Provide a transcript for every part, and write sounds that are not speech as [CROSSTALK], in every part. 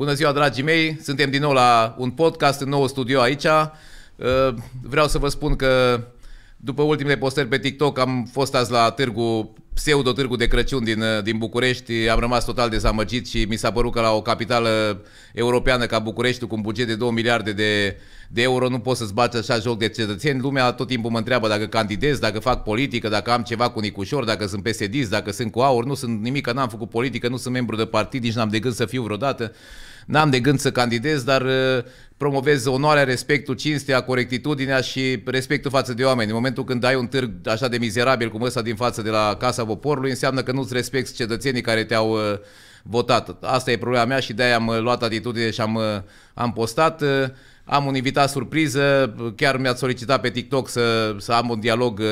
Bună ziua, dragii mei! Suntem din nou la un podcast în nou studio aici. Uh, vreau să vă spun că după ultimele postări pe TikTok am fost azi la târgu, pseudo târgu de Crăciun din, uh, din București. Am rămas total dezamăgit și mi s-a părut că la o capitală europeană ca București cu un buget de 2 miliarde de, de euro nu poți să-ți bați așa joc de cetățeni. Lumea tot timpul mă întreabă dacă candidez, dacă fac politică, dacă am ceva cu Nicușor, dacă sunt psd dacă sunt cu aur. Nu sunt nimic, că n-am făcut politică, nu sunt membru de partid, nici n-am de gând să fiu vreodată n-am de gând să candidez, dar uh, promovez onoarea, respectul, cinstea, corectitudinea și respectul față de oameni. În momentul când ai un târg așa de mizerabil cum ăsta din față de la Casa Poporului, înseamnă că nu-ți respecti cetățenii care te-au uh, votat. Asta e problema mea și de-aia am uh, luat atitudine și am, am postat. Am un invitat surpriză, chiar mi a solicitat pe TikTok să, să am un dialog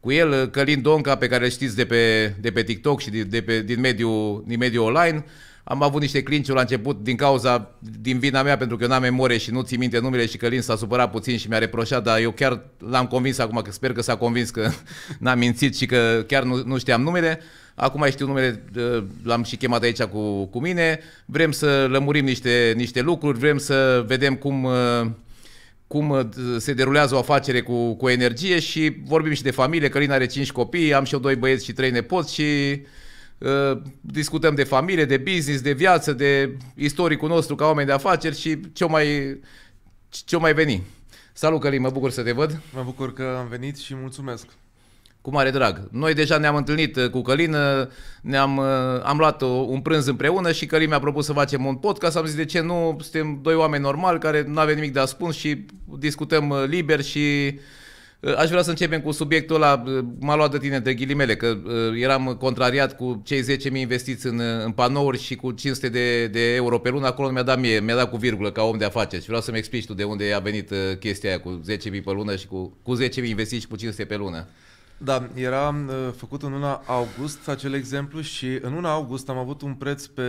cu el, Călin Donca, pe care îl știți de pe, de pe TikTok și de, de pe, din, mediul, din mediul online. Am avut niște clinciuri la început din cauza, din vina mea, pentru că eu n-am memorie și nu țin minte numele și Călin s-a supărat puțin și mi-a reproșat, dar eu chiar l-am convins acum, că sper că s-a convins că [LAUGHS] n-am mințit și că chiar nu, nu știam numele. Acum știu numele, l-am și chemat aici cu, cu mine. Vrem să lămurim niște, niște lucruri, vrem să vedem cum, uh, cum uh, se derulează o afacere cu, cu energie și vorbim și de familie. Călin are 5 copii, am și eu doi băieți și trei nepoți și Ă, discutăm de familie, de business, de viață, de istoricul nostru ca oameni de afaceri și ce-o mai, ce mai veni. Salut, Călin, mă bucur să te văd. Mă bucur că am venit și mulțumesc. Cu mare drag. Noi deja ne-am întâlnit ă, cu Călin, ă, ne-am, am luat un prânz împreună și Călin mi-a propus să facem un podcast. Am zis de ce nu, suntem doi oameni normali care nu avem nimic de a spun și discutăm liber și uh, Aș vrea să începem cu subiectul ăla, m-a luat de tine de ghilimele, că eram contrariat cu cei 10.000 investiți în, în panouri și cu 500 de, de euro pe lună, acolo mi-a dat mie, mi-a dat cu virgulă ca om de afaceri și vreau să-mi explici tu de unde a venit ă, chestia aia cu 10.000 pe lună și cu, cu 10.000 investiți și cu 500 pe lună. Da, era ă, făcut în luna august acel exemplu și în luna august am avut un preț pe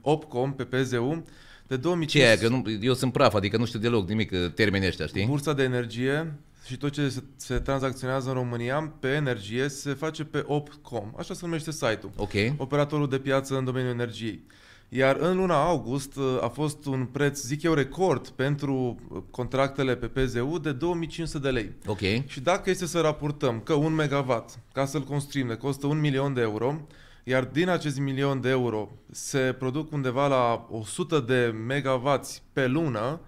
Opcom, pe PZU, de 2005... Ce e, că nu, eu sunt praf, adică nu știu deloc nimic uh, termenii ăștia, știi? Bursa de energie și tot ce se, se tranzacționează în România pe energie se face pe op.com. Așa se numește site-ul. Ok. Operatorul de piață în domeniul energiei. Iar în luna august uh, a fost un preț, zic eu, record pentru uh, contractele pe PZU de 2500 de lei. Ok. Și dacă este să raportăm că un megawatt, ca să-l construim, ne costă un milion de euro, iar din acest milion de euro se produc undeva la 100 de megawatți pe lună,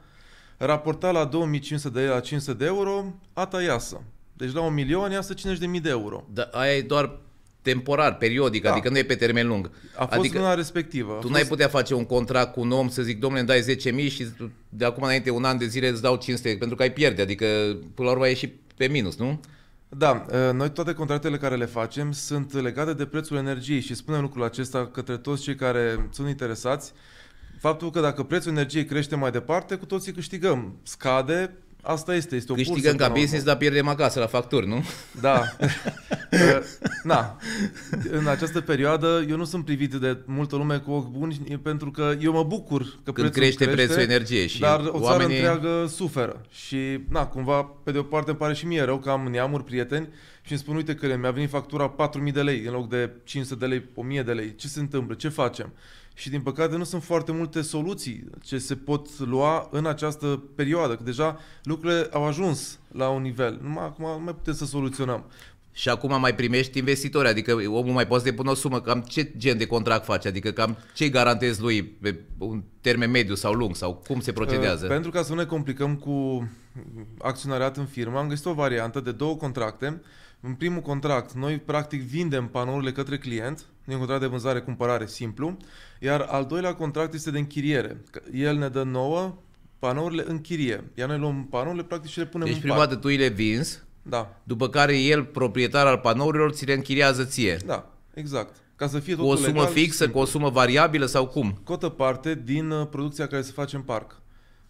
raportat la 2500 de, la 500 de euro, ata iasă. Deci la un milion iasă 50.000 de euro. Dar aia e doar temporar, periodic, da. adică nu e pe termen lung. A fost adică luna respectivă. A tu fost... n-ai putea face un contract cu un om să zic, domnule, îmi dai 10.000 și de acum înainte un an de zile îți dau 500, pentru că ai pierde, adică până la urmă e și pe minus, nu? Da, ă, noi toate contractele care le facem sunt legate de prețul energiei și spunem lucrul acesta către toți cei care sunt interesați. Faptul că dacă prețul energiei crește mai departe, cu toții câștigăm. Scade, Asta este, este o Câștigăm ca business, dar pierdem acasă la facturi, nu? Da. [LAUGHS] Na, în această perioadă eu nu sunt privit de multă lume cu ochi buni pentru că eu mă bucur că Când prețul crește, crește prețul energiei și Dar o țară oamenii... întreagă suferă și na, cumva pe de o parte îmi pare și mie rău că am neamuri prieteni și îmi spun uite că mi-a venit factura 4.000 de lei în loc de 500 de lei, 1.000 de lei, ce se întâmplă, ce facem? și din păcate nu sunt foarte multe soluții ce se pot lua în această perioadă, că deja lucrurile au ajuns la un nivel, numai acum nu mai putem să soluționăm. Și acum mai primești investitori, adică omul mai poate să depună o sumă, cam ce gen de contract faci, adică cam ce garantezi lui pe un termen mediu sau lung sau cum se procedează? Uh, pentru ca să nu ne complicăm cu acționariat în firmă, am găsit o variantă de două contracte în primul contract, noi practic vindem panourile către client, e un contract de vânzare-cumpărare simplu, iar al doilea contract este de închiriere. El ne dă nouă panourile în chirie, iar noi luăm panourile practic și le punem deci, în Deci prima dată tu îi le vinzi, da. după care el, proprietar al panourilor, ți le închiriază ție. Da, exact. Ca să fie cu o sumă legal, fixă, cu o sumă variabilă sau cum? Cotă parte din uh, producția care se face în parc.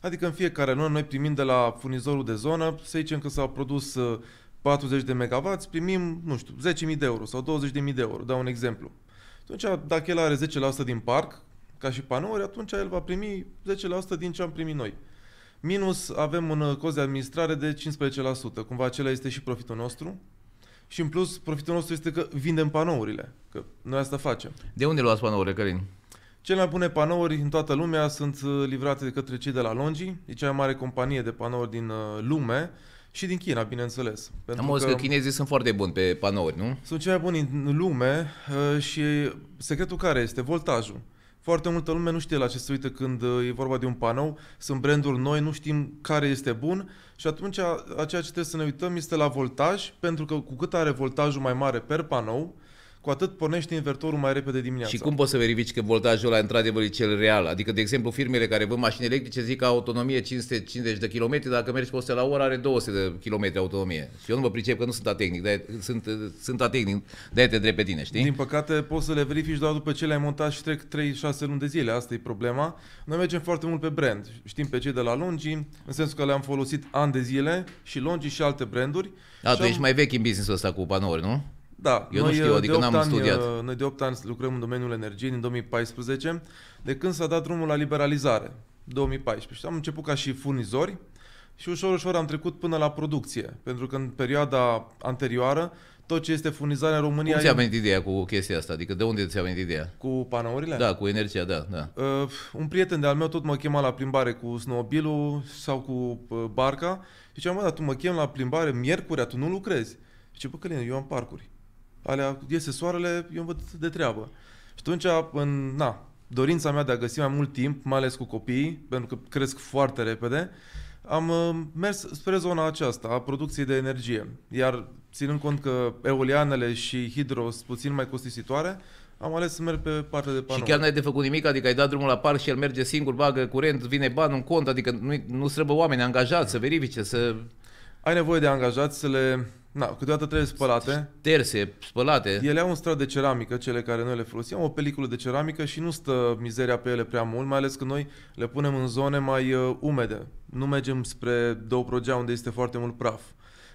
Adică în fiecare lună noi primim de la furnizorul de zonă, să zicem că s-au produs uh, 40 de MW, primim, nu știu, 10.000 de euro sau 20.000 de euro, dau un exemplu. Atunci, dacă el are 10% din parc, ca și panouri, atunci el va primi 10% din ce am primit noi. Minus avem un uh, cost de administrare de 15%, cumva acela este și profitul nostru. Și în plus, profitul nostru este că vindem panourile, că noi asta facem. De unde luați panourile, Cărin? Cele mai bune panouri în toată lumea sunt uh, livrate de către cei de la Longi, e cea mai mare companie de panouri din uh, lume și din China, bineînțeles. Am auzit că, că chinezii sunt foarte buni pe panouri, nu? Sunt cei mai buni în lume uh, și secretul care este? Voltajul. Foarte multă lume nu știe la ce se uită când uh, e vorba de un panou, sunt branduri noi, nu știm care este bun și atunci a ceea ce trebuie să ne uităm este la voltaj, pentru că cu cât are voltajul mai mare per panou, cu atât pornești invertorul mai repede dimineața. Și cum poți să verifici că voltajul ăla într-adevăr e cel real? Adică, de exemplu, firmele care vând mașini electrice zic că autonomie 550 de km, dacă mergi pe la oră are 200 de km autonomie. Și eu nu mă pricep că nu sunt atehnic, dar sunt, sunt atehnic, de te drept pe tine, știi? Din păcate poți să le verifici doar după ce le-ai montat și trec 3-6 luni de zile, asta e problema. Noi mergem foarte mult pe brand, știm pe cei de la Longi, în sensul că le-am folosit ani de zile și Longi și alte branduri. Da, tu am... ești mai vechi în business-ul ăsta cu panouri, nu? Da, eu noi nu știu, uh, adică n-am ani, studiat. Uh, noi de 8 ani lucrăm în domeniul energiei din 2014, de când s-a dat drumul la liberalizare, 2014. Și am început ca și furnizori și ușor, ușor am trecut până la producție, pentru că în perioada anterioară tot ce este furnizare în România... Cum ți-a venit ideea cu chestia asta? Adică de unde ți-a venit ideea? Cu panourile? Da, cu energia, da. da. Uh, un prieten de-al meu tot mă chema la plimbare cu snowbilul sau cu uh, barca și ziceam, mă, dar tu mă chem la plimbare miercurea, tu nu lucrezi. Și ce, bă, Căline, eu am parcuri alea iese soarele, eu văd de treabă. Și atunci, în, na, dorința mea de a găsi mai mult timp, mai ales cu copiii, pentru că cresc foarte repede, am uh, mers spre zona aceasta a producției de energie. Iar ținând cont că eolianele și hidro sunt puțin mai costisitoare, am ales să merg pe partea de panou. Și chiar n-ai de făcut nimic, adică ai dat drumul la parc și el merge singur, bagă curent, vine bani în cont, adică nu, nu trebuie oameni angajați să verifice, să... Ai nevoie de angajați să le da, câteodată trebuie spălate. Terse, spălate. Ele au un strat de ceramică, cele care noi le folosim, o peliculă de ceramică și nu stă mizeria pe ele prea mult, mai ales că noi le punem în zone mai uh, umede. Nu mergem spre Dobrogea unde este foarte mult praf.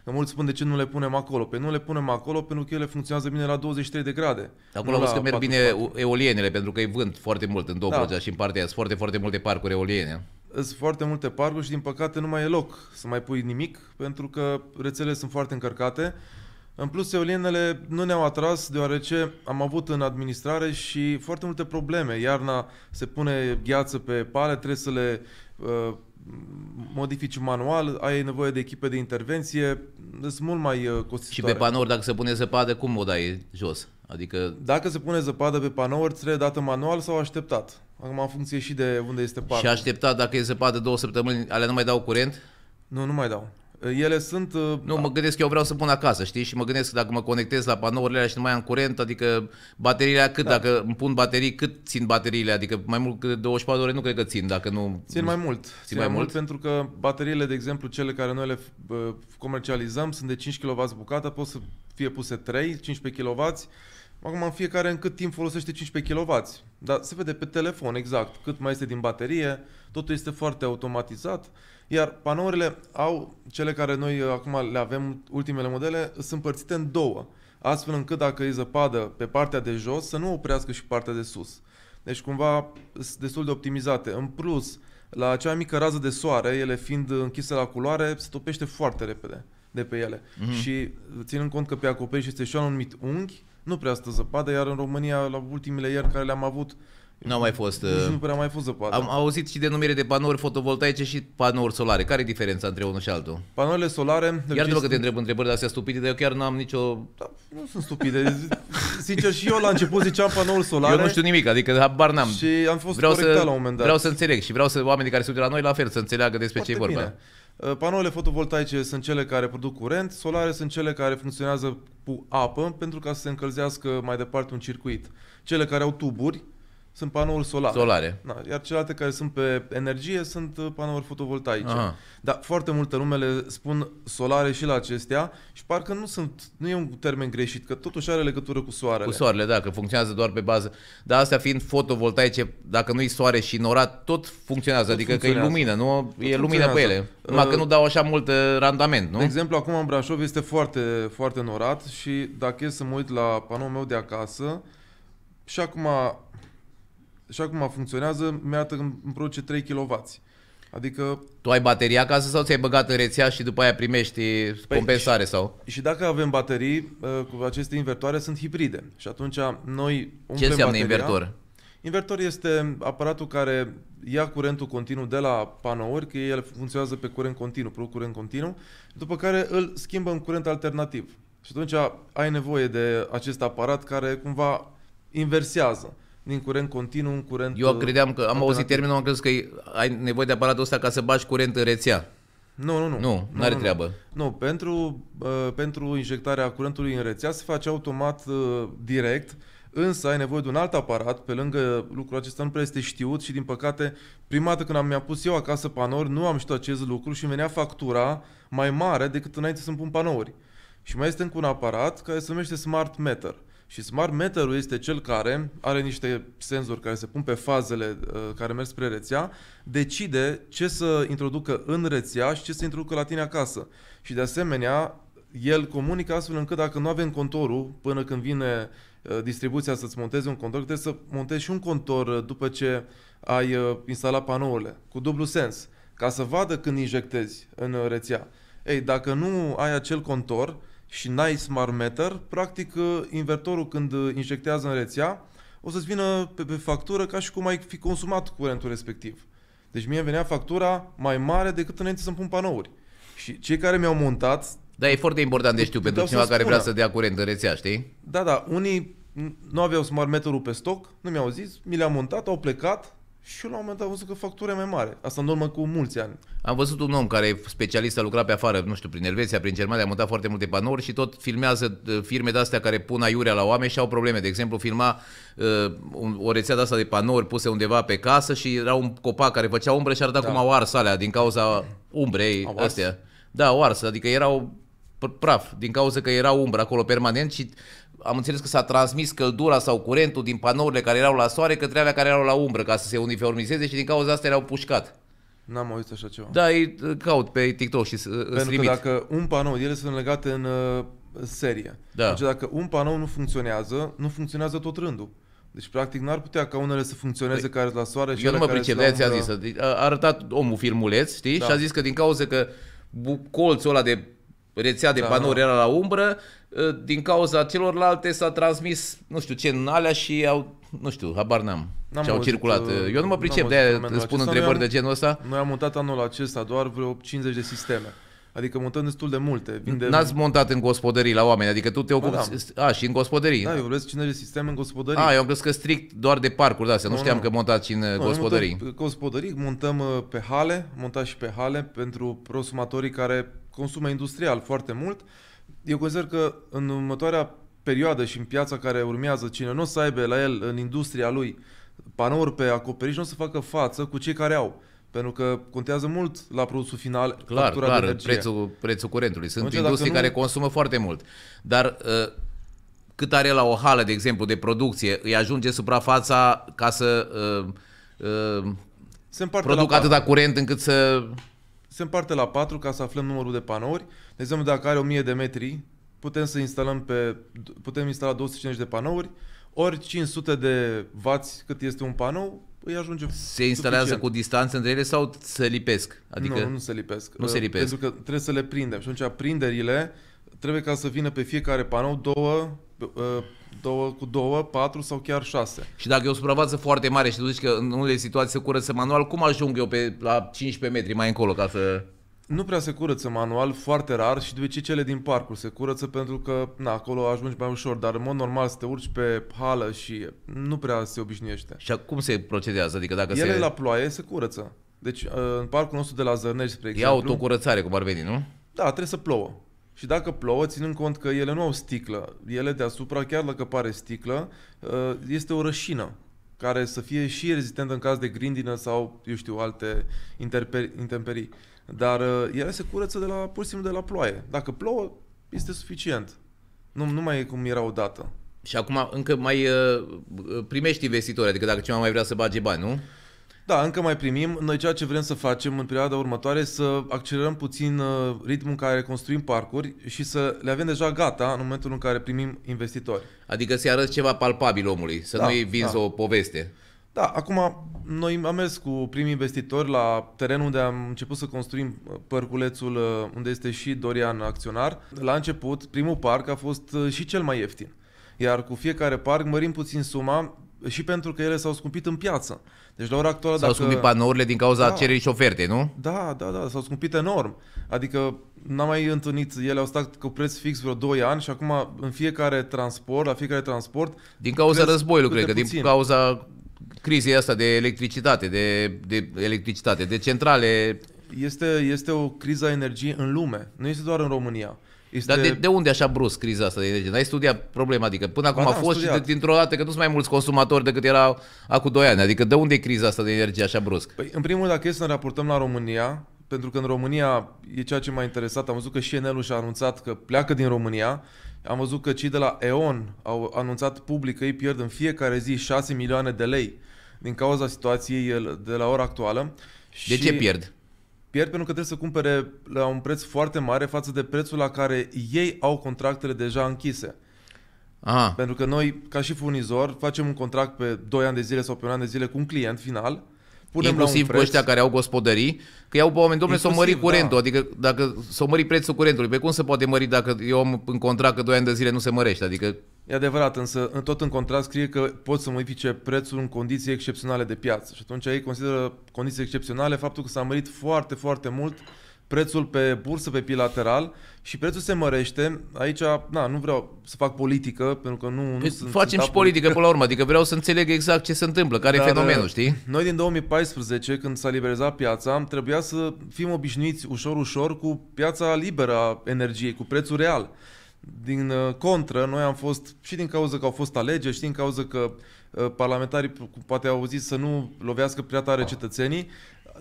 Că mulți spun de ce nu le punem acolo. Pe păi nu le punem acolo pentru că ele funcționează bine la 23 de grade. Acolo am că merg bine eolienele pentru că e vânt foarte mult în Dobrogea da. și în partea aia. Sunt foarte, foarte multe parcuri eoliene sunt foarte multe parcuri și din păcate nu mai e loc să mai pui nimic pentru că rețelele sunt foarte încărcate. În plus, eolienele nu ne-au atras deoarece am avut în administrare și foarte multe probleme. Iarna se pune gheață pe pale, trebuie să le uh, modifici manual, ai nevoie de echipe de intervenție, sunt mult mai uh, costisitoare. Și pe panouri, dacă se pune zăpadă, cum o dai jos? Adică... Dacă se pune zăpadă pe panouri, trebuie dată manual sau așteptat. Acum în funcție și de unde este partea. Și aștepta dacă este zăpadă două săptămâni, ale nu mai dau curent? Nu, nu mai dau. Ele sunt... Uh, nu, da. mă gândesc, eu vreau să pun acasă, știi? Și mă gândesc dacă mă conectez la panourile alea și nu mai am curent, adică bateriile cât, da. dacă îmi pun baterii, cât țin bateriile? Adică mai mult de 24 de ore nu cred că țin, dacă nu... Țin mai mult. Țin, țin mai, mai mult? mult? pentru că bateriile, de exemplu, cele care noi le comercializăm sunt de 5 kW bucată, pot să fie puse 3, 15 kW Acum în fiecare în cât timp folosește 15 kW, dar se vede pe telefon exact cât mai este din baterie, totul este foarte automatizat, iar panourile au, cele care noi uh, acum le avem, ultimele modele, sunt împărțite în două, astfel încât dacă e zăpadă pe partea de jos să nu oprească și partea de sus. Deci cumva sunt destul de optimizate. În plus, la acea mică rază de soare, ele fiind închise la culoare, se topește foarte repede de pe ele. Mm-hmm. Și ținând cont că pe acoperiș este și un anumit unghi, nu prea stă zăpadă, iar în România, la ultimile ieri care le-am avut, nu au mai fost. Nici uh, nu prea mai fost zăpadă. Am auzit și denumire de panouri fotovoltaice și panouri solare. Care e diferența între unul și altul? Panourile solare... Iar nu că te întreb întrebări de astea stupide, dar eu chiar n-am nicio... Da, nu sunt stupide. Sincer, și eu la început ziceam panouri solare. Eu nu știu nimic, adică habar n-am. Și am fost vreau să, la un moment dat. Vreau să înțeleg și vreau să oamenii care sunt la noi la fel să înțeleagă despre ce e vorba. Bine. Uh, Panourile fotovoltaice sunt cele care produc curent, solare sunt cele care funcționează cu apă pentru ca să se încălzească mai departe un circuit. Cele care au tuburi sunt panoul solare. solare. Da, iar celelalte care sunt pe energie sunt uh, panouri fotovoltaice. Aha. Dar foarte multe lume le spun solare și la acestea și parcă nu sunt, nu e un termen greșit, că totuși are legătură cu soarele. Cu soarele, da, că funcționează doar pe bază. Dar astea fiind fotovoltaice, dacă nu-i soare și norat, tot funcționează, tot adică funcționează. că e lumină, nu? Tot e lumină pe ele. Numai uh, că nu dau așa mult uh, randament, nu? De exemplu, acum în Brașov este foarte, foarte norat și dacă e să mă uit la panoul meu de acasă, și acum Așa cum funcționează, mi-arată că îmi produce 3 kW. Adică... Tu ai bateria acasă sau ți-ai băgat în rețea și după aia primești păi, compensare și, sau? Și dacă avem baterii, ă, cu aceste invertoare sunt hibride. Și atunci noi Ce înseamnă bateria. invertor? Invertor este aparatul care ia curentul continuu de la panouri, că el funcționează pe curent continuu, pe curent continuu, după care îl schimbă în curent alternativ. Și atunci ai nevoie de acest aparat care cumva inversează din curent continuu în curent... Eu uh, credeam că, am auzit termenul, am crezut că ai nevoie de aparatul ăsta ca să bagi curent în rețea. Nu, nu, nu. Nu, nu are nu, treabă. Nu, nu. pentru, uh, pentru injectarea curentului în rețea se face automat uh, direct, însă ai nevoie de un alt aparat, pe lângă lucrul acesta nu prea este știut și din păcate prima dată când am, mi-am pus eu acasă panouri nu am știut acest lucru și venea factura mai mare decât înainte să-mi pun panouri. Și mai este încă un aparat care se numește Smart Meter. Și smart meter-ul este cel care are niște senzori care se pun pe fazele uh, care merg spre rețea, decide ce să introducă în rețea și ce să introducă la tine acasă. Și de asemenea, el comunică astfel încât dacă nu avem contorul până când vine uh, distribuția să-ți montezi un contor, trebuie să montezi și un contor uh, după ce ai instalat panourile, cu dublu sens, ca să vadă când injectezi în rețea. Ei, dacă nu ai acel contor, și Nice Smart Meter, practic uh, invertorul când uh, injectează în rețea, o să-ți vină pe, pe factură ca și cum ai fi consumat curentul respectiv. Deci mie venea factura mai mare decât înainte să-mi pun panouri. Și cei care mi-au montat... Da, e foarte important de deci știu pentru cineva care vrea să dea curent în rețea, știi? Da, da, unii nu aveau smart meterul pe stoc, nu mi-au zis, mi le-am montat, au plecat, și eu la un moment dat am văzut că factura e mai mare. Asta în urmă cu mulți ani. Am văzut un om care e specialist, a lucrat pe afară, nu știu, prin Elveția, prin Germania, a mutat foarte multe panouri și tot filmează firme de astea care pun aiurea la oameni și au probleme. De exemplu, filma uh, o rețea de asta de panouri puse undeva pe casă și era un copac care făcea umbră și arăta da. cum au ars alea din cauza umbrei au ars. Da, au ars, adică erau praf, din cauza că era umbră acolo permanent și am înțeles că s-a transmis căldura sau curentul din panourile care erau la soare către alea care erau la umbră ca să se uniformizeze și din cauza asta erau pușcat. N-am auzit așa ceva. Da, îi caut pe TikTok și Pentru că dacă un panou ele sunt legate în uh, serie. Da. Deci dacă un panou nu funcționează, nu funcționează tot rândul. Deci, practic, n-ar putea ca unele să funcționeze păi, care la soare și Eu nu mă pricep, de a zis. A arătat omul filmuleț, știi? Da. Și a zis că din cauza că colțul ăla de rețea de da, panouri era la umbră, Ă, din cauza celorlalte s-a transmis, nu știu ce, în alea și au, nu știu, habar n-am, n-am ce au circulat. Ă, eu nu mă pricep, de îți spun întrebări am, de genul ăsta. Noi am montat anul acesta doar vreo 50 de sisteme. Adică montăm destul de multe. Vindem... N-ați montat în gospodării la oameni, adică tu te păi ocupi... Da. A, și în gospodării. Da, eu vreau cine de sistem în gospodării. A, eu am crezut că strict doar de parcuri da, nu, nu știam nu. că montați în nu, ă, gospodării. Montăm gospodării, montăm pe hale, montat și pe hale pentru prosumatorii care consumă industrial foarte mult eu consider că în următoarea perioadă și în piața care urmează, cine nu o să aibă la el în industria lui panouri pe acoperiș, nu o să facă față cu cei care au. Pentru că contează mult la produsul final clar, factura clar, de energie. Prețul, prețul curentului. Sunt Atunci, industrii nu... care consumă foarte mult. Dar uh, cât are la o hală, de exemplu, de producție, îi ajunge suprafața ca să uh, uh, Se producă atâta curent încât să se împarte la 4 ca să aflăm numărul de panouri. De exemplu, dacă are 1000 de metri, putem să instalăm pe, putem instala 250 de panouri, ori 500 de W cât este un panou, îi ajunge Se instalează suficient. cu distanță între ele sau se lipesc? Adică nu, nu se lipesc. Nu se uh, lipesc. Pentru că trebuie să le prindem și atunci prinderile trebuie ca să vină pe fiecare panou două uh, două cu două, patru sau chiar șase. Și dacă e o suprafață foarte mare și tu zici că în unele situații se curăță manual, cum ajung eu pe la 15 metri mai încolo ca să... Nu prea se curăță manual, foarte rar și de ce cele din parcuri se curăță pentru că na, acolo ajungi mai ușor, dar în mod normal să te urci pe hală și nu prea se obișnuiește. Și cum se procedează? Adică dacă Ele se... la ploaie se curăță. Deci uh, în parcul nostru de la Zărnești, spre exemplu... E autocurățare, cum ar veni, nu? Da, trebuie să plouă. Și dacă plouă, ținând cont că ele nu au sticlă, ele deasupra, chiar dacă pare sticlă, uh, este o rășină care să fie și rezistentă în caz de grindină sau, eu știu, alte intemperii. Dar uh, ele se curăță de la, pur și simplu de la ploaie. Dacă plouă, este suficient. Nu, nu mai e cum era odată. Și acum încă mai uh, primești investitori, adică dacă cineva mai vrea să bage bani, nu? Da, încă mai primim. Noi ceea ce vrem să facem în perioada următoare să accelerăm puțin uh, ritmul în care construim parcuri și să le avem deja gata în momentul în care primim investitori. Adică să-i arăți ceva palpabil omului, să da, nu-i vinzi da. o poveste. Da, acum noi am mers cu primii investitori la terenul unde am început să construim uh, părculețul uh, unde este și Dorian acționar. La început, primul parc a fost și cel mai ieftin. Iar cu fiecare parc mărim puțin suma și pentru că ele s-au scumpit în piață. Deci la ora actuală... S-au dacă... scumpit panourile din cauza da, cererii și oferte, nu? Da, da, da, s-au scumpit enorm. Adică n-am mai întâlnit, ele au stat cu preț fix vreo 2 ani și acum în fiecare transport, la fiecare transport... Din cauza războiului, cred că, puțin. din cauza crizei asta de electricitate, de, de electricitate, de centrale... Este, este o criză a energiei în lume, nu este doar în România. Este... Dar de, de unde așa brusc criza asta de energie? N-ai studiat problema, adică până acum ba, da, a fost studiat. și de, dintr-o dată că nu sunt mai mulți consumatori decât erau acum 2 ani. Adică de unde e criza asta de energie așa brusc? Păi, în primul rând, dacă e să ne raportăm la România, pentru că în România e ceea ce m-a interesat, am văzut că și Enelul și-a anunțat că pleacă din România, am văzut că cei de la E.ON au anunțat public că ei pierd în fiecare zi 6 milioane de lei din cauza situației de la ora actuală. De și... ce pierd? pierd pentru că trebuie să cumpere la un preț foarte mare față de prețul la care ei au contractele deja închise. Aha. Pentru că noi, ca și furnizor, facem un contract pe 2 ani de zile sau pe un an de zile cu un client final punem inclusiv cu ăștia care au gospodării, că iau pe oameni, domnule, să s-o mări curentul, da. adică dacă să s-o mări prețul curentului, pe cum se poate mări dacă eu am în contract că 2 ani de zile nu se mărește, adică E adevărat, însă în tot în contract scrie că pot să modifice prețul în condiții excepționale de piață și atunci ei consideră condiții excepționale faptul că s-a mărit foarte, foarte mult prețul pe bursă, pe bilateral și prețul se mărește. Aici, na, nu vreau să fac politică, pentru că nu, nu păi sunt, Facem sunt și politică până la urmă, adică vreau să înțeleg exact ce se întâmplă, care Dar, e da, da, fenomenul, da. știi? Noi din 2014, când s-a liberalizat piața, trebuia să fim obișnuiți ușor-ușor cu piața liberă a energiei, cu prețul real. Din uh, contră, noi am fost și din cauza că au fost alegeri, și din cauza că uh, parlamentarii poate au auzit să nu lovească prea tare cetățenii,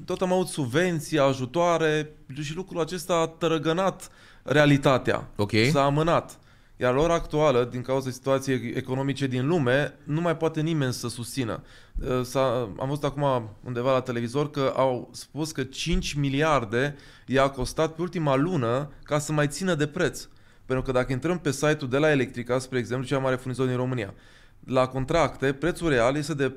tot am auzit subvenții, ajutoare și lucrul acesta a tărăgănat realitatea. Okay. S-a amânat. Iar la ora actuală, din cauza situației economice din lume, nu mai poate nimeni să susțină. Uh, s-a, am văzut acum undeva la televizor că au spus că 5 miliarde i-a costat pe ultima lună ca să mai țină de preț. Pentru că dacă intrăm pe site-ul de la Electrica, spre exemplu, cea mare furnizor din România, la contracte, prețul real este de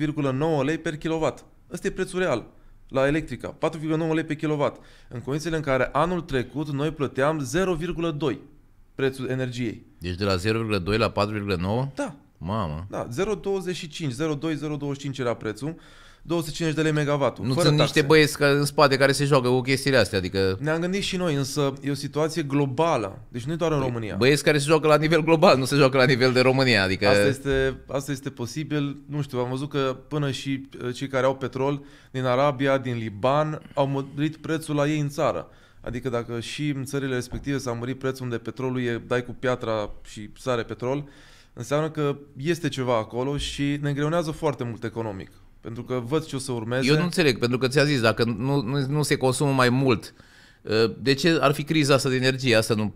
4,9 lei per kilowatt. Ăsta e prețul real la electrica, 4,9 lei pe kilowatt, în condițiile în care anul trecut noi plăteam 0,2 prețul energiei. Deci de la 0,2 la 4,9? Da. Mamă. Da, 0,25, 0,2, 0,25 era prețul. 250 de lei megawatt. Nu fără sunt taxe. niște băieți în spate care se joacă cu chestiile astea, adică... Ne-am gândit și noi, însă e o situație globală, deci nu doar în România. Băieți care se joacă la nivel global, nu se joacă la nivel de România, adică... Asta este, asta este posibil, nu știu, am văzut că până și eh, cei care au petrol din Arabia, din Liban, au mărit prețul la ei în țară. Adică dacă și în țările respective s-a mărit prețul unde petrolul e, dai cu piatra și sare petrol, înseamnă că este ceva acolo și ne îngreunează foarte mult economic. Pentru că văd ce o să urmeze. Eu nu înțeleg, pentru că ți-a zis, dacă nu, nu, nu se consumă mai mult, uh, de ce ar fi criza asta de energie? Asta nu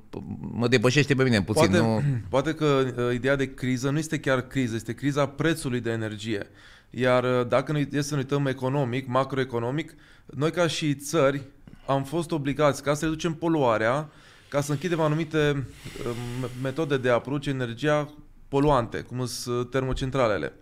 mă depășește pe mine puțin. Poate, nu... [CLEARS THROAT] poate că uh, ideea de criză nu este chiar criză, este criza prețului de energie. Iar uh, dacă noi este să ne uităm economic, macroeconomic, noi ca și țări am fost obligați ca să reducem poluarea, ca să închidem anumite metode de a produce energia poluante, cum sunt termocentralele.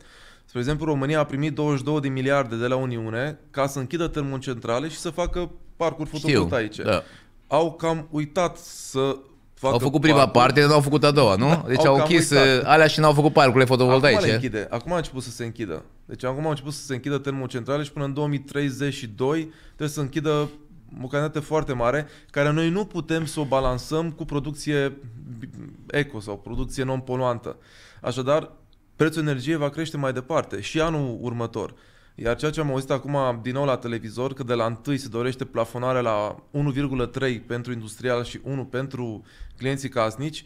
Spre exemplu, România a primit 22 de miliarde de la Uniune ca să închidă termocentrale și să facă parcuri fotovoltaice. Da. Au cam uitat să facă Au făcut prima parcuri. parte, nu au făcut a doua, nu? Deci au, au închis uitat. Eh, alea și nu au făcut parcurile fotovoltaice. Acum, le acum a început să se închidă. Deci acum au început să se închidă termocentrale și până în 2032 trebuie să închidă o cantitate foarte mare, care noi nu putem să o balansăm cu producție eco sau producție non-poluantă. Așadar, prețul energiei va crește mai departe și anul următor. Iar ceea ce am auzit acum din nou la televizor, că de la 1 se dorește plafonarea la 1,3 pentru industrial și 1 pentru clienții casnici,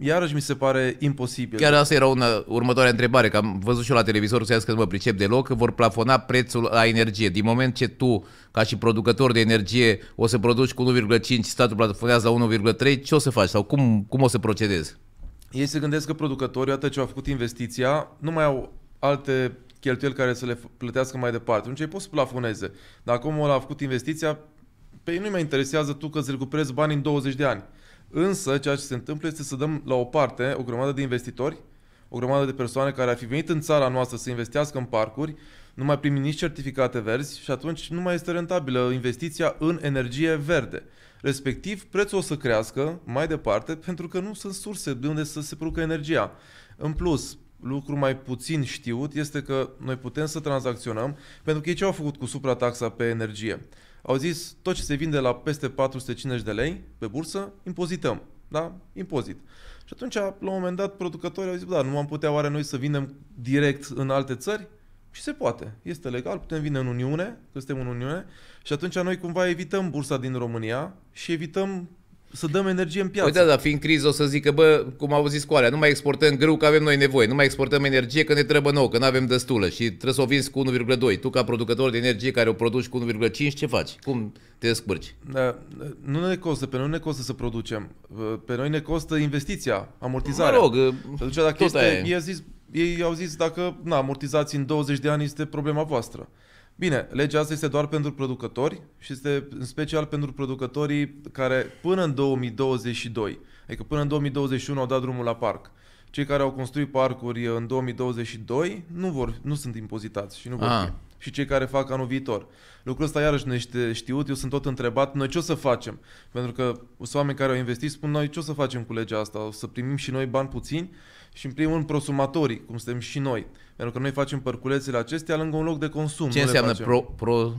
iarăși mi se pare imposibil. Chiar asta era una următoarea întrebare, că am văzut și eu la televizor, să că nu mă pricep deloc, că vor plafona prețul la energie. Din moment ce tu, ca și producător de energie, o să produci cu 1,5, și statul plafonează la 1,3, ce o să faci sau cum, cum o să procedezi? ei se gândesc că producătorii, atât ce au făcut investiția, nu mai au alte cheltuieli care să le plătească mai departe. Atunci deci ei pot să plafoneze. Dacă omul a făcut investiția, pe ei nu i mai interesează tu că îți recuperezi bani în 20 de ani. Însă, ceea ce se întâmplă este să dăm la o parte o grămadă de investitori, o grămadă de persoane care ar fi venit în țara noastră să investească în parcuri, nu mai primi nici certificate verzi și atunci nu mai este rentabilă investiția în energie verde. Respectiv, prețul o să crească mai departe pentru că nu sunt surse de unde să se producă energia. În plus, lucru mai puțin știut este că noi putem să tranzacționăm pentru că ei ce au făcut cu suprataxa pe energie? Au zis tot ce se vinde la peste 450 de lei pe bursă, impozităm. Da? Impozit. Și atunci, la un moment dat, producătorii au zis, da, nu am putea oare noi să vinem direct în alte țări? Și se poate. Este legal, putem vine în Uniune, că suntem în Uniune, și atunci noi cumva evităm bursa din România și evităm să dăm energie în păi piață. Păi da, dar fiind criză o să zică, bă, cum au zis Coalea, nu mai exportăm grâu că avem noi nevoie, nu mai exportăm energie că ne trebuie nouă, că nu avem destulă și trebuie să o vinzi cu 1,2. Tu ca producător de energie care o produci cu 1,5, ce faci? Cum te descurci? Da, nu ne costă, pe noi ne costă să producem, pe noi ne costă investiția, amortizarea. Mă rog, dacă este, i-a zis, ei au zis, dacă na, amortizați în 20 de ani, este problema voastră. Bine, legea asta este doar pentru producători și este în special pentru producătorii care până în 2022, adică până în 2021 au dat drumul la parc. Cei care au construit parcuri în 2022 nu, vor, nu sunt impozitați și nu vor ah. fi. Și cei care fac anul viitor. Lucrul ăsta iarăși nu este știut, eu sunt tot întrebat, noi ce o să facem? Pentru că sunt oameni care au investit spun, noi ce o să facem cu legea asta? O să primim și noi bani puțini? și în primul rând prosumatorii, cum suntem și noi. Pentru că noi facem părculețele acestea lângă un loc de consum. Ce înseamnă pro, pro,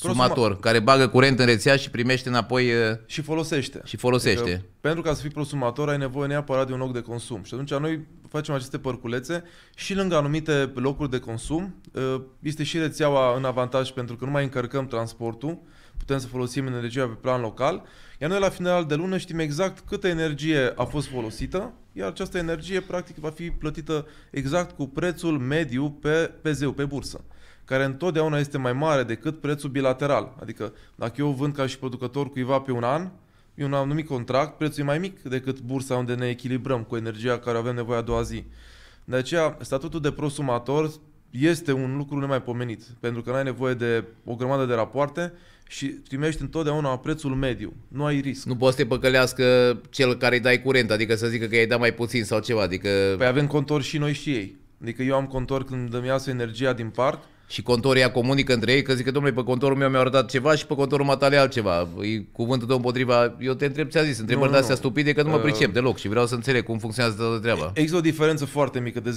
Prosumator, Prosuma... care bagă curent în rețea și primește înapoi... Uh, și folosește. Și folosește. Adică, pentru ca să fii prosumator ai nevoie neapărat de un loc de consum. Și atunci noi facem aceste părculețe și lângă anumite locuri de consum. Uh, este și rețeaua în avantaj pentru că nu mai încărcăm transportul, putem să folosim energia pe plan local. Iar noi la final de lună știm exact câtă energie a fost folosită iar această energie practic va fi plătită exact cu prețul mediu pe PZ, pe bursă care întotdeauna este mai mare decât prețul bilateral. Adică dacă eu vând ca și producător cuiva pe un an, e un anumit contract, prețul e mai mic decât bursa unde ne echilibrăm cu energia care avem nevoie a doua zi. De aceea, statutul de prosumator este un lucru nemaipomenit, pentru că nu ai nevoie de o grămadă de rapoarte, și primești întotdeauna prețul mediu. Nu ai risc. Nu poți să te păcălească cel care îi dai curent, adică să zică că i-ai dat mai puțin sau ceva, adică... Păi avem contor și noi și ei. Adică eu am contor când îmi iasă energia din parc, și contorii ea comunică între ei că zic că, domnule, pe contorul meu mi-a arătat ceva și pe contorul matale altceva. E cuvântul tău împotriva. Eu te întreb, ți-a zis, întrebări de astea stupide că nu mă uh, pricep uh, deloc și vreau să înțeleg cum funcționează toată treaba. Există o diferență foarte mică, de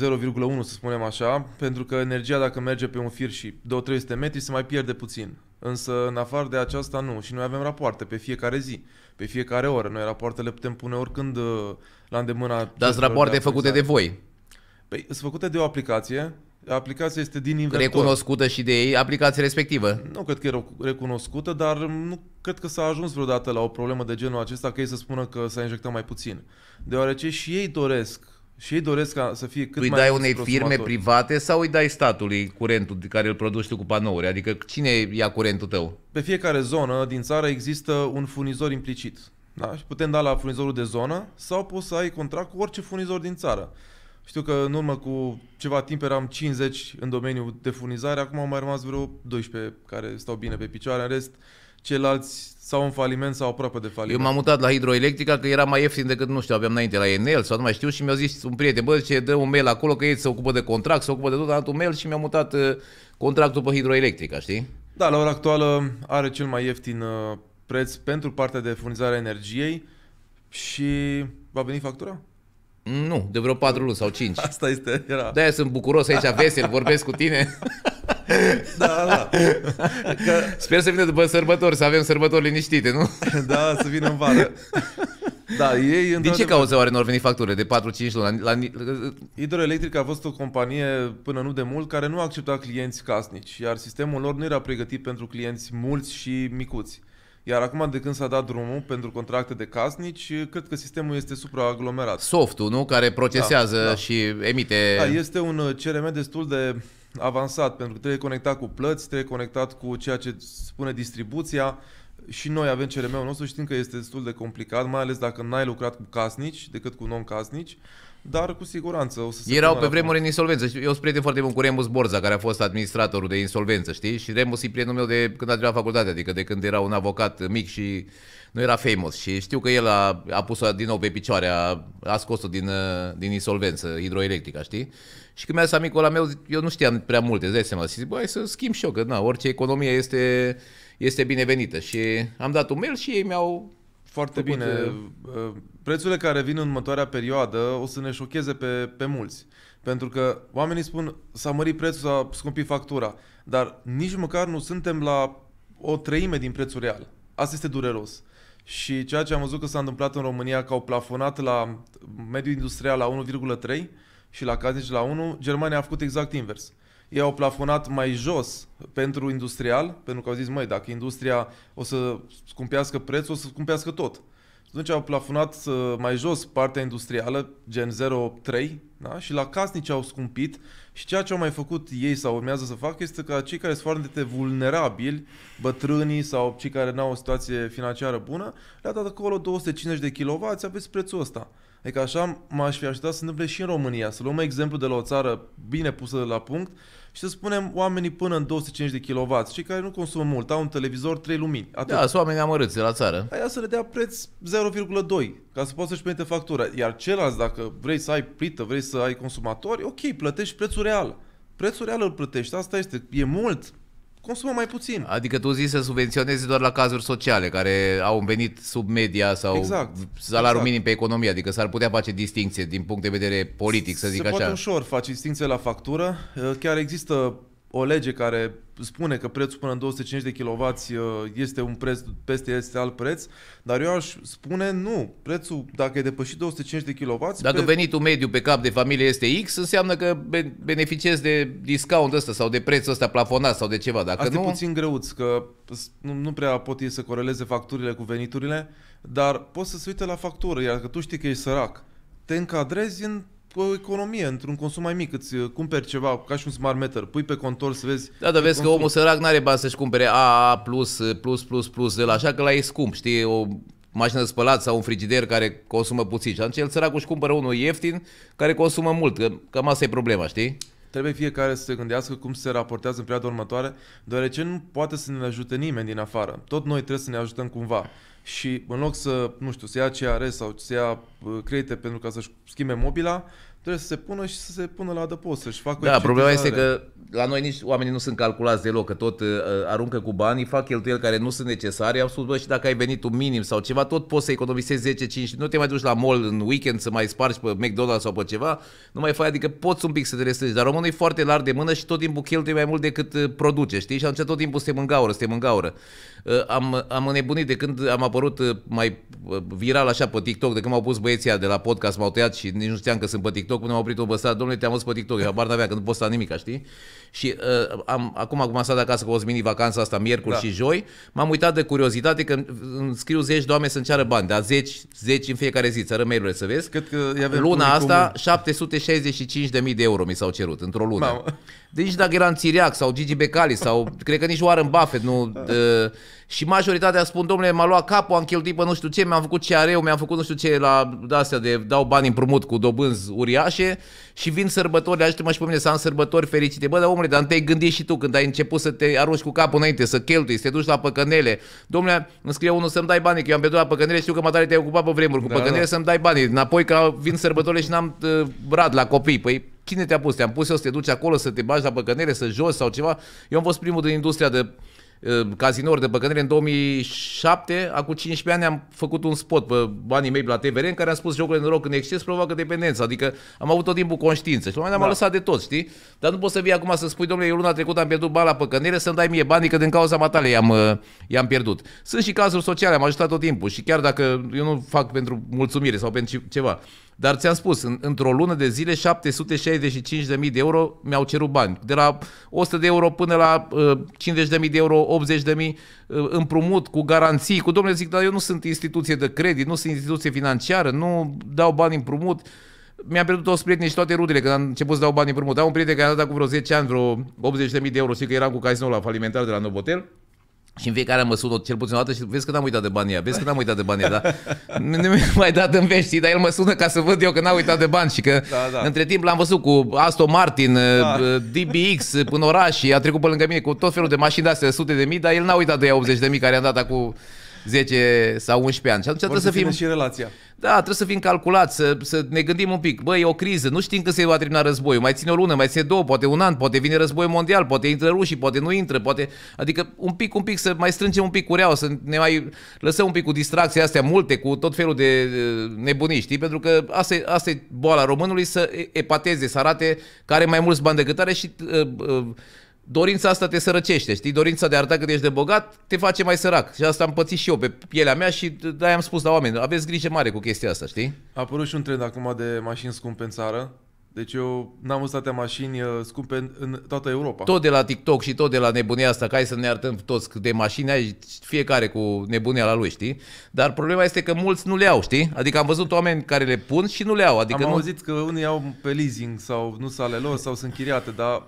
0,1 să spunem așa, pentru că energia dacă merge pe un fir și 2-300 metri se mai pierde puțin. Însă, în afară de aceasta, nu. Și noi avem rapoarte pe fiecare zi, pe fiecare oră. Noi rapoartele putem pune oricând uh, la îndemâna... Dar rapoarte de făcute de voi. Păi, sunt făcute de o aplicație aplicația este din inventor. Recunoscută și de ei, aplicația respectivă. Nu cred că e recunoscută, dar nu cred că s-a ajuns vreodată la o problemă de genul acesta că ei să spună că s-a injectat mai puțin. Deoarece și ei doresc și ei doresc ca să fie cât îi mai dai unei firme private sau îi dai statului curentul de care îl produci tu cu panouri? Adică cine ia curentul tău? Pe fiecare zonă din țară există un furnizor implicit. Da? Și putem da la furnizorul de zonă sau poți să ai contract cu orice furnizor din țară. Știu că în urmă cu ceva timp eram 50 în domeniul de furnizare, acum au mai rămas vreo 12 care stau bine pe picioare, în rest ceilalți sau în faliment sau aproape de faliment. Eu m-am mutat la hidroelectrica că era mai ieftin decât, nu știu, aveam înainte la Enel sau nu mai știu și mi-a zis un prieten, bă, ce dă un mail acolo că ei se ocupă de contract, se ocupă de tot, am un mail și mi-a mutat uh, contractul pe hidroelectrica, știi? Da, la ora actuală are cel mai ieftin uh, preț pentru partea de furnizare a energiei și va veni factura? Nu, de vreo 4 luni sau 5. Asta este, era. de sunt bucuros aici, vesel, vorbesc cu tine. da, da. Că... Sper să vină după sărbători, să avem sărbători liniștite, nu? da, să vină în vară. Da, ei, Din ce cauză oare nu au venit facturile de 4-5 luni? La, la... Hidroelectric a fost o companie până nu de mult care nu accepta clienți casnici, iar sistemul lor nu era pregătit pentru clienți mulți și micuți. Iar acum, de când s-a dat drumul pentru contracte de casnici, cred că sistemul este supraaglomerat. Softul, nu? Care procesează da, da. și emite... Da, este un uh, CRM destul de avansat, pentru că trebuie conectat cu plăți, trebuie conectat cu ceea ce spune distribuția, și noi avem CRM-ul nostru, știm că este destul de complicat, mai ales dacă n-ai lucrat cu casnici decât cu non-casnici, dar cu siguranță o să se Erau pe vremuri în insolvență. Eu sunt prieten foarte bun cu Remus Borza, care a fost administratorul de insolvență, știi? Și Remus e prietenul meu de când a la facultate, adică de când era un avocat mic și nu era famous. Și știu că el a, a pus-o din nou pe picioare, a, a scos-o din, uh, din insolvență hidroelectrică, știi? Și când mi-a amicul ăla meu, eu nu știam prea multe, îți dai seama. Și zic, băi, să schimb și eu, că na, orice economie este este binevenită. Și am dat un mail și ei mi-au foarte bine. De... Uh, uh, prețurile care vin în următoarea perioadă o să ne șocheze pe, pe mulți. Pentru că oamenii spun s-a mărit prețul, s-a scumpit factura, dar nici măcar nu suntem la o treime din prețul real. Asta este dureros. Și ceea ce am văzut că s-a întâmplat în România, că au plafonat la mediul industrial la 1,3 și la casnici la 1, Germania a făcut exact invers ei au plafonat mai jos pentru industrial, pentru că au zis, măi, dacă industria o să scumpească prețul, o să scumpească tot. Și atunci au plafonat uh, mai jos partea industrială, gen 0,3, da? și la casnici au scumpit și ceea ce au mai făcut ei sau urmează să facă este ca cei care sunt foarte vulnerabili, bătrânii sau cei care nu au o situație financiară bună, le-a dat acolo 250 de kW, aveți prețul ăsta. Adică așa m-aș fi așteptat să întâmple și în România. Să luăm exemplu de la o țară bine pusă de la punct, și să spunem oamenii până în 250 de kW, cei care nu consumă mult, au un televizor trei lumini. Atât. Da, sunt oameni amărâți de la țară. Aia să le dea preț 0,2 ca să poți să-și permite factura. Iar celălalt, dacă vrei să ai plită, vrei să ai consumatori, ok, plătești prețul real. Prețul real îl plătești, asta este. E mult, consumă mai puțin. Adică tu zici să subvenționezi doar la cazuri sociale care au venit sub media sau exact, salariul exact. minim pe economie, adică s-ar putea face distinție din punct de vedere politic, să zic Se așa. Se poate ușor face distinție la factură. Chiar există o lege care spune că prețul până în 250 de kW uh, este un preț, peste este alt preț, dar eu aș spune nu. Prețul, dacă e depășit 250 de kW... Dacă pe... venitul mediu pe cap de familie este X, înseamnă că beneficiezi de discount ăsta sau de prețul ăsta plafonat sau de ceva. Dacă Asta nu... e puțin greuț, că nu, nu prea pot ei să coreleze facturile cu veniturile, dar poți să se uite la factură, iar că tu știi că ești sărac, te încadrezi în o economie, într-un consum mai mic, îți uh, cumperi ceva, ca și un smart meter, pui pe contor să vezi... Da, dar vezi consum. că omul sărac n-are bani să-și cumpere a, plus, uh, plus, plus, plus, de la, așa că la e scump, știi, o mașină de spălat sau un frigider care consumă puțin. Și atunci el săracul își cumpără unul ieftin care consumă mult, că cam asta e problema, știi? Trebuie fiecare să se gândească cum se raportează în perioada următoare, deoarece nu poate să ne ajute nimeni din afară. Tot noi trebuie să ne ajutăm cumva și în loc să, nu știu, să ia are sau să ia uh, credite pentru ca să-și schimbe mobila, trebuie să se pună și să se pună la adăpost, să-și facă Da, problema este că la noi nici oamenii nu sunt calculați deloc, că tot uh, uh aruncă cu banii, fac cheltuieli care nu sunt necesare. Am spus, bă, și dacă ai venit un minim sau ceva, tot poți să economisezi 10 15 nu te mai duci la mall în weekend să mai spargi pe McDonald's sau pe ceva, nu mai faci, adică poți un pic să te restrângi. Dar românul e foarte larg de mână și tot timpul cheltuie mai mult decât uh, produce, știi? Și atunci tot timpul suntem în gaură, suntem în gaură. Uh, am, am înnebunit de când am apărut uh, mai uh, viral așa pe TikTok, de când m-au pus băieții de la podcast, m-au tăiat și nici nu știam că sunt pe TikTok, până m-au oprit o băsat, domnule, te-am văzut pe TikTok, eu habar n-avea, că nu posta nimic, știi? Și uh, am, acum, acum am stat acasă cu o mini vacanța asta, miercuri da. și joi, m-am uitat de curiozitate că îmi scriu zeci de oameni să-mi ceară bani, dar zeci, zeci în fiecare zi, țără mail să vezi. Cât că avem Luna asta, comun. 765.000 de euro mi s-au cerut într-o lună. Mamă. Deci dacă era în Țiriac sau Gigi Becali sau, cred că nici Warren Buffett nu... Da. Uh, și majoritatea spun, domnule, m-a luat capul, am cheltuit pe nu știu ce, mi-am făcut CR-ul, mi-am făcut nu știu ce la astea de dau bani împrumut cu dobânzi uriașe și vin sărbători, ajută-mă și pe mine să am sărbători fericite. Bă, dar omule, dar te-ai gândit și tu când ai început să te arunci cu capul înainte, să cheltui, să te duci la păcănele. Domnule, îmi scrie unul să-mi dai bani, că eu am pierdut la păcănele, știu că mă te-ai ocupat pe vremuri cu da, da păcănele, da. să-mi dai bani. Înapoi că vin sărbătorile și n-am brad uh, la copii. Păi cine te-a pus? Te-am pus eu să te duci acolo, să te bagi la păcănele, să joci sau ceva? Eu am fost primul din industria de Eh, cazinouri de păcănele în 2007, acum 15 ani am făcut un spot pe banii mei la TVR în care am spus jocul de noroc în exces provoacă dependență, adică am avut tot timpul conștiință și la un moment dat da. am lăsat de tot, știi? Dar nu poți să vii acum să spui, domnule, eu luna trecută am pierdut bani la păcănele, să-mi dai mie banii, că din cauza matale i-am, eh, i-am pierdut. Sunt și cazuri sociale, am ajutat tot timpul și chiar dacă eu nu fac pentru mulțumire sau pentru ceva, dar ți-am spus, în, într-o lună de zile, 765.000 de euro mi-au cerut bani. De la 100 de euro până la uh, 50.000 de euro, 80.000 uh, împrumut cu garanții, cu domnule zic, dar eu nu sunt instituție de credit, nu sunt instituție financiară, nu dau bani împrumut. Mi-am pierdut toți prietenii și toate rudele când am început să dau bani împrumut. Am un prieten care a dat cu vreo 10 ani vreo 80.000 de euro și că eram cu casinul la falimentar de la Novotel. Și în fiecare am măsut-o cel puțin o dată și vezi că n-am uitat de bani ea, vezi că n-am uitat de bani ea, dar nu mi [LAUGHS] mai dat în vești, dar el mă sună ca să văd eu că n-am uitat de bani și că da, da. între timp l-am văzut cu Aston Martin, da. Eh, DBX eh, până oraș și a trecut pe lângă mine cu tot felul de mașini de astea, sute de mii, dar el n-a uitat de ea 80 de mii care i-am dat acum 10 sau 11 ani. Și atunci Vor trebuie să fim... și relația. Da, trebuie să fim calculați, să, să ne gândim un pic. Băi, e o criză, nu știm când se va termina războiul. Mai ține o lună, mai ține două, poate un an, poate vine război mondial, poate intră rușii, poate nu intră, poate... Adică un pic, un pic să mai strângem un pic cureaua, să ne mai lăsăm un pic cu distracții astea multe, cu tot felul de nebunii, știi? Pentru că asta e, asta e boala românului, să epateze, să arate care mai mulți bani decât are și... Uh, uh, dorința asta te sărăcește, știi? Dorința de a arăta cât ești de bogat te face mai sărac. Și asta am pățit și eu pe pielea mea și de am spus la oameni, aveți grijă mare cu chestia asta, știi? A apărut și un trend acum de mașini scumpe în țară. Deci eu n-am văzut atâtea mașini uh, scumpe în, în toată Europa. Tot de la TikTok și tot de la nebunia asta, ca să ne arătăm toți de mașini, ai fiecare cu nebunia la lui, știi? Dar problema este că mulți nu le au, știi? Adică am văzut oameni care le pun și nu le au. Adică am nu... auzit că unii au pe leasing sau nu sale lor sau sunt chiriate, dar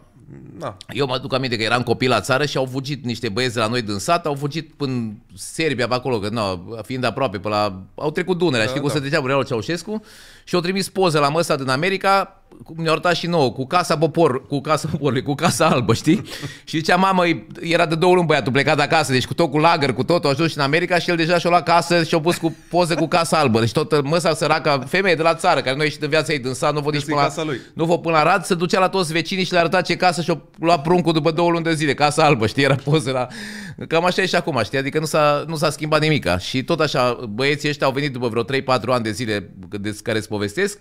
Na. Da. Eu mă aduc aminte că eram copil la țară și au fugit niște băieți la noi din sat, au fugit până Serbia pe acolo, că na, fiind aproape, pe la, au trecut Dunărea, da, știi da. cum se trecea Breaul Ceaușescu, și au trimis poze la măsa din America, cum ne-au arătat și nouă, cu casa popor, cu casa poporului, cu casa albă, știi? [LAUGHS] și zicea, mamă, era de două luni băiatul plecat de acasă, deci cu tot cu lagăr, cu totul, a ajuns și în America și el deja și a luat casă și a pus cu poze cu casa albă. Deci toată măsa săraca, femeie de la țară, care nu a ieșit în viața ei din sat, nu vă nici până la, lui. nu vă până la rad, se ducea la toți vecinii și le arăta ce casă și-o luat pruncul după două luni de zile, casa albă, știi, era poze la... Cam așa e și acum, știi? Adică nu s-a, nu s-a schimbat nimica. Și tot așa, băieții ăștia au venit după vreo 3-4 ani de zile de care îți povestesc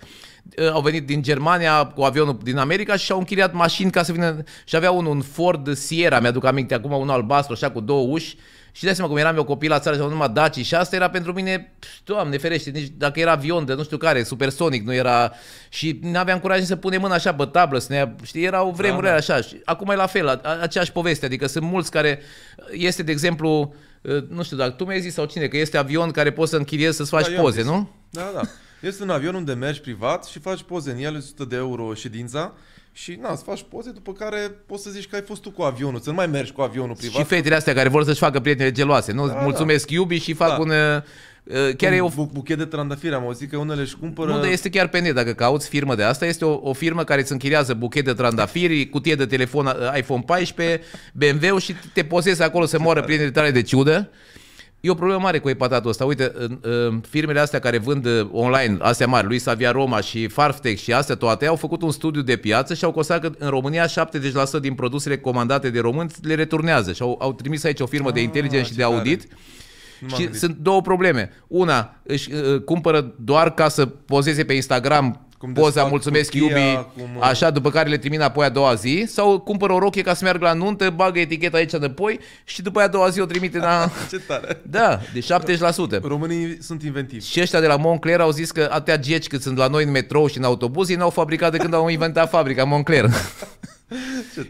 Uh, au venit din Germania cu avionul din America și au închiriat mașini ca să vină și avea unul, un Ford Sierra, mi-aduc aminte acum, un albastru așa cu două uși și dai seama cum eram eu copil la țară și am numai Daci și asta era pentru mine, doamne ferește, nici dacă era avion de nu știu care, supersonic, nu era... Și nu aveam curaj să punem mâna așa pe tablă, să ne știi, erau vremurile da, da. așa. Și acum e la fel, aceeași poveste, adică sunt mulți care... Uh, este, de exemplu, uh, nu știu dacă tu mi-ai zis sau cine, că este avion care poți să închiriezi să-ți faci da, poze, nu? Da, da. Este un avion unde mergi privat și faci poze în el, 100 de euro ședința și na, îți faci poze, după care poți să zici că ai fost tu cu avionul, să nu mai mergi cu avionul privat. Și fetele astea care vor să-și facă prietene geloase, nu? Da, da. Mulțumesc da. iubii și fac da. un... Uh, uh, chiar un e o... buchet de trandafiri, am auzit că unele își cumpără... Nu, dar este chiar pe net, dacă cauți firmă de asta, este o, o firmă care îți închiriază buchet de trandafiri, cutie de telefon uh, iPhone 14, BMW și te pozezi acolo să moară prietenii tale de ciudă. E o problemă mare cu epatatul ăsta. Uite, firmele astea care vând uh, online, astea mari, lui Savia Roma și Farftec și astea toate, au făcut un studiu de piață și au constatat că în România 70% din produsele comandate de români le returnează și au, au trimis aici o firmă de ah, inteligență și de audit. Și sunt două probleme. Una, își uh, cumpără doar ca să pozeze pe Instagram cum poza, mulțumesc cutia, iubii, cum... Uh, așa, după care le trimit apoi a doua zi, sau cumpără o rochie ca să meargă la nuntă, bagă eticheta aici înapoi și după aia a doua zi o trimite la... [LAUGHS] Ce tare! Da, de deci 70%. Românii sunt inventivi. Și ăștia de la Moncler au zis că atâtea geci cât sunt la noi în metrou și în autobuz, ei n-au fabricat de când au inventat fabrica Moncler. [LAUGHS]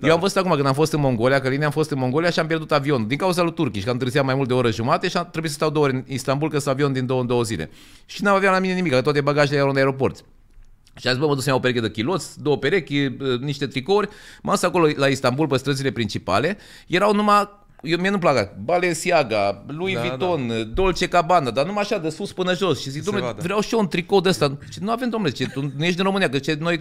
Eu am văzut acum când am fost în Mongolia, că linia am fost în Mongolia și am pierdut avionul din cauza lui turcii și că am întârziat mai mult de o oră jumate și am trebuit să stau două ore în Istanbul că să avion din două în două zile. Și n-am avea la mine nimic, că toate bagajele erau în aeroport. Și am zis, bă, mă duc să iau o pereche de chiloți, două perechi, eh, niște tricouri. M-am stat acolo la Istanbul, pe străzile principale. Erau numai eu mie nu plac Balenciaga, Louis da, Vuitton, da. Eh, Dolce Cabana, dar numai așa de sus până jos. Și zic, domnule, vreau și eu un tricou de ăsta. Și nu avem, domnule, ce, tu nu ești din România, că ce, noi 90%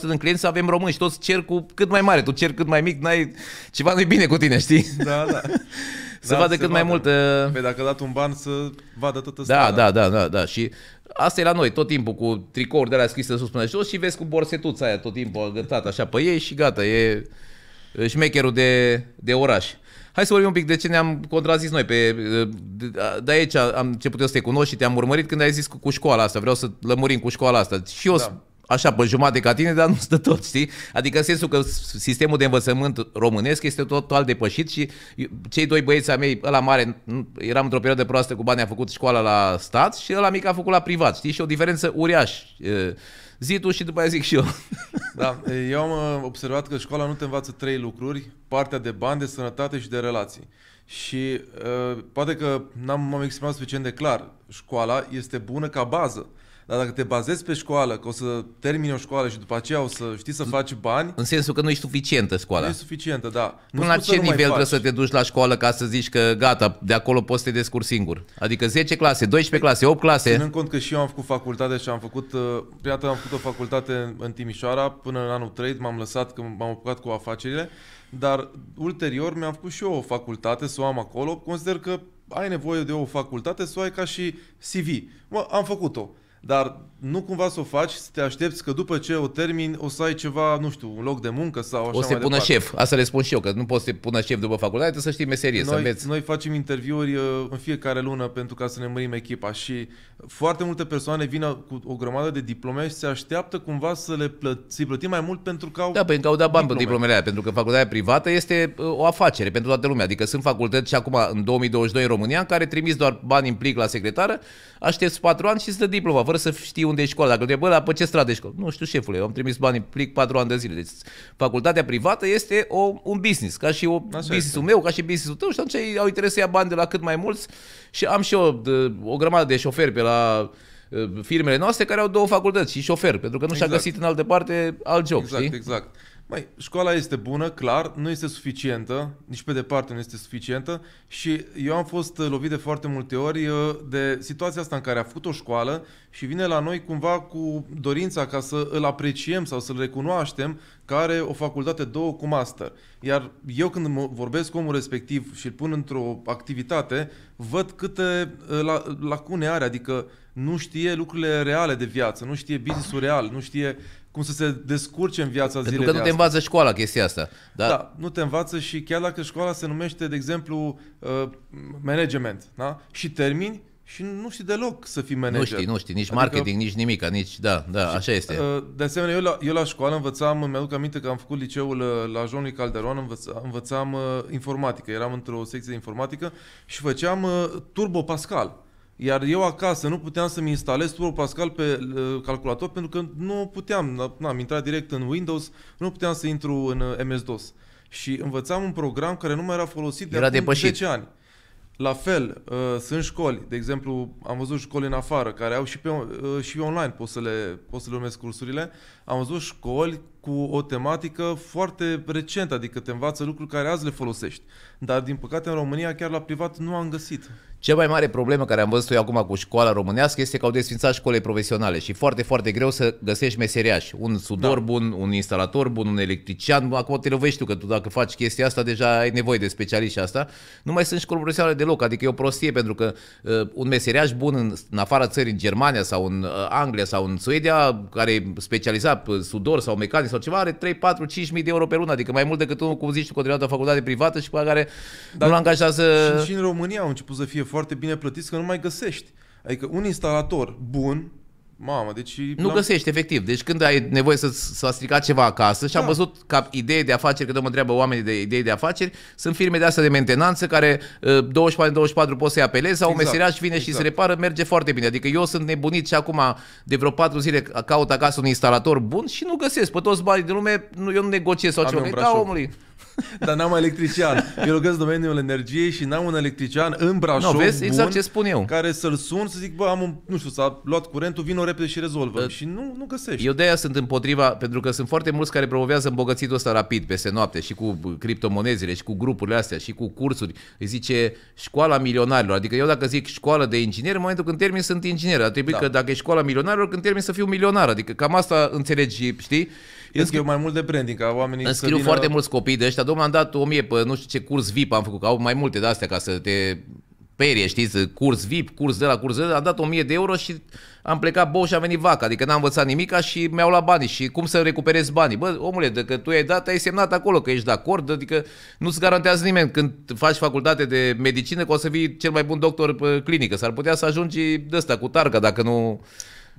din clienți avem români și toți cer cu cât mai mare, tu cer cât mai mic, n-ai, ceva nu-i bine cu tine, știi? [LAUGHS] Da, da. să da, vadă cât vadă. mai mult. Eh. Păi dacă dat un ban să vadă tot ăsta. Da, da, da, da, da. da. Și Asta e la noi, tot timpul cu tricouri de la scrisă sus până jos și vezi cu borsetuța aia tot timpul agățată așa pe ei și gata, e șmecherul de, de oraș. Hai să vorbim un pic de ce ne-am contrazis noi. Pe, de aici am început eu să te cunosc și te-am urmărit când ai zis cu, cu școala asta. Vreau să lămurim cu școala asta. Și eu da așa, pe jumate ca tine, dar nu stă tot, știi? Adică în sensul că sistemul de învățământ românesc este total depășit și cei doi băieți ai mei, ăla mare, eram într-o perioadă proastă cu bani, a făcut școala la stat și ăla mic a făcut la privat, știi? Și o diferență uriaș. Zi tu și după aia zic și eu. [LAUGHS] Da, eu am uh, observat că școala nu te învață trei lucruri, partea de bani, de sănătate și de relații. Și uh, poate că n-am m-am exprimat suficient de clar. Școala este bună ca bază, dar dacă te bazezi pe școală, că o să termini o școală și după aceea o să știi să faci bani... În sensul că nu e suficientă școala. Nu e suficientă, da. Până nu la ce nivel trebuie să te duci la școală ca să zici că gata, de acolo poți să te descurci singur? Adică 10 clase, 12 clase, 8 clase? Ținând cont că și eu am făcut facultate și am făcut... Uh, Prima am făcut o facultate în Timișoara, până în anul 3 m-am lăsat că m-am apucat cu afacerile, dar ulterior mi-am făcut și eu o facultate, să o am acolo, consider că ai nevoie de o facultate să o ai ca și CV. Mă, am făcut-o dar nu cumva să o faci, să te aștepți că după ce o termin o să ai ceva, nu știu, un loc de muncă sau așa O să te pună departe. șef, asta le spun și eu, că nu poți să te pună șef după facultate, trebuie să știi meserie, noi, să înveți. Noi facem interviuri uh, în fiecare lună pentru ca să ne mărim echipa și foarte multe persoane vin cu o grămadă de diplome și se așteaptă cumva să le plă- să plătim mai mult pentru că au Da, pentru că au dat bani pe diplomele aia, pentru că facultatea privată este uh, o afacere pentru toată lumea. Adică sunt facultăți și acum în 2022 în România în care trimis doar bani în plic la secretară aștepți patru ani și îți dă diploma, fără să știi unde e școala. Dacă bă, la pe ce stradă e școala? Nu știu, șefule, eu am trimis banii plic patru ani de zile. Deci, facultatea privată este o, un business, ca și o, business meu, ca și business-ul tău și atunci au interes să ia bani de la cât mai mulți și am și eu de, o grămadă de șoferi pe la eh, firmele noastre care au două facultăți și șofer, pentru că nu exact. și-a găsit în altă parte alt job. Exact, știi? exact. Mai, școala este bună, clar, nu este suficientă, nici pe departe nu este suficientă și eu am fost lovit de foarte multe ori uh, de situația asta în care a făcut o școală și vine la noi cumva cu dorința ca să îl apreciem sau să-l recunoaștem că are o facultate două cu master. Iar eu când vorbesc cu omul respectiv și îl pun într-o activitate, văd câte uh, lacune are, adică nu știe lucrurile reale de viață, nu știe business real, nu știe cum să se descurce în viața zilei Pentru că nu te învață școala chestia asta. Da? da, nu te învață și chiar dacă școala se numește, de exemplu, uh, management, da? și termini, și nu știi deloc să fii manager. Nu știi, nu știi, nici adică, marketing, nici nimic, nici, da, da, și, așa este. Uh, de asemenea, eu la, eu la școală învățam, mi-aduc aminte că am făcut liceul uh, la Jonului Calderon, învăța, învățam informatică, eram într-o secție de informatică și făceam Turbo Pascal. Iar eu acasă nu puteam să-mi instalez Turbo Pascal pe calculator pentru că nu puteam, n-am intrat direct în Windows, nu puteam să intru în uh, MS-DOS. Și învățam un program care nu mai era folosit de acum 10 ani. La fel, uh, sunt școli, de exemplu, am văzut școli în afară care au și, pe, uh, și online, pot să, le, pot să le urmezi cursurile. Am văzut școli cu o tematică foarte recentă, adică te învață lucruri care azi le folosești. Dar, din păcate, în România, chiar la privat, nu am găsit. Cea mai mare problemă care am văzut eu acum cu școala românească este că au desfințat școlile profesionale și foarte, foarte greu să găsești meseriași. Un sudor da. bun, un instalator bun, un electrician. Acum te lovești tu că tu dacă faci chestia asta deja ai nevoie de specialiști și asta. Nu mai sunt școli profesionale deloc, adică e o prostie pentru că uh, un meseriaș bun în, în afara țării, în Germania sau în uh, Anglia sau în Suedia, care e specializat pe uh, sudor sau mecanic sau ceva, are 3, 4, 5 mii de euro pe lună, adică mai mult decât unul, cum zici tu, cu o facultate privată și cu care Dar nu l angajează. să... Și, și în România au început să fie foarte bine plătiți că nu mai găsești. Adică un instalator bun, Mamă, deci... Nu l-am... găsești, efectiv. Deci când ai nevoie să, să stricat ceva acasă și da. am văzut ca idee de afaceri, că mă întreabă oamenii de idei de afaceri, sunt firme de astea de mentenanță care 24-24 uh, poți să-i apelezi sau exact. un meseriaș vine exact. și se exact. repară, merge foarte bine. Adică eu sunt nebunit și acum de vreo 4 zile caut acasă un instalator bun și nu găsesc. Pe toți banii de lume, nu, eu nu negociez sau ceva. Da, omului. [LAUGHS] Dar n-am electrician. Eu lucrez în domeniul energiei și n-am un electrician în Brașov no, vezi? Exact ce spun eu. care să-l sun să zic, bă, am un, nu știu, s-a luat curentul, vin o repede și rezolvă. Uh, și nu, nu găsești. Eu de aia sunt împotriva, pentru că sunt foarte mulți care promovează îmbogățitul ăsta rapid peste noapte și cu criptomonezile și cu grupurile astea și cu cursuri. Îi zice școala milionarilor. Adică eu dacă zic școală de inginer, în momentul când termin sunt inginer. Ar trebui da. că dacă e școala milionarilor, când termin să fiu milionar. Adică cam asta înțelegi, știi? Eu scriu mai mult de branding, ca oamenii îmi scriu vină... foarte mulți copii de ăștia. Domnul, am dat 1000 pe nu știu ce curs VIP am făcut, că au mai multe de astea ca să te perie, știți, curs VIP, curs de la curs de la, am dat 1000 de euro și am plecat bou și a venit vaca, adică n-am învățat nimica și mi-au luat banii și cum să recuperez banii? Bă, omule, dacă tu ai dat, ai semnat acolo că ești de acord, adică nu-ți garantează nimeni când faci facultate de medicină că o să fii cel mai bun doctor pe clinică, s-ar putea să ajungi de ăsta cu targa dacă nu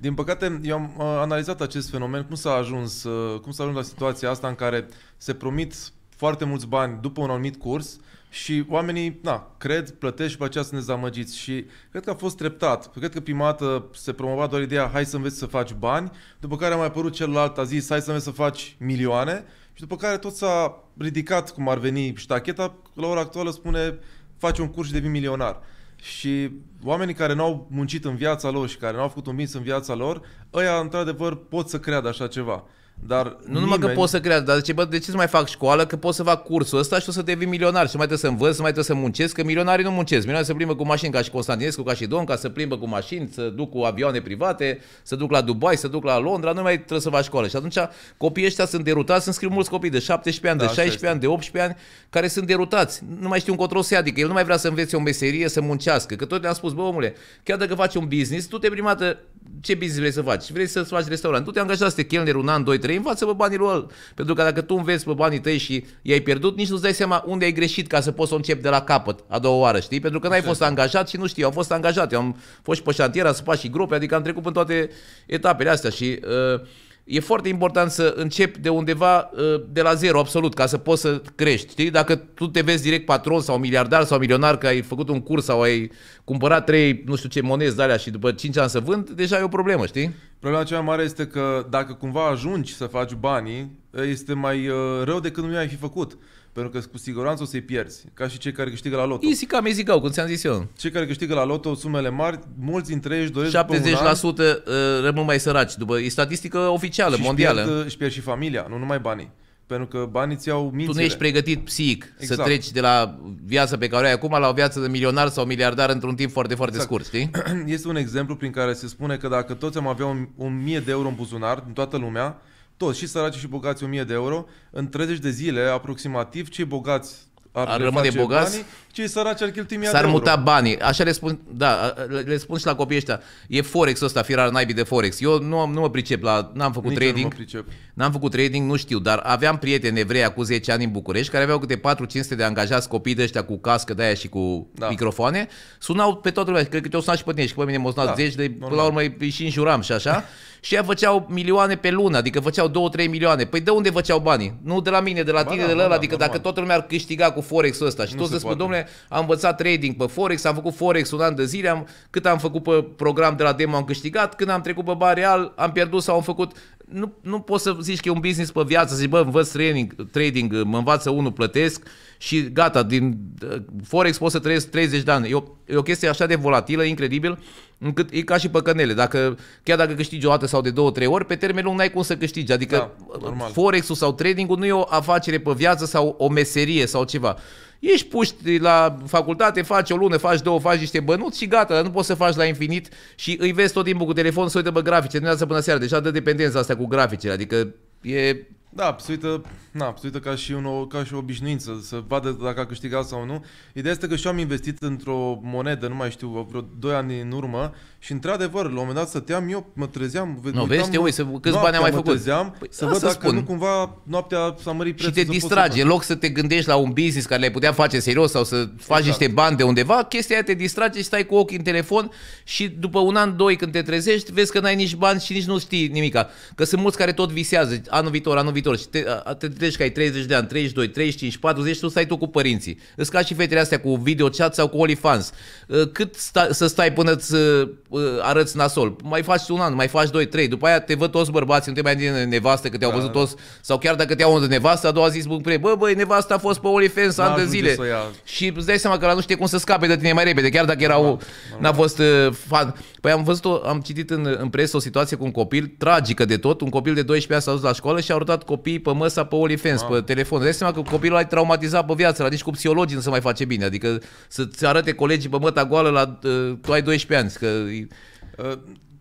din păcate, eu am uh, analizat acest fenomen, cum s-a ajuns, uh, cum s-a ajuns la situația asta în care se promit foarte mulți bani după un anumit curs și oamenii, na, cred, plătești și pe aceea sunt dezamăgiți și cred că a fost treptat. Cred că prima dată se promova doar ideea hai să înveți să faci bani, după care a mai apărut celălalt, a zis hai să înveți să faci milioane și după care tot s-a ridicat cum ar veni ștacheta, la ora actuală spune faci un curs și devii milionar. Și oamenii care n-au muncit în viața lor și care n-au făcut un business în viața lor, ăia într-adevăr pot să creadă așa ceva. Dar nu nimeni... numai că poți să creezi, dar zice, bă, de ce să mai fac școală? Că poți să fac cursul ăsta și o să devii milionar și mai trebuie să învăț, să mai trebuie să muncesc, că milionarii nu muncesc. Milionarii se plimbă cu mașini ca și Constantinescu, ca și Don, ca să plimbă cu mașini, să duc cu avioane private, să duc la Dubai, să duc la Londra, nu mai trebuie să faci școală. Și atunci copiii ăștia sunt derutați, sunt scriu mulți copii de 17 ani, da, de 16 ani, de 18 da, ani, care sunt derutați. Nu mai știu un control, să adică el nu mai vrea să învețe o meserie, să muncească. Că tot le-am spus, bă, omule, chiar dacă faci un business, tu te primată ce business vrei să faci? Vrei să-ți faci restaurant? Tu te angajați de chelner un an, doi, trei, învață pe banii lui Pentru că dacă tu înveți pe banii tăi și i-ai pierdut, nici nu-ți dai seama unde ai greșit ca să poți să începi de la capăt a doua oară, știi? Pentru că n-ai fost angajat și nu știu, am fost angajat. Eu am fost și pe șantier, am spus și grope, adică am trecut în toate etapele astea și uh, e foarte important să începi de undeva ă, de la zero, absolut, ca să poți să crești. Știi? Dacă tu te vezi direct patron sau miliardar sau milionar că ai făcut un curs sau ai cumpărat trei, nu știu ce, monezi de alea și după 5 ani să vând, deja e o problemă, știi? Problema cea mai mare este că dacă cumva ajungi să faci banii, ă, este mai ă, rău decât nu i-ai fi făcut. Pentru că cu siguranță o să-i pierzi, ca și cei care câștigă la loto. Easy cam, easy go, cum ți-am zis eu. Cei care câștigă la loto sumele mari, mulți dintre ei își doresc 70% an, uh, rămân mai săraci, după, e statistică oficială, și mondială. Își pierd, uh, își pierd și familia, nu numai banii. Pentru că banii ți au mințile. Tu nu ești pregătit psihic exact. să treci de la viața pe care o ai acum la o viață de milionar sau miliardar într-un timp foarte, foarte exact. scurt, știi? [CLEARS THROAT] Este un exemplu prin care se spune că dacă toți am avea un, un mie de euro în buzunar, în toată lumea, toți, și săraci și bogați 1000 de euro, în 30 de zile aproximativ, cei bogați ar, ar rămâne bogați, banii, cei săraci ar cheltui mii S-ar muta banii. Așa le spun, da, le spun și la copiii ăștia. E Forex ăsta, firar naibii de Forex. Eu nu, nu mă pricep la, n-am făcut Nici trading. Nu mă pricep. N-am făcut trading, nu știu, dar aveam prieteni evrei cu 10 ani în București care aveau câte 4-500 de angajați copii de ăștia cu cască de aia și cu da. microfoane. Sunau pe toată lumea, cred că te o sunat și pe tine și pe mine m-au da. zeci, de, până la urmă îi și înjuram și așa. [LAUGHS] și ea făceau milioane pe lună, adică făceau 2-3 milioane. Păi de unde făceau banii? Nu de la mine, de la tine, ba, da, de la ăla, da, adică normal. dacă toată lumea ar câștiga cu Forex-ul ăsta și nu toți să spun, domnule, am învățat trading pe Forex, am făcut Forex un an de zile, am, cât am făcut pe program de la demo am câștigat, când am trecut pe bar real am pierdut sau am făcut nu, nu poți să zici că e un business pe viață, zici, bă, învăț trading, trading mă învață unul, plătesc și gata, din uh, Forex poți să trăiesc 30 de ani. E o, e o chestie așa de volatilă, incredibil, încât e ca și păcănele. Dacă, chiar dacă câștigi o dată sau de două, trei ori, pe termen lung n-ai cum să câștigi. Adică da, Forex-ul sau trading-ul nu e o afacere pe viață sau o meserie sau ceva. Ești puști la facultate, faci o lună, faci două, faci niște bănuți și gata, dar nu poți să faci la infinit și îi vezi tot timpul cu telefon să uită pe grafice, să până seara, deja dă dependența asta cu graficele, adică e da, se uită, na, se uită ca și, un, ca și o obișnuință, să vadă dacă a câștigat sau nu. Ideea este că și eu am investit într-o monedă, nu mai știu, vreo 2 ani în urmă și într-adevăr, la un moment dat stăteam, eu mă trezeam, nu, vezi, te uiți, câți bani am mai făcut. Trezeam, păi, să văd să dacă spun. nu cumva noaptea s-a mărit prețul. Și te distrage, în loc să te gândești la un business care le-ai putea face serios sau să faci exact. niște bani de undeva, chestia aia te distrage și stai cu ochii în telefon și după un an, doi, când te trezești, vezi că n-ai nici bani și nici nu știi nimica. Că sunt mulți care tot visează, anul viitor, anul viitor, viitor și te, a, te că ai 30 de ani, 32, 35, 40, tu stai tu cu părinții. Îți ca și fetele astea cu video chat sau cu OnlyFans. Ă, cât sta, să stai până îți ă, ă, arăți nasol? Mai faci un an, mai faci 2, 3, după aia te văd toți bărbații, nu te mai din nevastă că te-au da. văzut toți, sau chiar dacă te-au de nevastă, a doua zi spun pre, bă, băi, nevasta a fost pe OnlyFans ani de zile. Și îți dai seama că la nu știe cum să scape de tine mai repede, chiar dacă erau, da, n-a fost uh, fan. Păi am văzut, am citit în, în presă o situație cu un copil, tragică de tot, un copil de 12 ani s-a dus la școală și a arătat copii pe măsa, pe OnlyFans, ah. pe telefon. Dai seama că copilul ai traumatizat pe viață, la nici cu psihologii nu se mai face bine. Adică să-ți arate colegii pe măta goală la... Uh, tu ai 12 ani, că... Uh,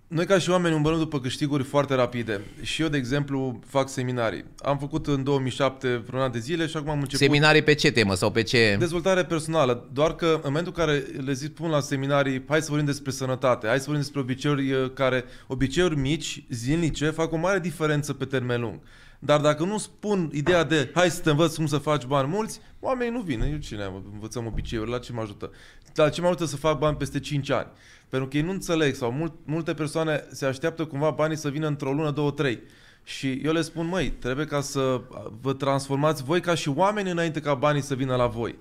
noi ca și oameni umblăm după câștiguri foarte rapide. Și eu, de exemplu, fac seminarii. Am făcut în 2007 vreun de zile și acum am început... Seminarii pe ce temă sau pe ce... Dezvoltare personală. Doar că în momentul în care le zic pun la seminarii, hai să vorbim despre sănătate, hai să vorbim despre obiceiuri uh, care, obiceiuri mici, zilnice, fac o mare diferență pe termen lung. Dar dacă nu spun ideea de hai să te învăț cum să faci bani mulți, oamenii nu vin. Eu cine am, învățăm obiceiuri, la ce mă ajută? La ce mă ajută să fac bani peste 5 ani? Pentru că ei nu înțeleg sau mult, multe persoane se așteaptă cumva banii să vină într-o lună, două, trei. Și eu le spun, măi, trebuie ca să vă transformați voi ca și oameni înainte ca banii să vină la voi.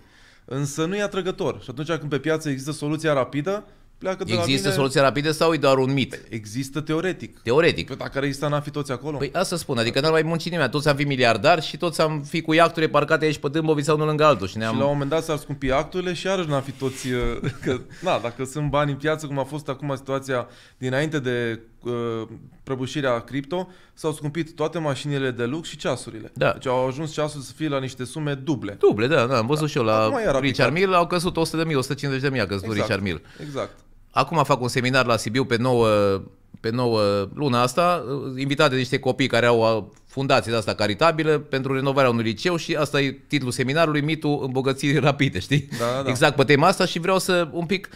Însă nu e atrăgător. Și atunci când pe piață există soluția rapidă, pleacă de Există la mine... soluții rapidă sau e doar un mit? Există teoretic. Teoretic. Păi dacă ar exista, n-am fi toți acolo. Păi asta spun, adică n-ar mai munci nimeni, toți am fi miliardari și toți am fi cu iacturile parcate aici pe Dâmbovi sau unul lângă altul. Și, ne-am... și la un moment dat s-ar scumpi iacturile și iarăși n-am fi toți, uh, [LAUGHS] că, na, dacă sunt bani în piață, cum a fost acum situația dinainte de uh, prăbușirea cripto, s-au scumpit toate mașinile de lux și ceasurile. Da. Deci au ajuns ceasurile să fie la niște sume duble. Duble, da, da am văzut da. și eu la Richard Mille, au căzut 100 de mii, 150 de mii a căzut exact, Richard Mille. Exact. Acum fac un seminar la Sibiu pe 9, pe 9 luna asta, uh, invitat de niște copii care au fundații de asta caritabile pentru renovarea unui liceu și asta e titlul seminarului, mitul îmbogățirii rapide, știi? Da, da. Exact pe tema asta și vreau să un pic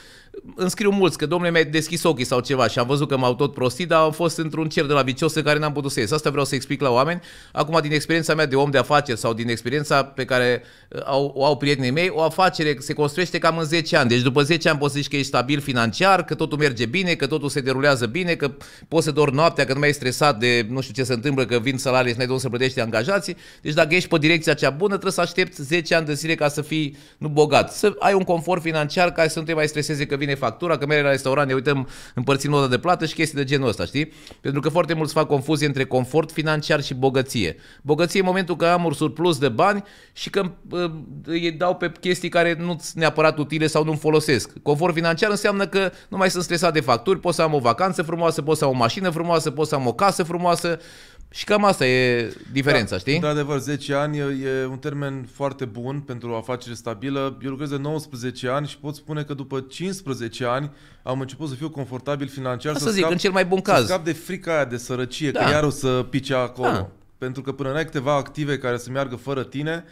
îmi scriu mulți că, domnule, mi-ai deschis ochii sau ceva și am văzut că m-au tot prostit, dar am fost într-un cer de la vicios în care n-am putut să ies. Asta vreau să explic la oameni. Acum, din experiența mea de om de afaceri sau din experiența pe care uh, au, o au prietenii mei, o afacere se construiește cam în 10 ani. Deci după 10 ani poți să zici că ești stabil financiar, că totul merge bine, că totul se derulează bine, că poți să dormi noaptea, că nu mai ești stresat de nu știu ce se întâmplă, că vin salarii și n-ai de să plătești angajații. Deci dacă ești pe direcția cea bună, trebuie să aștepți 10 ani de zile ca să fii nu bogat. Să ai un confort financiar ca să nu te mai streseze că vine factura, că mergem la restaurant, ne uităm, împărțim nota de plată și chestii de genul ăsta, știi? Pentru că foarte mulți fac confuzie între confort financiar și bogăție. Bogăție în momentul că am un surplus de bani și că uh, îi dau pe chestii care nu sunt neapărat utile sau nu-mi folosesc. Confort financiar înseamnă că nu mai sunt stresat de facturi, pot să am o vacanță frumoasă, pot să am o mașină frumoasă, pot să am o casă frumoasă, și cam asta e diferența, da, știi? Într-adevăr, 10 ani e un termen foarte bun pentru o afacere stabilă. Eu lucrez de 19 ani și pot spune că după 15 ani am început să fiu confortabil financiar. Asta să zic, scap, în cel mai bun caz. Să scap de frica aia de sărăcie, da. că iar o să pice acolo. Da. Pentru că până n-ai câteva active care să meargă fără tine,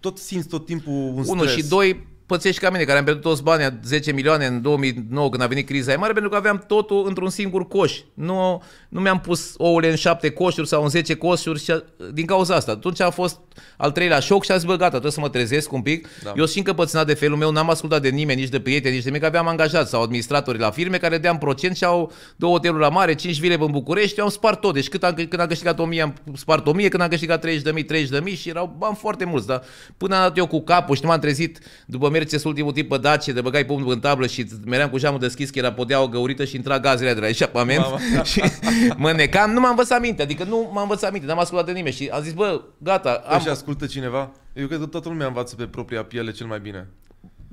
tot simți tot timpul un Unu stres. Unu și doi, pățești ca mine, care am pierdut toți banii, 10 milioane în 2009 când a venit criza e mare, pentru că aveam totul într-un singur coș. Nu, nu mi-am pus ouăle în șapte coșuri sau în zece coșuri și a, din cauza asta. Atunci a fost al treilea șoc și a zis, bă, gata, trebuie să mă trezesc un pic. Da. Eu sunt încăpățânat de felul meu, n-am ascultat de nimeni, nici de prieteni, nici de mine, că aveam angajat sau administratori la firme care deam procent și au două hoteluri la mare, cinci vile în București, eu am spart tot. Deci cât am, când am câștigat 1000, am spart 1000, când am câștigat 30.000, 30.000 și erau, bani foarte mulți, dar până am dat eu cu capul și nu m-am trezit după Mercedes ultimul tip pe Dacia, de băgai pumnul în tablă și meream cu geamul deschis, că era podeaua găurită și intra gazele de la eșapament. [LAUGHS] și mânecam, nu m-am văzut minte, adică nu m-am văzut minte, n-am ascultat de nimeni și am zis, bă, gata. Păi am... Și ascultă cineva? Eu cred că toată lumea învață pe propria piele cel mai bine.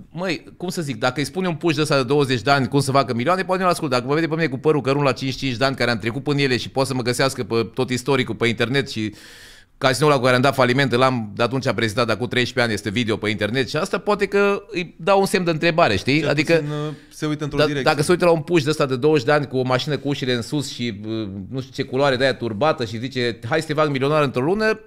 Măi, cum să zic, dacă îi spune un puș de ăsta de 20 de ani cum să facă milioane, poate nu-l ascult. Dacă vă vede pe mine cu părul cărun la 55 de ani care am trecut până ele și poate să mă găsească pe tot istoricul pe internet și Casinoul la care am dat faliment, l-am de atunci a prezentat acum 13 ani, este video pe internet și asta poate că îi dau un semn de întrebare, știi? Ce adică uh, se uită într-o da, direcție. Dacă se uită la un puș de ăsta de 20 de ani cu o mașină cu ușile în sus și uh, nu știu ce culoare de aia turbată și zice hai să te fac milionar într-o lună,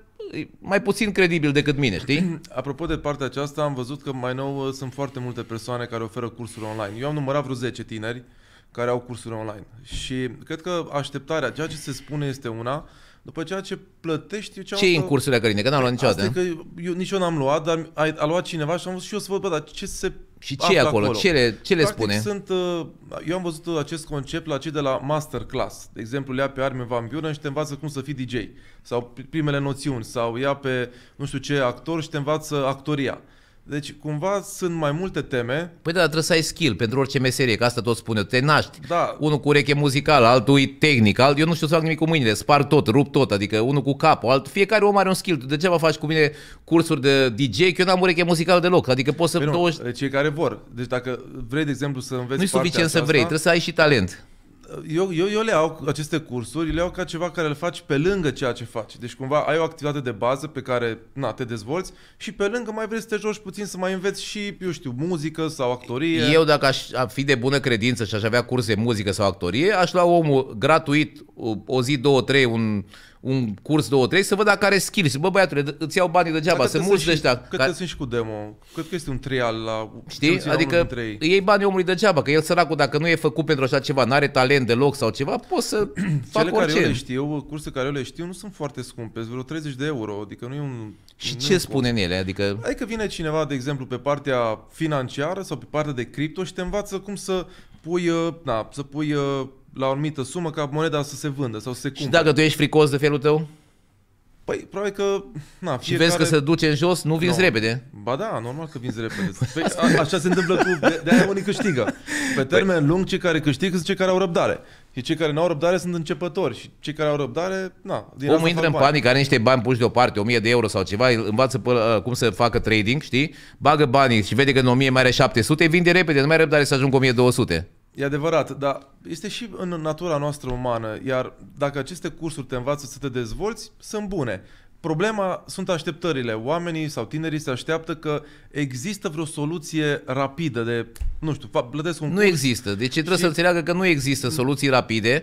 mai puțin credibil decât mine, știi? [CLEARS THROAT] Apropo de partea aceasta, am văzut că mai nou uh, sunt foarte multe persoane care oferă cursuri online. Eu am numărat vreo 10 tineri care au cursuri online și cred că așteptarea, ceea ce se spune este una, după ceea ce plătești... Eu ce ce e în cursurile care Că n-am luat niciodată. Asta da? că eu, nici eu n-am luat, dar a, a luat cineva și am văzut și eu să văd, bă, dar ce se și ce e acolo? acolo? Ce le, ce le spune? Sunt, uh, eu am văzut uh, acest concept la cei de la Masterclass. De exemplu, ia pe Armin Van Buren și te învață cum să fii DJ. Sau primele noțiuni. Sau ia pe nu știu ce actor și te învață actoria. Deci, cumva, sunt mai multe teme. Păi da, trebuie să ai skill pentru orice meserie, că asta tot spune, te naști. Da. Unul cu ureche muzicală, altul tehnic, altul, eu nu știu să fac nimic cu mâinile, spar tot, rup tot, adică unul cu capul, altul, fiecare om are un skill. De ce mă faci cu mine cursuri de DJ, că eu n-am ureche muzicală deloc, adică poți să... Păi nu, 20... Cei care vor, deci dacă vrei, de exemplu, să înveți Nu e suficient să vrei, trebuie să ai și talent eu, eu, eu le iau aceste cursuri, le iau ca ceva care îl faci pe lângă ceea ce faci. Deci cumva ai o activitate de bază pe care na, te dezvolți și pe lângă mai vrei să te joci puțin, să mai înveți și, eu știu, muzică sau actorie. Eu dacă aș fi de bună credință și aș avea curse muzică sau actorie, aș lua omul gratuit o zi, două, trei, un, un curs, două, trei, să văd dacă are skills. Bă, băiatule, îți iau banii degeaba, Dar sunt mulți de ăștia. Cred că sunt și cu demo. Cred că este un trial la... Știi? Adică îi iei banii omului degeaba, că el săracul, dacă nu e făcut pentru așa ceva, nu are talent deloc sau ceva, poți să fac [CLEARS THROAT] Cele orice. care eu le știu, cursurile care eu le știu, nu sunt foarte scumpe, sunt vreo 30 de euro, adică nu e un... Și ce spune în ele? Adică... adică vine cineva, de exemplu, pe partea financiară sau pe partea de cripto și te învață cum să pui, uh, na, să pui uh, la o anumită sumă ca moneda să se vândă sau să se cumpere. Și dacă tu ești fricos de felul tău? Păi, probabil că... Na, și vezi că se duce în jos, nu vinzi no. repede. Ba da, normal că vinzi repede. Păi, a, așa se întâmplă cu... De, de unii câștigă. Pe păi- termen păi... lung, cei care câștigă sunt cei care au răbdare. Și cei care nu au răbdare sunt începători. Și cei care au răbdare, na, din Omul intră în panică, are niște bani puși deoparte, 1000 de euro sau ceva, învață pe, uh, cum să facă trading, știi? Bagă banii și vede că în 1000 mai are 700, vinde repede, nu mai are răbdare să ajungă 1200. E adevărat, dar este și în natura noastră umană, iar dacă aceste cursuri te învață să te dezvolți, sunt bune. Problema sunt așteptările. Oamenii sau tinerii se așteaptă că există vreo soluție rapidă de, nu știu, plătesc un Nu curs există. Deci trebuie și... să înțeleagă că nu există soluții rapide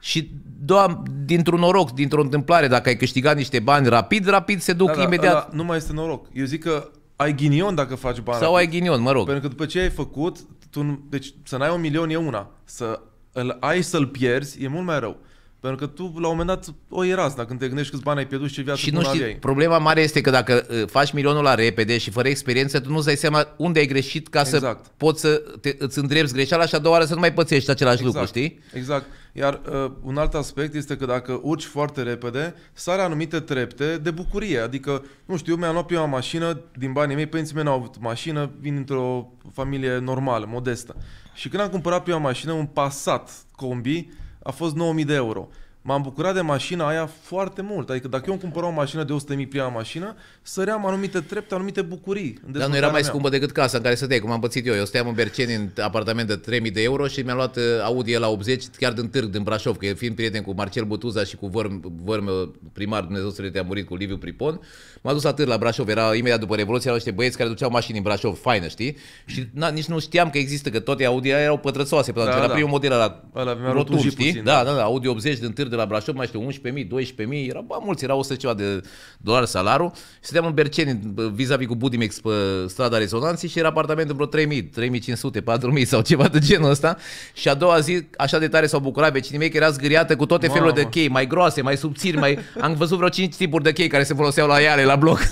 și doar dintr-un noroc, dintr-o întâmplare, dacă ai câștigat niște bani rapid, rapid se duc da, da, imediat. Da, nu mai este noroc. Eu zic că ai ghinion dacă faci bani. Sau ai ghinion, mă rog. Pentru că după ce ai făcut, tu, deci să n-ai un milion e una, să îl ai să-l pierzi e mult mai rău. Pentru că tu la un moment dat o e dacă când te gândești câți bani ai pierdut și ce viață și nu știi, Problema mare este că dacă uh, faci milionul la repede și fără experiență, tu nu-ți dai seama unde ai greșit ca exact. să poți să te, îți îndrepți greșeala și a doua oară să nu mai pățești același exact. lucru, știi? Exact. Iar uh, un alt aspect este că dacă urci foarte repede, sare anumite trepte de bucurie. Adică, nu știu, eu mi-am luat prima mașină din banii mei, părinții mei nu au avut mașină, vin într o familie normală, modestă. Și când am cumpărat prima mașină, un Passat combi, a fost 9000 de euro m-am bucurat de mașina aia foarte mult. Adică dacă eu îmi cumpăram o mașină de 100.000 prima mașină, săream anumite trepte, anumite bucurii. Dar nu era mai mea. scumpă decât casa în care stăteai, cum am pățit eu. Eu stăteam în Berceni în apartament de 3.000 de euro și mi-a luat uh, Audi la 80 chiar din târg, din Brașov, că fiind prieten cu Marcel Butuza și cu Vorm Vorm uh, primar, Dumnezeu să te-a murit cu Liviu Pripon, m-a dus la târg la Brașov. Era imediat după Revoluție, erau niște băieți care duceau mașini în Brașov, faină, știi? Și na, nici nu știam că există, că toate Audi erau pătrățoase. Pe da, era da. primul model la da, rotund, știi? Puțin, da, da, da, da Audi 80 din târg de la Brașov, mai știu, 11.000, 12.000, era ba, mulți, era 100 ceva de dolari salariu. Stăteam în Berceni, vis-a-vis cu Budimex pe strada Rezonanții și era apartament vreo 3.000, 3.500, 4.000 sau ceva de genul ăsta. Și a doua zi, așa de tare s-au bucurat vecinii mei că era zgâriată cu toate felurile de chei, mai groase, mai subțiri, mai... Am văzut vreo 5 tipuri de chei care se foloseau la iale, la bloc. [LAUGHS]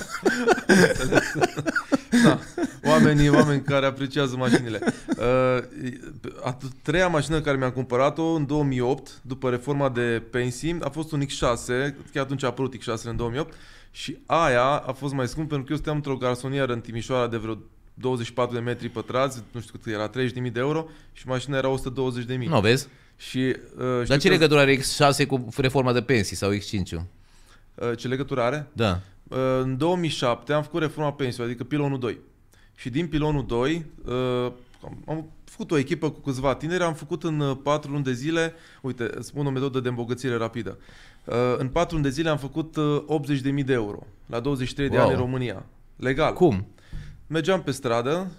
Da. Oamenii, oameni care apreciază mașinile. Uh, a treia mașină care mi-am cumpărat-o în 2008, după reforma de pensii, a fost un X6, chiar atunci a apărut X6 în 2008, și aia a fost mai scump pentru că eu stăteam într-o garsonieră în Timișoara de vreo 24 de metri pătrați, nu știu cât era, 30.000 de euro și mașina era 120.000. Nu, vezi? Și, uh, Dar ce că... legătură are X6 cu reforma de pensii sau X5-ul? Uh, ce legătură are? Da. În 2007 am făcut reforma pensiilor, adică pilonul 2. Și din pilonul 2 uh, am făcut o echipă cu câțiva tineri, am făcut în 4 uh, luni de zile, uite, spun o metodă de îmbogățire rapidă. Uh, în 4 luni de zile am făcut 80.000 de euro la 23 de ani în România. Legal. Cum? Mergeam pe stradă,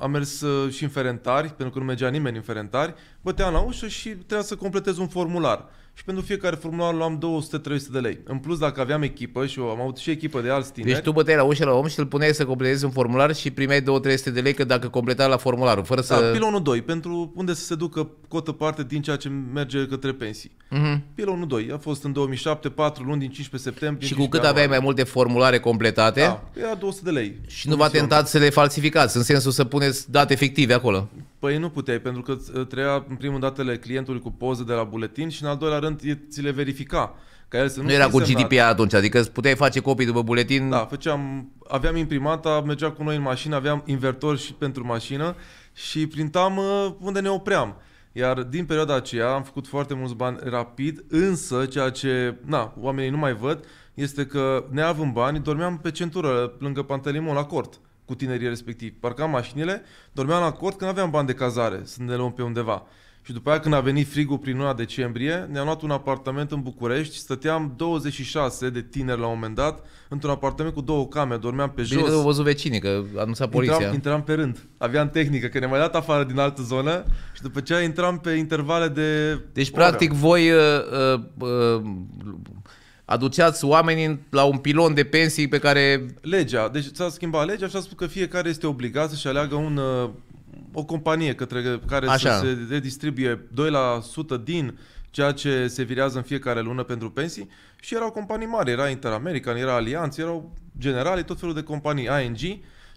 am mers și în Ferentari, pentru că nu mergea nimeni în Ferentari, băteam la ușă și trebuia să completez un formular și pentru fiecare formular luam 200-300 de lei. În plus, dacă aveam echipă și am avut și echipă de alți tineri... Deci tu băteai la ușa la om și îl puneai să completezi un formular și primeai 2-300 de lei că dacă completa la formularul, fără da, să... Da, pilonul 2, pentru unde să se ducă cotă parte din ceea ce merge către pensii. Uh-huh. Pilonul 2 a fost în 2007, 4 luni din 15 septembrie. Și cu cât aveai mai multe formulare completate... Da, era 200 de lei. Și nu v-a tentat să le falsificați, în sensul să puneți date fictive acolo. Păi nu puteai, pentru că treia în primul datele clientului cu poze de la buletin și în al doilea rând ți le verifica. Ca el să nu, nu era cu GDPR atunci, adică puteai face copii după buletin. Da, făceam, aveam imprimata, mergea cu noi în mașină, aveam invertor și pentru mașină și printam uh, unde ne opream. Iar din perioada aceea am făcut foarte mulți bani rapid, însă ceea ce, na, oamenii nu mai văd, este că neavând bani, dormeam pe centură, lângă Pantelimon, la cort cu tinerii respectivi. Parcam mașinile, dormeam la cort că nu aveam bani de cazare să ne luăm pe undeva. Și după aia când a venit frigul prin luna decembrie, ne-am luat un apartament în București, stăteam 26 de tineri la un moment dat, într-un apartament cu două camere, dormeam pe Bine jos. Bine văzut vecinii, că anunța poliția. Intram, intram pe rând, aveam tehnică, că ne mai dat afară din altă zonă și după aceea intram pe intervale de Deci oră. practic voi uh, uh, uh, aduceați oamenii la un pilon de pensii pe care... Legea, deci s-a schimbat legea și a spus că fiecare este obligat să-și aleagă un, uh, o companie către care Așa. să se redistribuie 2% din ceea ce se virează în fiecare lună pentru pensii și erau companii mari, era Interamerican, era Alianț, erau generali, tot felul de companii, ANG,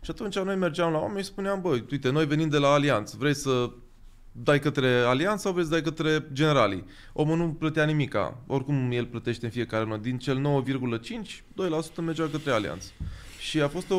și atunci noi mergeam la oameni și spuneam, băi, uite, noi venim de la Alianț, vrei să dai către alianță sau vezi dai către generalii. Omul nu plătea nimica. Oricum el plătește în fiecare lună. Din cel 9,5, 2% mergea către alianță. Și a fost o,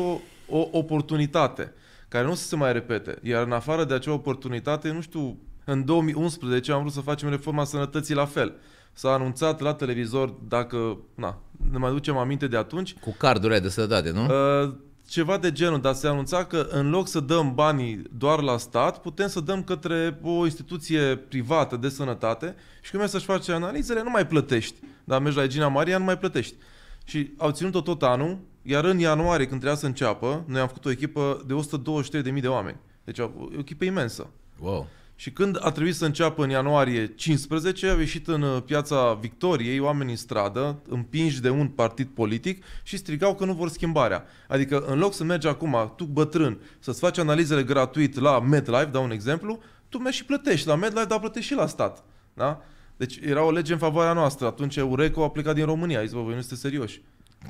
o oportunitate care nu o să se mai repete. Iar în afară de acea oportunitate, nu știu, în 2011 am vrut să facem reforma sănătății la fel. S-a anunțat la televizor dacă, na, ne mai ducem aminte de atunci. Cu cardurile de sănătate, nu? Uh, ceva de genul, dar se anunța că în loc să dăm banii doar la stat, putem să dăm către o instituție privată de sănătate și când mergi să-și face analizele, nu mai plătești. Dar mergi la Egina Maria, nu mai plătești. Și au ținut-o tot anul, iar în ianuarie, când trebuia să înceapă, noi am făcut o echipă de 123.000 de oameni. Deci o echipă imensă. Wow. Și când a trebuit să înceapă în ianuarie 15, a ieșit în uh, piața Victoriei oamenii în stradă, împinși de un partid politic și strigau că nu vor schimbarea. Adică în loc să mergi acum, tu bătrân, să-ți faci analizele gratuit la MedLife, dau un exemplu, tu mergi și plătești la MedLife, dar plătești și la stat. Da? Deci era o lege în favoarea noastră. Atunci Eureco a plecat din România. Aici, zis, bă, voi nu sunteți serioși.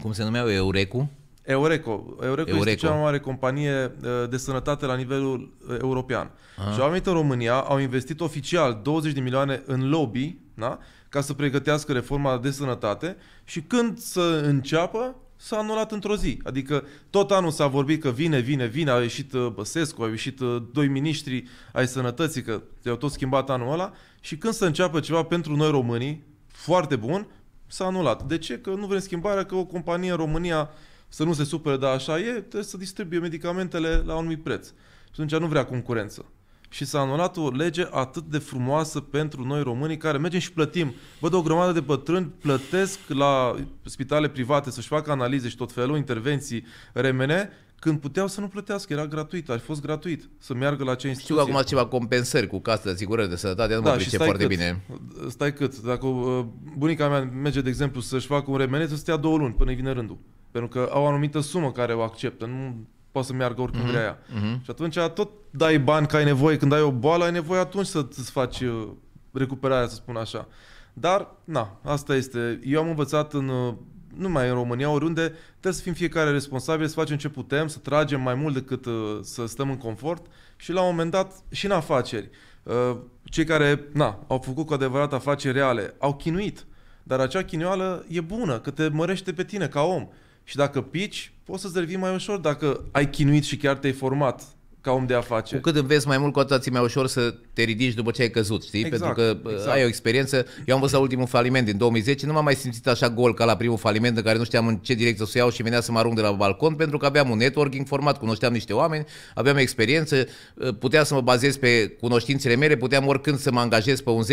Cum se numeau Eurecu? Eureco. Eureco, Eureco este cea mai mare companie uh, de sănătate la nivelul uh, european. Aha. Și oamenii în România au investit oficial 20 de milioane în lobby da? ca să pregătească reforma de sănătate și când să înceapă, s-a anulat într-o zi. Adică tot anul s-a vorbit că vine, vine, vine, a ieșit uh, Băsescu, a ieșit doi miniștri ai sănătății, că te au tot schimbat anul ăla și când să înceapă ceva pentru noi românii, foarte bun, s-a anulat. De ce? Că nu vrem schimbarea, că o companie în România să nu se supere, dar așa e, trebuie să distribuie medicamentele la un mic preț. Și atunci nu vrea concurență. Și s-a anulat o lege atât de frumoasă pentru noi românii care mergem și plătim. Văd o grămadă de bătrâni plătesc la spitale private să-și facă analize și tot felul, intervenții, remene, când puteau să nu plătească, era gratuit, ar fi fost gratuit să meargă la cei. instituție. Știu că acum ceva compensări cu casă de asigurări de sănătate, nu da, mă stai foarte cât, bine. Stai cât, dacă uh, bunica mea merge, de exemplu, să-și facă un remenet, să stea două luni până îi vine rândul. Pentru că au o anumită sumă care o acceptă, nu poate să meargă oricând uh-huh, vrea ea. uh Și atunci tot dai bani că ai nevoie, când ai o boală, ai nevoie atunci să-ți faci uh, recuperarea, să spun așa. Dar, na, asta este. Eu am învățat în uh, nu mai în România, oriunde, trebuie să fim fiecare responsabil să facem ce putem, să tragem mai mult decât uh, să stăm în confort și la un moment dat și în afaceri. Uh, cei care na, au făcut cu adevărat afaceri reale au chinuit, dar acea chinuială e bună, că te mărește pe tine ca om. Și dacă pici, poți să-ți revii mai ușor dacă ai chinuit și chiar te-ai format ca om de afaceri. Cu cât înveți mai mult, cu atât ți mai ușor să te ridici după ce ai căzut, știi? Exact, Pentru că exact. ai o experiență. Eu am văzut la ultimul faliment din 2010, nu m-am mai simțit așa gol ca la primul faliment în care nu știam în ce direcție să iau și venea să mă arunc de la balcon pentru că aveam un networking format, cunoșteam niște oameni, aveam experiență, ă, puteam să mă bazez pe cunoștințele mele, puteam oricând să mă angajez pe un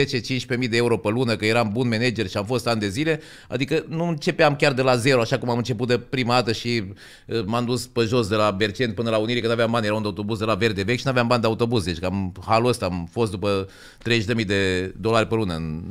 10-15.000 de euro pe lună, că eram bun manager și am fost ani de zile, adică nu începeam chiar de la zero, așa cum am început de prima dată și ă, m-am dus pe jos de la Bercent până la Unire, când aveam bani, era un autobuz autobuz, de la verde vechi și nu aveam bani de autobuz. Deci cam halul ăsta am fost după 30.000 de dolari pe lună în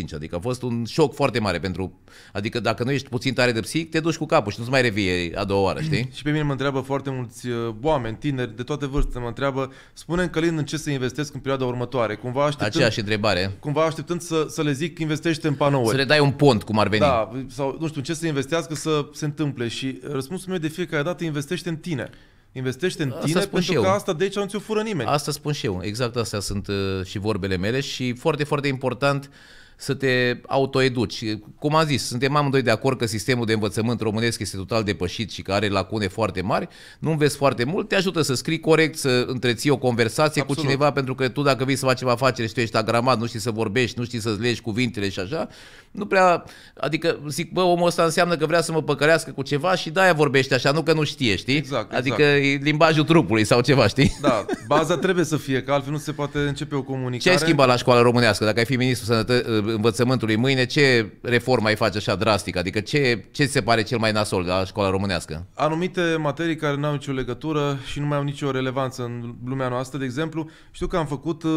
94-95. Adică a fost un șoc foarte mare pentru... Adică dacă nu ești puțin tare de psihic, te duci cu capul și nu-ți mai revie a doua oară, știi? [CLEARS THROAT] și pe mine mă întreabă foarte mulți uh, oameni, tineri, de toate vârstele, mă întreabă, spune că în ce să investesc în perioada următoare? Cumva așteptând, Aceeași întrebare. Cumva așteptând să, să le zic, investește în panouri. Să le dai un pont, cum ar veni. Da, sau nu știu, în ce să investească să se întâmple. Și uh, răspunsul meu de fiecare dată, investește în tine. Investește în tine spun pentru eu. că asta de aici nu ți-o fură nimeni. Asta spun și eu. Exact astea sunt uh, și vorbele mele și foarte, foarte important uh, să te autoeduci. Cum am zis, suntem amândoi de acord că sistemul de învățământ românesc este total depășit și că are lacune foarte mari, nu înveți foarte mult, te ajută să scrii corect, să întreții o conversație Absolut. cu cineva, pentru că tu dacă vii să faci ceva afacere și tu ești agramat, nu știi să vorbești, nu știi să-ți legi cuvintele și așa, nu prea, adică zic, bă, omul ăsta înseamnă că vrea să mă păcărească cu ceva și de-aia vorbește așa, nu că nu știe, știi? Exact, exact. Adică e limbajul trupului sau ceva, știi? Da, baza trebuie să fie, că altfel nu se poate începe o comunicare. Ce ai schimbat la școala românească? Dacă ai fi ministru sănătății? învățământului mâine, ce reformă ai face așa drastic? Adică ce, ce se pare cel mai nasol la școala românească? Anumite materii care nu au nicio legătură și nu mai au nicio relevanță în lumea noastră. De exemplu, știu că am făcut uh,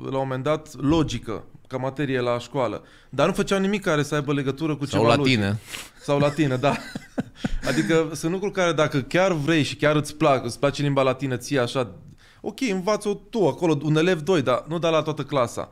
la un moment dat logică ca materie la școală, dar nu făceau nimic care să aibă legătură cu Sau ceva latină. Logic. Sau latină, da. [LAUGHS] Adică sunt lucruri care dacă chiar vrei și chiar îți plac, îți place limba latină ție așa, ok, învață-o tu acolo, un elev, doi, dar nu da la toată clasa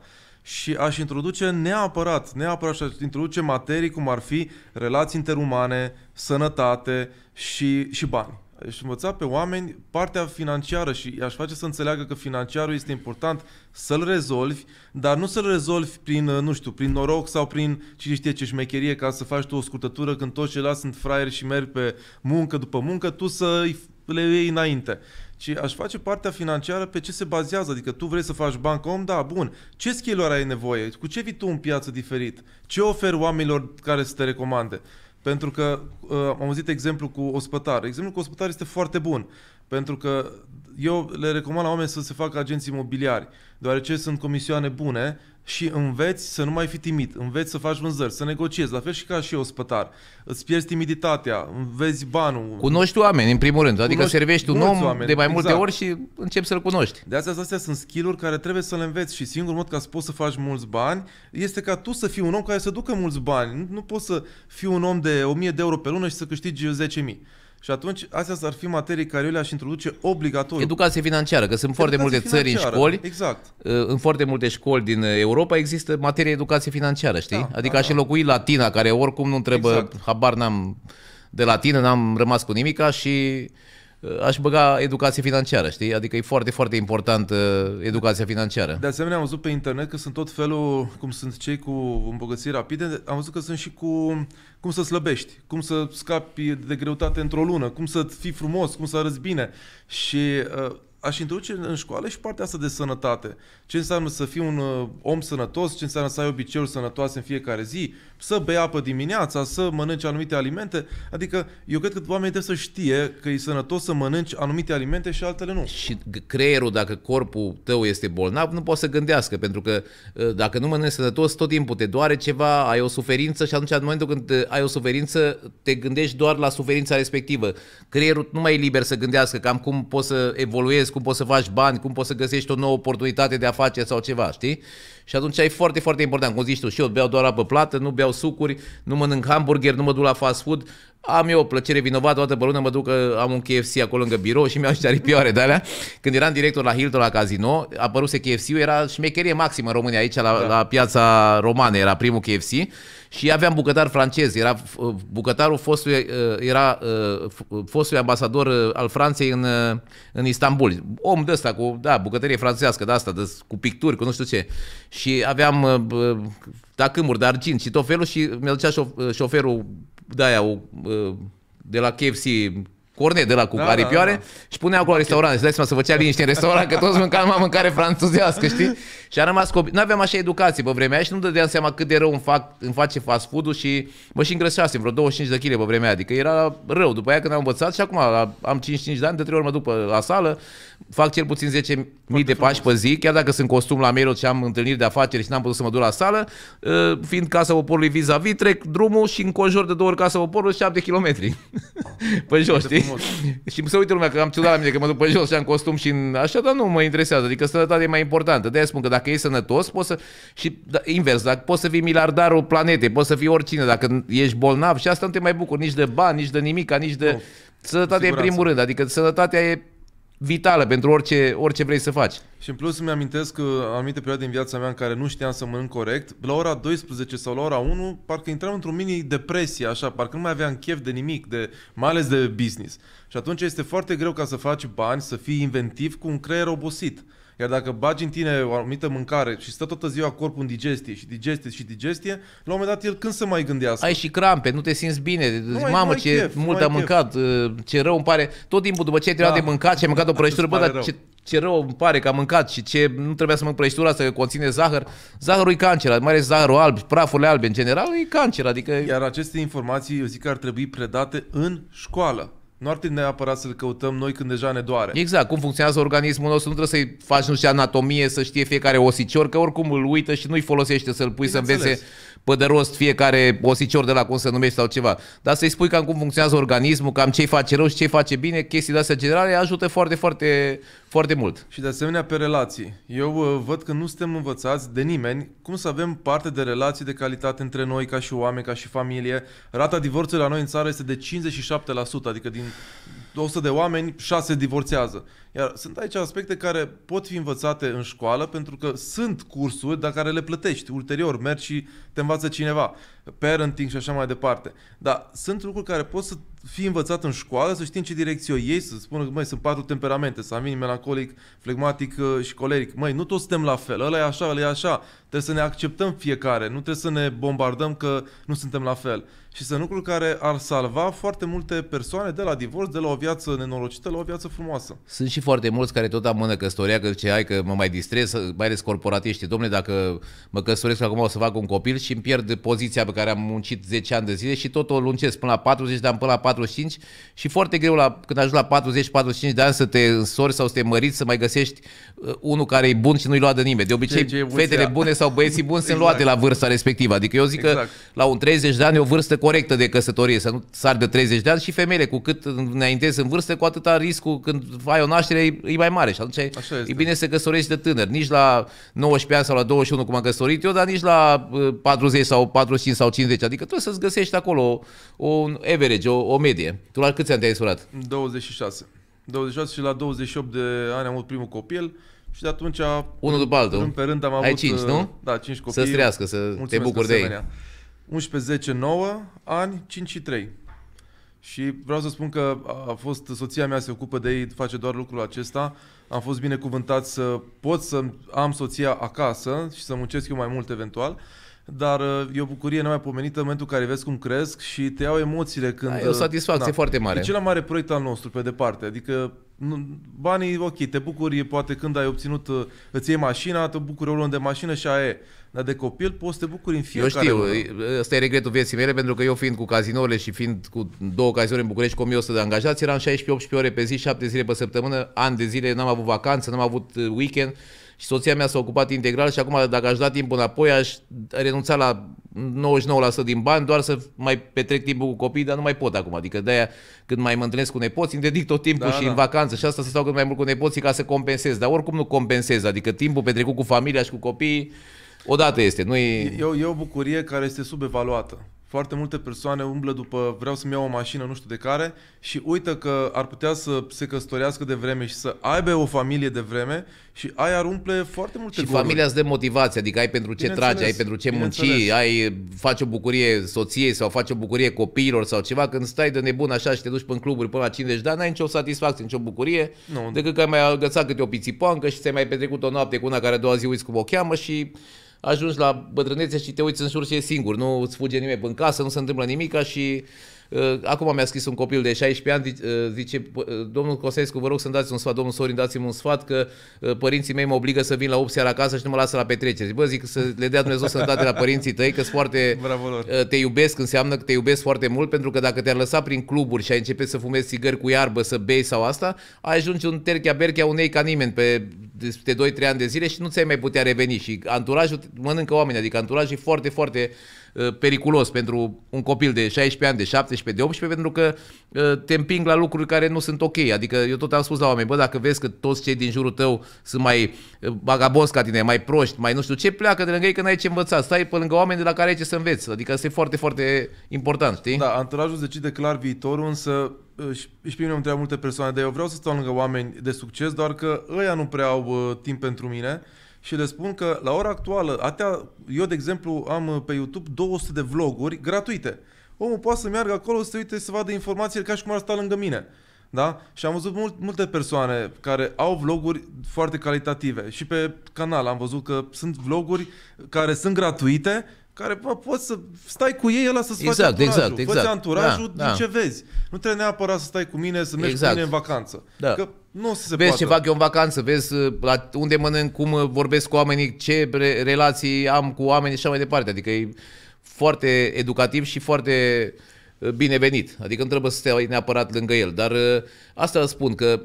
și aș introduce neapărat, neapărat aș introduce materii cum ar fi relații interumane, sănătate și, și bani. Aș învăța pe oameni partea financiară și aș face să înțeleagă că financiarul este important să-l rezolvi, dar nu să-l rezolvi prin, uh, nu știu, prin noroc sau prin cine știe ce șmecherie ca să faci tu o scurtătură când toți ceilalți sunt fraieri și merg pe muncă după muncă, tu să le iei înainte ci aș face partea financiară pe ce se bazează. Adică tu vrei să faci bancă om, da, bun. Ce skill ai nevoie? Cu ce vii tu în piață diferit? Ce oferi oamenilor care să te recomande? Pentru că uh, am auzit exemplu cu ospătar. Exemplul cu ospătar este foarte bun. Pentru că eu le recomand la oameni să se facă agenții imobiliari, deoarece sunt comisioane bune, și înveți să nu mai fii timid, înveți să faci vânzări, să negociezi, la fel și ca și ospătar. Îți pierzi timiditatea, înveți banul. Cunoști oameni, în primul rând, adică cunoști servești un om oameni, de mai multe exact. ori și începi să-l cunoști. De asta, astea sunt skill-uri care trebuie să le înveți și singurul mod ca să poți să faci mulți bani este ca tu să fii un om care să ducă mulți bani. Nu, nu poți să fii un om de 1000 de euro pe lună și să câștigi 10.000. Și atunci, astea s-ar fi materii care eu le-aș introduce obligatoriu. Educație financiară, că sunt educație foarte multe țări în școli. Exact. Uh, în foarte multe școli din uh, Europa există materie educație financiară, știi? Da, adică da, aș da. înlocui da. latina, care oricum nu trebuie, exact. habar n-am de latină, n-am rămas cu nimica și aș băga educație financiară, știi? Adică e foarte, foarte important uh, educația financiară. De asemenea, am văzut pe internet că sunt tot felul, cum sunt cei cu îmbogățiri rapide, am văzut că sunt și cu cum să slăbești, cum să scapi de greutate într-o lună, cum să fii frumos, cum să arăți bine. Și uh, aș introduce în școală și partea asta de sănătate. Ce înseamnă să fii un uh, om sănătos, ce înseamnă să ai obiceiuri sănătoase în fiecare zi, să bei apă dimineața, să mănânci anumite alimente. Adică eu cred că oamenii trebuie să știe că e sănătos să mănânci anumite alimente și altele nu. Și creierul, dacă corpul tău este bolnav, nu poate să gândească, pentru că uh, dacă nu mănânci sănătos, tot timpul te doare ceva, ai o suferință și atunci în momentul când uh, ai o suferință, te gândești doar la suferința respectivă. Creierul nu mai e liber să gândească cam cum poți să evoluezi vezi cum poți să faci bani, cum poți să găsești o nouă oportunitate de afacere sau ceva, știi? Și atunci e foarte, foarte important, cum zici tu, și eu beau doar apă plată, nu beau sucuri, nu mănânc hamburger, nu mă duc la fast food, am eu o plăcere vinovată, toată pe lună mă duc că am un KFC acolo lângă birou și mi-au și aripioare de alea. Când eram director la Hilton la casino, apăruse KFC-ul, era șmecherie maximă în România aici, la, da. la piața romană, era primul KFC și aveam bucătar francez, era bucătarul fostului, uh, era uh, uh, fostului ambasador al Franței în, în Istanbul. Om de ăsta cu, da, bucătărie franțească de asta, de, cu picturi, cu nu știu ce. Și aveam tacâmuri da, de argint și tot felul și mi-a ducea șoferul de aia, o, uh, de la KFC cornet de la cu da, aripioare da, da. și punea acolo la restaurant. Okay. să dai seama să făcea da. liniște în restaurant, că toți mâncam mâncare franțuzească, știi? [LAUGHS] Și a rămas copii. Nu aveam așa educație pe vremea aia și nu dădeam seama cât de rău îmi, fac, îmi face fast food-ul și mă și îngrășasem vreo 25 de kg pe vremea Adică era rău. După aia când am învățat și acum am 55 de ani, de trei ori mă duc pe la sală, fac cel puțin 10.000 de frumos. pași pe zi, chiar dacă sunt costum la Melo și am întâlniri de afaceri și n-am putut să mă duc la sală, ă, fiind casa poporului vis-a-vis, trec drumul și înconjur de două ori casa poporului 7 kilometri. [LAUGHS] pe jos, știi? și să uite lumea că am ciudat la mine că mă duc pe jos și am costum și în așa, dar nu mă interesează. Adică sănătatea e mai importantă. De-aia spun că dacă ești sănătos, poți să... Și da, invers, dacă poți să fii miliardarul planetei, poți să fii oricine. Dacă ești bolnav și asta nu te mai bucuri nici de bani, nici de nimic, nici de... Nu. sănătatea e primul rând. Adică sănătatea e vitală pentru orice, orice vrei să faci. Și în plus îmi amintesc că uh, anumite perioade din viața mea în care nu știam să mănânc corect, la ora 12 sau la ora 1, parcă intram într-o mini depresie, așa, parcă nu mai aveam chef de nimic, de, mai ales de business. Și atunci este foarte greu ca să faci bani, să fii inventiv cu un creier obosit. Iar dacă bagi în tine o anumită mâncare și stă toată ziua corpul în digestie și digestie și digestie, la un moment dat el când să mai gândească? Ai și crampe, nu te simți bine, nu zici, mamă ce chef, mult am mâncat, uh, ce rău îmi pare. Tot timpul după ce ai terminat da. de mâncat și ai mâncat o prăjitură, bă, dar ce, ce rău îmi pare că am mâncat și ce nu trebuia să mănânc prăjitura asta că conține zahăr. Zahărul e cancer, mai ales zahărul alb, prafurile albe în general, e cancer. Adică... Iar aceste informații, eu zic că ar trebui predate în școală. Nu ar trebui neapărat să-l căutăm noi când deja ne doare. Exact, cum funcționează organismul nostru, nu trebuie să-i faci, nu știu, anatomie, să știe fiecare osicior, că oricum îl uită și nu-i folosește să-l pui să învețe pe de rost fiecare osicior de la cum se numește sau ceva. Dar să-i spui cam cum funcționează organismul, cam ce-i face rău și ce-i face bine, chestii de astea generale ajută foarte, foarte, foarte mult. Și de asemenea pe relații. Eu uh, văd că nu suntem învățați de nimeni cum să avem parte de relații de calitate între noi ca și oameni, ca și familie. Rata divorțului la noi în țară este de 57%, adică din 100 de oameni, 6 divorțează. Iar sunt aici aspecte care pot fi învățate în școală pentru că sunt cursuri dar care le plătești. Ulterior mergi și te învață cineva, parenting și așa mai departe. Dar sunt lucruri care pot să fi învățat în școală, să știi în ce direcție o iei, să spună că, măi, sunt patru temperamente, să sanguin, melancolic, flegmatic uh, și coleric. Măi, nu toți suntem la fel, ăla e așa, ăla e așa. Trebuie să ne acceptăm fiecare, nu trebuie să ne bombardăm că nu suntem la fel. Și sunt lucruri care ar salva foarte multe persoane de la divorț, de la o viață nenorocită, la o viață frumoasă. Sunt și foarte mulți care tot amână căsătoria, că zice, hai că mă mai distrez, mai ales corporatiști. domnule dacă mă căsătoresc acum o să fac un copil și îmi pierd poziția pe care am muncit 10 ani de zile și tot o lungesc până la 40, dar până la 45 și foarte greu la, când ajungi la 40-45 de ani să te însori sau să te măriți, să mai găsești uh, unul care e bun și nu-i lua de nimeni. De obicei, ce, deci ce fetele bune sau băieții buni [LAUGHS] exact. sunt luate la vârsta respectivă. Adică eu zic exact. că la un 30 de ani e o vârstă corectă de căsătorie, să nu sar de 30 de ani și femeile, cu cât înainte în vârstă, cu atâta riscul când ai o naștere e mai mare și atunci e bine să căsătorești de tânăr, nici la 19 ani sau la 21 cum am căsătorit eu, dar nici la 40 sau 45 sau 50, adică trebuie să-ți găsești acolo un average, o, o medie. Tu la câți ani te-ai surat? 26. 26 și la 28 de ani am avut primul copil. Și de atunci, unul după altul, rând pe rând am avut... Ai 5, uh, nu? Da, 5 copii. Să ți să Mulțumesc te bucuri de ei. 11, 10, 9 ani, 5 și 3. Și vreau să spun că a fost soția mea se ocupă de ei, face doar lucrul acesta. Am fost binecuvântat să pot să am soția acasă și să muncesc eu mai mult eventual. Dar e o bucurie nemaipomenită în momentul în care vezi cum cresc și te iau emoțiile când... Da, e o satisfacție da, foarte mare. E cel mai mare proiect al nostru, pe departe. Adică Banii, ok, te bucuri, poate când ai obținut, uh, îți iei mașina, te bucuri o de mașină și aia e. Dar de copil poți să te bucuri în fiecare Eu știu, lună. ăsta e regretul vieții mele, pentru că eu fiind cu cazinourile și fiind cu două cazinouri în București cu 1100 de angajați, eram 16-18 ore pe zi, 7 zile pe săptămână, ani de zile, n-am avut vacanță, n-am avut uh, weekend și soția mea s-a ocupat integral și acum dacă aș da timpul înapoi aș renunța la 99% din bani doar să mai petrec timpul cu copii, dar nu mai pot acum. Adică de-aia când mai mă întâlnesc cu nepoții, îmi dedic tot timpul da, și da. în vacanță și asta să stau cât mai mult cu nepoții ca să compensez. Dar oricum nu compensez, adică timpul petrecut cu familia și cu copii odată este. Nu e... e, e o bucurie care este subevaluată foarte multe persoane umblă după vreau să-mi iau o mașină, nu știu de care, și uită că ar putea să se căsătorească de vreme și să aibă o familie de vreme și aia ar umple foarte multe Și goluri. familia îți dă motivație, adică ai pentru ce tragi, ai pentru ce munci, ai faci o bucurie soției sau faci o bucurie copiilor sau ceva, când stai de nebun așa și te duci până în cluburi până la 50 de ani, n-ai nicio satisfacție, nicio bucurie, nu. decât că ai mai agățat câte o pițipoancă și ți-ai mai petrecut o noapte cu una care a doua zi uiți cum o cheamă și ajungi la bătrânețe și te uiți în jur și e singur, nu îți fuge nimeni în casă, nu se întâmplă nimica și Uh, acum mi-a scris un copil de 16 ani, zice, uh, uh, domnul Cosescu, vă rog să-mi dați un sfat, domnul Sorin, dați-mi un sfat că părinții mei mă obligă să vin la 8 seara acasă și nu mă lasă la petreceri. Bă, zic să le dea Dumnezeu sănătate la părinții tăi, că foarte te iubesc, înseamnă că te iubesc foarte mult, pentru că dacă te-ar lăsa prin cluburi și ai începe să fumezi țigări cu iarbă, să bei sau asta, ai ajunge un terchea berchea unei ca nimeni pe de 2-3 ani de zile și nu ți-ai mai putea reveni și anturajul mănâncă oameni, adică anturajul e foarte, foarte Uh, periculos pentru un copil de 16 ani, de 17, de 18, pentru că uh, te împing la lucruri care nu sunt ok. Adică eu tot am spus la oameni, bă, dacă vezi că toți cei din jurul tău sunt mai bagabos uh, ca tine, mai proști, mai nu știu ce, pleacă de lângă ei că n-ai ce învăța. Stai pe lângă oameni de la care ai ce să înveți. Adică este foarte, foarte important, știi? Da, anturajul decide clar viitorul, însă și, pe mine îmi multe persoane, dar eu vreau să stau lângă oameni de succes, doar că ăia nu prea au uh, timp pentru mine și le spun că la ora actuală, atea, eu de exemplu am uh, pe YouTube 200 de vloguri gratuite. Omul poate să meargă acolo, să uite, să vadă informații ca și cum ar sta lângă mine. Da? Și am văzut mult, multe persoane care au vloguri foarte calitative și pe canal am văzut că sunt vloguri care sunt gratuite, care bă, poți să stai cu ei, ăla să-ți exact, faci anturajul. Exact, exact. Fă-ți exact. anturajul da, din da. ce vezi. Nu trebuie neapărat să stai cu mine, să mergi exact. cu mine în vacanță. Da. Că nu se vezi poate. ce fac eu în vacanță, vezi uh, la unde mănânc, cum uh, vorbesc cu oamenii, ce re- relații am cu oamenii și așa mai departe. Adică e foarte educativ și foarte binevenit. Adică nu trebuie să stai neapărat lângă el. Dar asta îți spun, că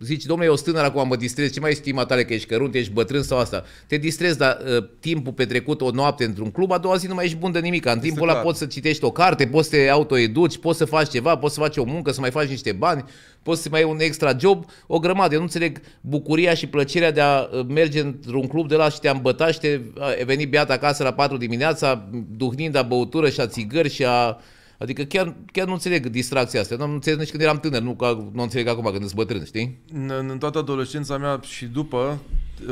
zici, domnule, eu stânăr acum, mă distrez, ce mai stima tale că ești cărunt, ești bătrân sau asta? Te distrezi, dar timpul petrecut o noapte într-un club, a doua zi nu mai ești bun de nimic. În timpul ăla poți să citești o carte, poți să te autoeduci, poți să faci ceva, poți să faci o muncă, să mai faci niște bani, poți să mai ai un extra job, o grămadă. Eu nu înțeleg bucuria și plăcerea de a merge într-un club de la și te-am băta, și te veni beat acasă la 4 dimineața, duhnind a băutură și a țigări și a Adică chiar, chiar nu înțeleg distracția asta. Nu înțeleg nici când eram tânăr, nu, nu înțeleg acum când sunt bătrân, știi? În, în toată adolescența mea și după,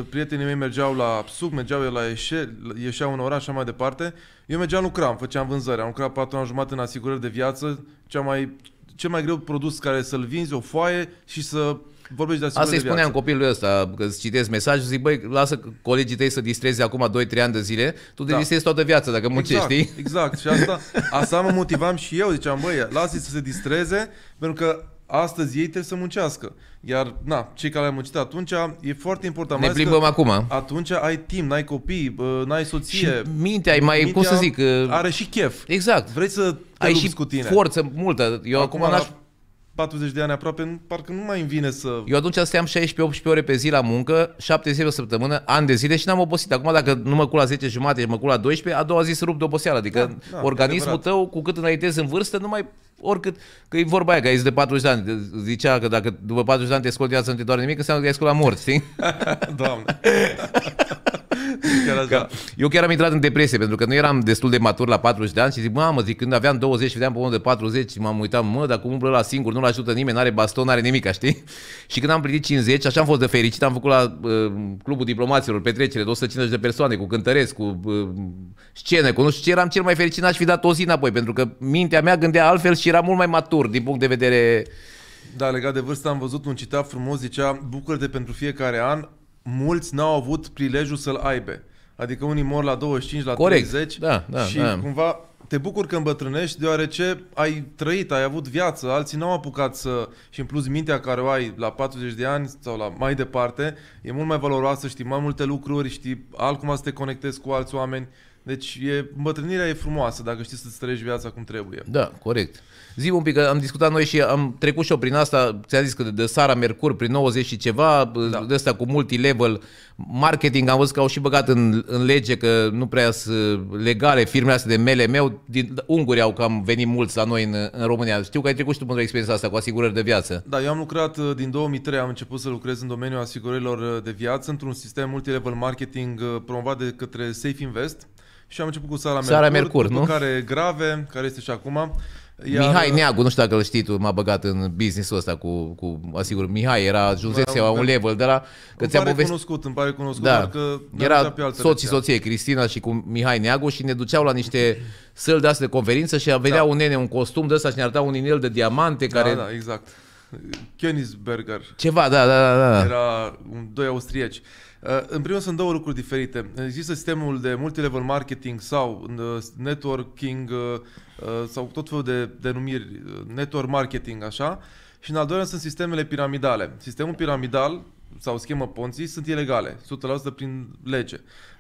prietenii mei mergeau la suc, mergeau la ieșe, ieșeau în oraș și mai departe. Eu mergeam, lucram, făceam vânzări. Am lucrat patru ani jumătate în asigurări de viață, cea mai, cel mai greu produs care să-l vinzi, o foaie și să vorbești de Asta îi spuneam copilului ăsta, că îți citesc mesajul, zic, băi, lasă colegii tăi să distreze acum 2-3 ani de zile, tu te da. distrezi toată viața dacă muncești, exact, exact, și asta, asta mă motivam și eu, ziceam, băi, lasă să se distreze, pentru că astăzi ei trebuie să muncească. Iar, na, cei care au muncit atunci, e foarte important. Ne mai plimbăm acum. Atunci ai timp, n-ai copii, n-ai soție. Și mintea ai mai, mintea cum să zic... Are uh, și chef. Exact. Vrei să te ai și cu tine. forță multă. Eu acum, acum n-aș la... 40 de ani aproape, parcă nu mai îmi vine să... Eu atunci stăteam 16-18 ore pe zi la muncă, 7 zile pe săptămână, ani de zile și n-am obosit. Acum dacă nu mă cul la 10 jumate și mă cul la 12, a doua zi se rup de oboseală. Adică da, da, organismul tău, cu cât înaintezi în vârstă, nu mai oricât, că e vorba aia, că ești de 40 de ani, zicea că dacă după 40 de ani te scoți să nu te doare nimic, înseamnă că ai scos la morți, știi? [LAUGHS] Doamne! [LAUGHS] chiar asta. eu chiar am intrat în depresie, pentru că nu eram destul de matur la 40 de ani și zic, mamă, zic, când aveam 20 și vedeam pe unul de 40, m-am uitat, mă, dar cum umblă la singur, nu-l ajută nimeni, n-are baston, n-are nimic, [LAUGHS] știi? și când am plinit 50, așa am fost de fericit, am făcut la uh, Clubul Diplomaților petrecere de 150 de persoane, cu cântăresc, cu uh, scene, cu nu știu ce, eram cel mai fericit, n-aș fi dat o zi înapoi, pentru că mintea mea gândea altfel și era mult mai matur din punct de vedere da, legat de vârstă, am văzut un citat frumos, zicea, bucură-te pentru fiecare an, mulți n-au avut prilejul să-l aibă. Adică unii mor la 25, la Corect. 30 da, da, și da. cumva te bucur că îmbătrânești deoarece ai trăit, ai avut viață, alții n-au apucat să... Și în plus mintea care o ai la 40 de ani sau la mai departe e mult mai valoroasă, știi mai multe lucruri, știi altcum să te conectezi cu alți oameni. Deci e, îmbătrânirea e frumoasă dacă știi să-ți trăiești viața cum trebuie. Da, corect. Zi un pic, că am discutat noi și am trecut și eu prin asta, ți-a zis că de, de Sara Mercur, prin 90 și ceva, da. de asta cu multilevel, marketing, am văzut că au și băgat în, în lege că nu prea sunt legale firmele astea de meu din Unguri au cam venit mulți la noi în, în România. Știu că ai trecut și tu pentru experiența asta cu asigurări de viață. Da, eu am lucrat uh, din 2003, am început să lucrez în domeniul asigurărilor uh, de viață într-un sistem multilevel marketing uh, promovat de către Safe Invest, și am început cu Sara Mercur, Sara Mercur nu? care grave, care este și acum. Iar... Mihai Neagu, nu știu dacă îl știi tu, m-a băgat în business-ul ăsta cu, cu asigur, Mihai era junsese la un level de la... Că îmi pare povesti... cunoscut, îmi pare cunoscut, da. că era pe altă soț și soție, Cristina și cu Mihai Neagu și ne duceau la niște săli de astea de conferință și vedea da. un nene un costum de ăsta și ne arăta un inel de diamante da, care... Da, da, exact. Königsberger. Ceva, da, da, da. da. Era un, doi austrieci. Uh, în primul sunt două lucruri diferite. Există sistemul de multilevel marketing sau uh, networking uh, sau tot felul de denumiri, network marketing, așa. Și în al doilea sunt sistemele piramidale. Sistemul piramidal sau schemă Ponzi sunt ilegale, 100% prin lege.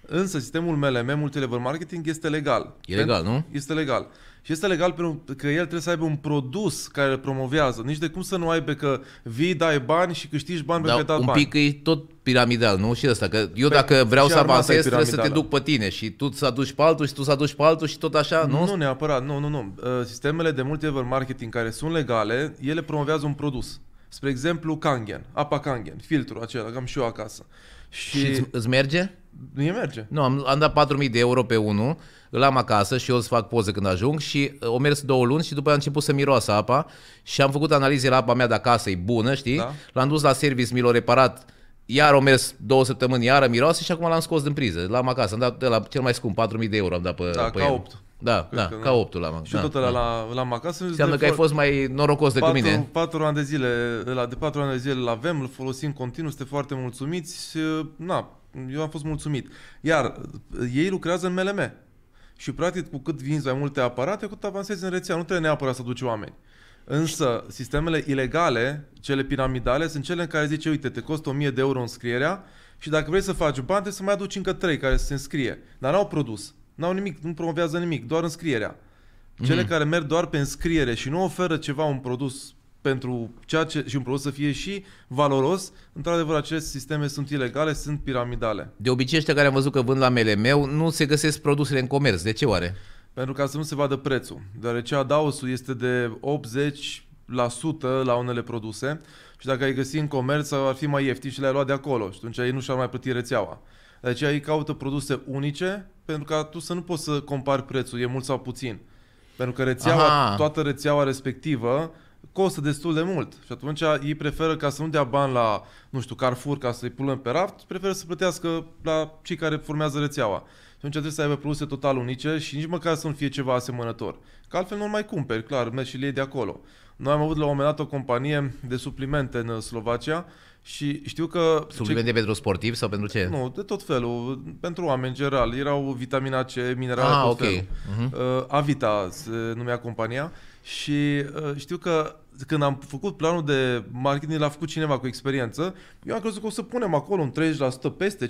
Însă sistemul MLM, multilevel marketing, este legal. E legal, nu? Este legal. Și este legal pentru că el trebuie să aibă un produs care îl promovează. Nici de cum să nu aibă că vii, dai bani și câștigi bani Dar pe dat un bani. pic e tot piramidal, nu? Și asta, că eu pe dacă vreau să avansez trebuie să te duc pe tine și tu să aduci pe altul și tu să aduci pe altul și tot așa, nu? Nu, nu neapărat, nu, nu, nu. Uh, sistemele de multilevel marketing care sunt legale, ele promovează un produs. Spre exemplu, Kangen, apa Kangen, filtrul acela, am și eu acasă. Și, și îți merge? Nu e merge. Nu, am, am dat 4.000 de euro pe unul îl am acasă și eu îți fac poze când ajung și uh, o mers două luni și după aia a început să miroasă apa și am făcut analize la apa mea de acasă, e bună, știi? Da. L-am dus la service, mi l a reparat iar o mers două săptămâni, iară miroase și acum l-am scos din priză. L-am acasă, am dat de la cel mai scump, 4.000 de euro am dat pe, da, pe ca el. 8. Da, Cred da, că, ca 8 l-am. Și da, tot ăla da. l-am acasă. Înseamnă că ai fost mai norocos decât mine. 4 ani de zile, la, de 4 ani de zile îl avem, îl folosim continuu, suntem foarte mulțumiți. Uh, na, eu am fost mulțumit. Iar uh, ei lucrează în MLM. Și practic cu cât vinzi mai multe aparate, cu cât avansezi în rețea. Nu trebuie neapărat să duci oameni. Însă sistemele ilegale, cele piramidale, sunt cele în care zice, uite, te costă 1000 de euro înscrierea și dacă vrei să faci bani, trebuie să mai aduci încă 3 care să se înscrie. Dar n-au produs, n-au nimic, nu promovează nimic, doar înscrierea. Mhm. Cele mm. care merg doar pe înscriere și nu oferă ceva, un produs pentru ceea ce și un produs să fie și valoros, într-adevăr aceste sisteme sunt ilegale, sunt piramidale. De obicei ăștia care am văzut că vând la meu, nu se găsesc produsele în comerț. De ce oare? Pentru ca să nu se vadă prețul, deoarece adausul este de 80 la unele produse și dacă ai găsi în comerț ar fi mai ieftin și le-ai luat de acolo și atunci ei nu și-ar mai plăti rețeaua. Deci ei caută produse unice pentru ca tu să nu poți să compari prețul, e mult sau puțin. Pentru că rețeaua, Aha. toată rețeaua respectivă costă destul de mult și atunci ei preferă ca să nu dea bani la, nu știu, Carrefour ca să-i pulăm pe raft, preferă să plătească la cei care formează rețeaua. Și atunci trebuie să aibă produse total unice și nici măcar să nu fie ceva asemănător. Că altfel nu mai cumperi, clar, mergi și le de acolo. Noi am avut la un moment dat o companie de suplimente în uh, Slovacia și știu că... Suplimente ce... pentru sportiv sau pentru ce? Nu, de tot felul. Pentru oameni în general. Erau vitamina C, minerale, ah, tot okay. felul. Uh-huh. Uh, Avita se numea compania și uh, știu că când am făcut planul de marketing, l-a făcut cineva cu experiență, eu am crezut că o să punem acolo un 30% peste, 5%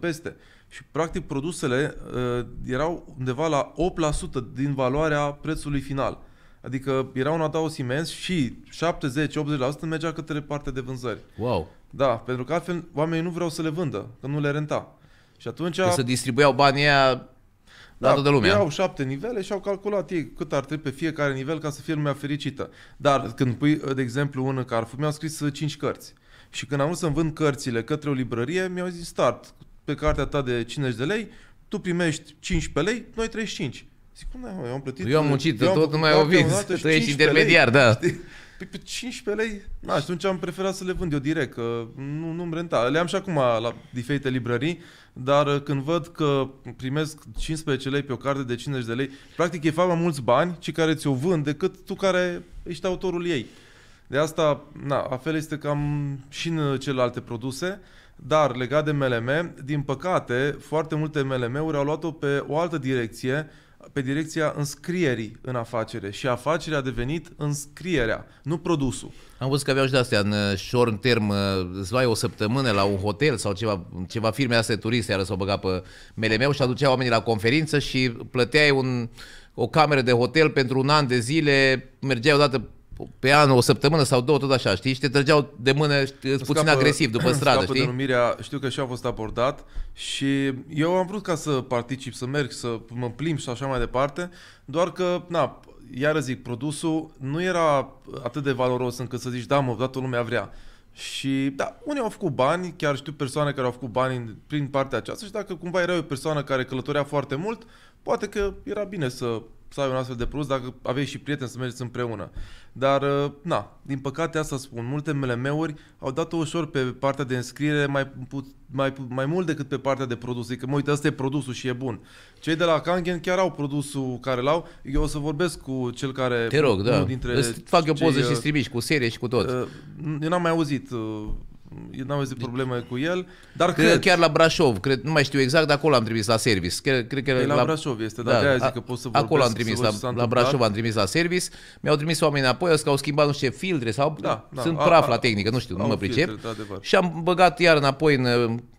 peste. Și practic produsele uh, erau undeva la 8% din valoarea prețului final. Adică era un adaos imens și 70-80% mergea către partea de vânzări. Wow! Da, pentru că altfel oamenii nu vreau să le vândă, că nu le renta. Și atunci... Că să distribuiau banii aia da, da toată lumea. Erau șapte nivele și au calculat ei cât ar trebui pe fiecare nivel ca să fie lumea fericită. Dar când pui, de exemplu, un Carrefour, mi-au scris uh, cinci cărți. Și când am vrut să-mi vând cărțile către o librărie, mi-au zis start, pe cartea ta de 50 de lei, tu primești 15 lei, noi 35. Zic, cum eu am plătit... Eu am muncit, tot nu mai au vins. Tu ești intermediar, lei, da. Știi? Păi pe 15 lei, na, atunci am preferat să le vând eu direct, că nu, nu-mi renta. Le am și acum la diferite librării, dar uh, când văd că primesc 15 lei pe o carte de 50 de lei, practic e fac mai mulți bani cei care ți-o vând decât tu care ești autorul ei. De asta, na, a fel este cam și în uh, celelalte produse, dar legat de MLM, din păcate, foarte multe MLM-uri au luat-o pe o altă direcție, pe direcția înscrierii în afacere și afacerea a devenit înscrierea, nu produsul. Am văzut că aveau și de-astea în uh, short term, zvai uh, o săptămână la un hotel sau ceva, ceva firme astea turiste, iară s-au băgat pe meu și aducea oamenii la conferință și plăteai un, o cameră de hotel pentru un an de zile, mergeai odată pe an, o săptămână sau două, tot așa, știi? Și te trăgeau de mână puțin scapă, agresiv după [CLEARS THROAT] stradă, știi? denumirea, știu că și a am fost abordat și eu am vrut ca să particip, să merg, să mă plimb și așa mai departe, doar că, na, iară zic, produsul nu era atât de valoros încât să zici, da, mă, toată lumea vrea. Și da, unii au făcut bani, chiar știu persoane care au făcut bani prin partea aceasta și dacă cumva era o persoană care călătorea foarte mult, poate că era bine să să ai un astfel de produs dacă aveai și prieteni să mergeți împreună. Dar, uh, na, din păcate asta spun, multe MLM-uri au dat-o ușor pe partea de înscriere mai, mai, mai mult decât pe partea de produs. că, mă, uite, ăsta e produsul și e bun. Cei de la Kangen chiar au produsul care l-au. Eu o să vorbesc cu cel care... Te rog, da. Dintre Îți fac eu poză și uh, strimiși cu serie și cu tot. Uh, eu n-am mai auzit eu n-am auzit deci- probleme cu el. Dar cred, cred, chiar la Brașov, cred, nu mai știu exact, dar acolo am trimis la service. Cred, cred că e păi la, la Brașov este, dar da, de zic că pot să vorbesc, Acolo am trimis, la, la Brașov am trimis la service, mi-au trimis oameni înapoi, că au schimbat nu știu ce filtre sau da, da, sunt a, praf a, la tehnică, nu știu, nu mă pricep. Filtre, și am băgat iar înapoi în,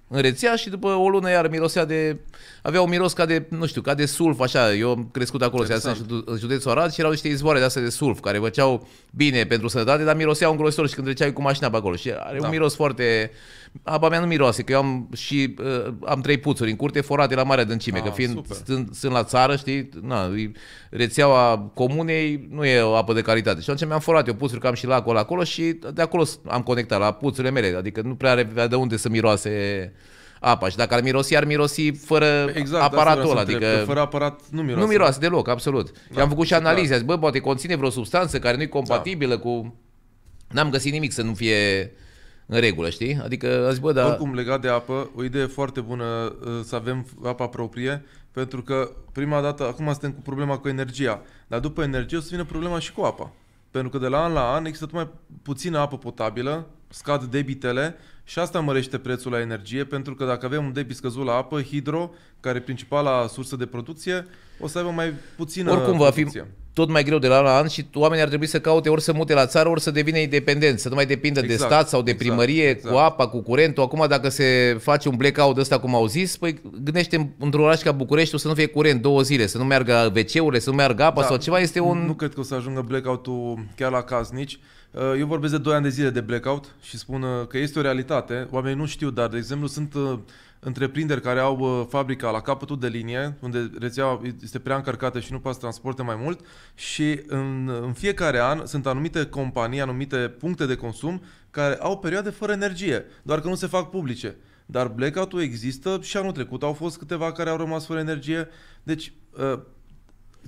în rețea și după o lună iar mirosea de avea un miros ca de, nu știu, ca de sulf, așa. Eu am crescut acolo, se în județul Arad și erau niște izvoare de astea de sulf, care făceau bine pentru sănătate, dar miroseau grosor și când treceai cu mașina pe acolo. Și are da. un miros foarte... Apa mea nu miroase, că eu am și uh, am trei puțuri în curte forate la mare adâncime, ah, că fiind sunt, sunt, la țară, știi, na, rețeaua comunei nu e o apă de calitate. Și atunci mi-am forat eu puțuri, că am și lacul acolo și de acolo am conectat la puțurile mele, adică nu prea are de unde să miroase apa. Și dacă ar mirosi, ar mirosi fără exact, aparatul ăla. Adică, fără aparat nu miroase. Nu miroase deloc, absolut. Da, și am făcut și analize. Da. Zis, bă, poate conține vreo substanță care nu e compatibilă da. cu... N-am găsit nimic să nu fie în regulă, știi? Adică azi, bă, da... Oricum, legat de apă, o idee foarte bună uh, să avem apa proprie, pentru că prima dată, acum suntem cu problema cu energia, dar după energie o să vină problema și cu apa. Pentru că de la an la an există tot mai puțină apă potabilă, scad debitele și asta mărește prețul la energie, pentru că dacă avem un debit scăzut la apă, hidro, care e principala sursă de producție, o să aibă mai puțină Oricum producție. va fi tot mai greu de la an la an și oamenii ar trebui să caute ori să mute la țară, ori să devină independenți, să nu mai depindă exact, de stat sau de exact, primărie exact. cu apa, cu curentul. Acum dacă se face un blackout ăsta, cum au zis, păi gândește într-un oraș ca București să nu fie curent două zile, să nu meargă wc urile să nu meargă apa da, sau ceva, este un... Nu cred că o să ajungă blackout-ul chiar la casnici, Uh, eu vorbesc de 2 ani de zile de blackout și spun uh, că este o realitate. Oamenii nu știu, dar, de exemplu, sunt uh, întreprinderi care au fabrica la capătul de linie, unde rețeaua este prea încărcată și nu poate să transporte mai mult și în, în fiecare an sunt anumite companii, anumite puncte de consum care au perioade fără energie, doar că nu se fac publice. Dar blackout-ul există și anul trecut au fost câteva care au rămas fără energie. Deci,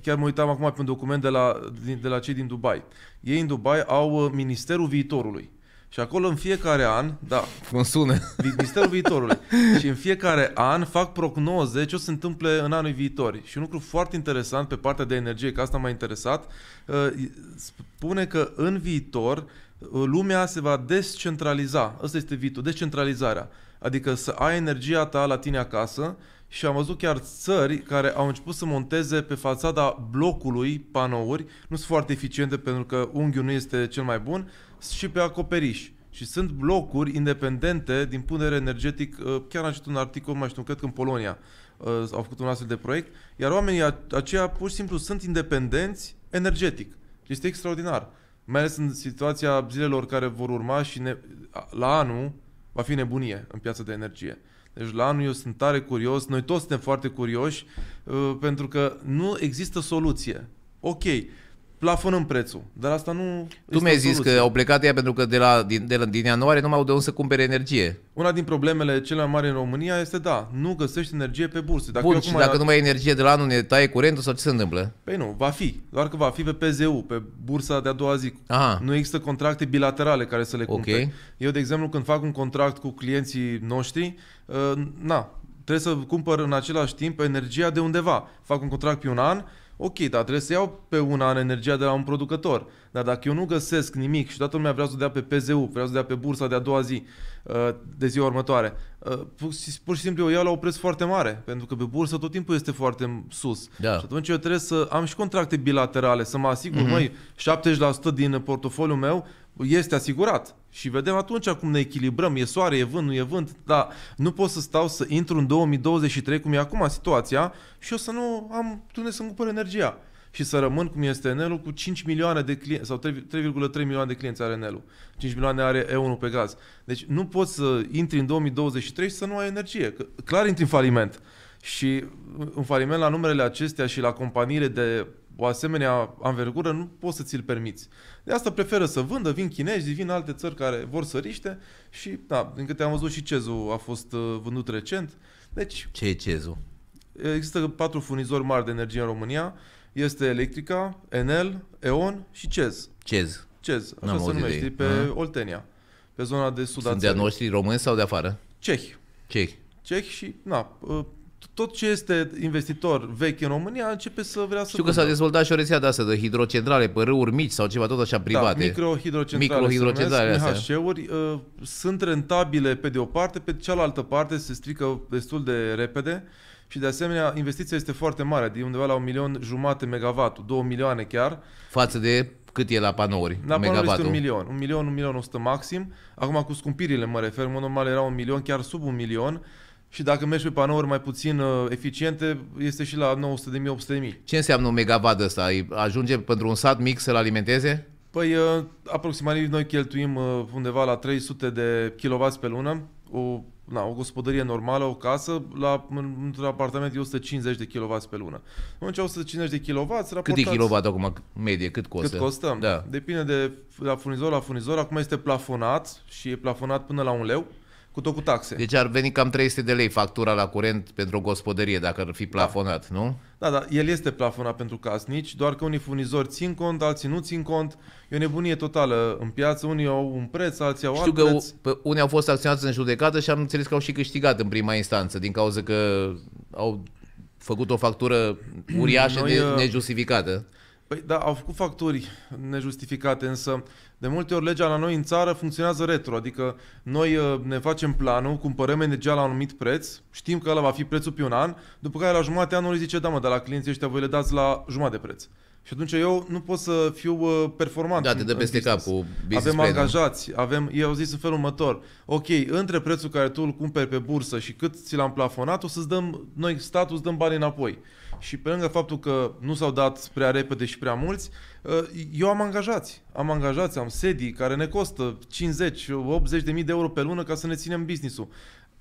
chiar mă uitam acum pe un document de la, de la cei din Dubai. Ei în Dubai au uh, Ministerul Viitorului. Și acolo în fiecare an, da. Cum sună? Ministerul Viitorului. [LAUGHS] și în fiecare an fac prognoze ce o să se întâmple în anul viitor. Și un lucru foarte interesant pe partea de energie, că asta m-a interesat, uh, spune că în viitor uh, lumea se va descentraliza. Asta este viitor, descentralizarea. Adică să ai energia ta la tine acasă, și am văzut chiar țări care au început să monteze pe fațada blocului panouri, nu sunt foarte eficiente pentru că unghiul nu este cel mai bun, și pe acoperiș. Și sunt blocuri independente din punct de vedere energetic, uh, chiar am citit un articol, mai știu, cred că în Polonia uh, au făcut un astfel de proiect, iar oamenii aceia pur și simplu sunt independenți energetic. Este extraordinar. Mai ales în situația zilelor care vor urma și ne, la anul va fi nebunie în piața de energie. Deci la anul eu sunt tare curios, noi toți suntem foarte curioși, uh, pentru că nu există soluție. Ok, plafonăm prețul, dar asta nu... Tu mi-ai zis că au plecat ea pentru că de la, din, de la, din ianuarie nu mai au de unde să cumpere energie. Una din problemele cele mai mari în România este, da, nu găsești energie pe bursă. Dacă Bun, și dacă nu mai ai energie de la anul, ne taie curentul sau ce se întâmplă? Păi nu, va fi. Doar că va fi pe PZU, pe bursa de-a doua zi. Aha. Nu există contracte bilaterale care să le cumpere. Okay. Eu, de exemplu, când fac un contract cu clienții noștri, uh, na, trebuie să cumpăr în același timp energia de undeva. Fac un contract pe un an, Ok, dar trebuie să iau pe un an energia de la un producător. Dar dacă eu nu găsesc nimic și toată lumea vrea să o dea pe PZU, vrea să o dea pe bursa de a doua zi, uh, de ziua următoare, uh, pur și simplu eu iau la o preț foarte mare, pentru că pe bursă tot timpul este foarte sus. Da. Și atunci eu trebuie să am și contracte bilaterale, să mă asigur, mm-hmm. măi, 70% din portofoliul meu este asigurat. Și vedem atunci cum ne echilibrăm, e soare, e vânt, nu e vânt, dar nu pot să stau să intru în 2023, cum e acum situația, și o să nu am unde să-mi cumpăr energia. Și să rămân cum este enel cu 5 milioane de clienți, sau 3,3 milioane de clienți are enel 5 milioane are E1 pe gaz. Deci nu poți să intri în 2023 și să nu ai energie. Că clar intri în faliment. Și în faliment la numerele acestea și la companiile de o asemenea anvergură nu poți să ți-l permiți. De asta preferă să vândă, vin chinezi, vin alte țări care vor să riște și, da, din câte am văzut și Cezu a fost uh, vândut recent. Deci... Ce e Cezu? Există patru furnizori mari de energie în România. Este Electrica, Enel, Eon și Cez. Cez. Cez, așa N-am se numește, pe uh-huh. Oltenia, pe zona de sud Sunt de-a noștri români sau de afară? Cehi. Cehi. Cehi și, na, uh, tot ce este investitor vechi în România începe să vrea să... Știu că s-a dezvoltat și o rețea de asta de hidrocentrale pe râuri mici sau ceva tot așa private. Da, microhidrocentrale, microhidrocentrale MHC-uri, uh, sunt rentabile pe de o parte, pe cealaltă parte se strică destul de repede și de asemenea investiția este foarte mare, de undeva la un milion jumate megawatt, două milioane chiar. Față de cât e la panouri? La panouri este un milion, un milion, un milion 100 maxim. Acum cu scumpirile mă refer, mă normal era un milion, chiar sub un milion. Și dacă mergi pe panouri mai puțin uh, eficiente, este și la 900.000-800.000. Ce înseamnă un megawatt ăsta? Ajunge pentru un sat mic să-l alimenteze? Păi, uh, aproximativ noi cheltuim uh, undeva la 300 de kW pe lună, o, na, o gospodărie normală, o casă, la, într-un apartament e 150 de kW pe lună. Atunci deci, 150 de kW raportați... Cât e kW acum medie? Cât costă? Cât costă? Da. Depinde de la furnizor la furnizor. Acum este plafonat și e plafonat până la un leu. Cu tot cu taxe. Deci ar veni cam 300 de lei factura la curent pentru o gospodărie, dacă ar fi da. plafonat, da. nu? Da, da, el este plafonat pentru casnici, doar că unii furnizori țin cont, alții nu țin cont. E o nebunie totală în piață, unii au un preț, alții au Știu alt că preț. Pe unii au fost acționați în judecată și am înțeles că au și câștigat în prima instanță, din cauza că au făcut o factură uriașă Noi, de uh, nejustificată. Păi da, au făcut facturi nejustificate, însă de multe ori legea la noi în țară funcționează retro, adică noi uh, ne facem planul, cumpărăm energia la un anumit preț, știm că ăla va fi prețul pe un an, după care la jumate anului zice, da mă, dar la clienții ăștia voi le dați la jumătate de preț. Și atunci eu nu pot să fiu uh, performant. Da, te dă peste cap cu business Avem angajați, avem, eu au zis în felul următor, ok, între prețul care tu îl cumperi pe bursă și cât ți l-am plafonat, o să-ți dăm, noi statul îți dăm bani înapoi și pe lângă faptul că nu s-au dat prea repede și prea mulți, ă, eu am angajați. Am angajați, am sedii care ne costă 50-80 de mii de euro pe lună ca să ne ținem business-ul.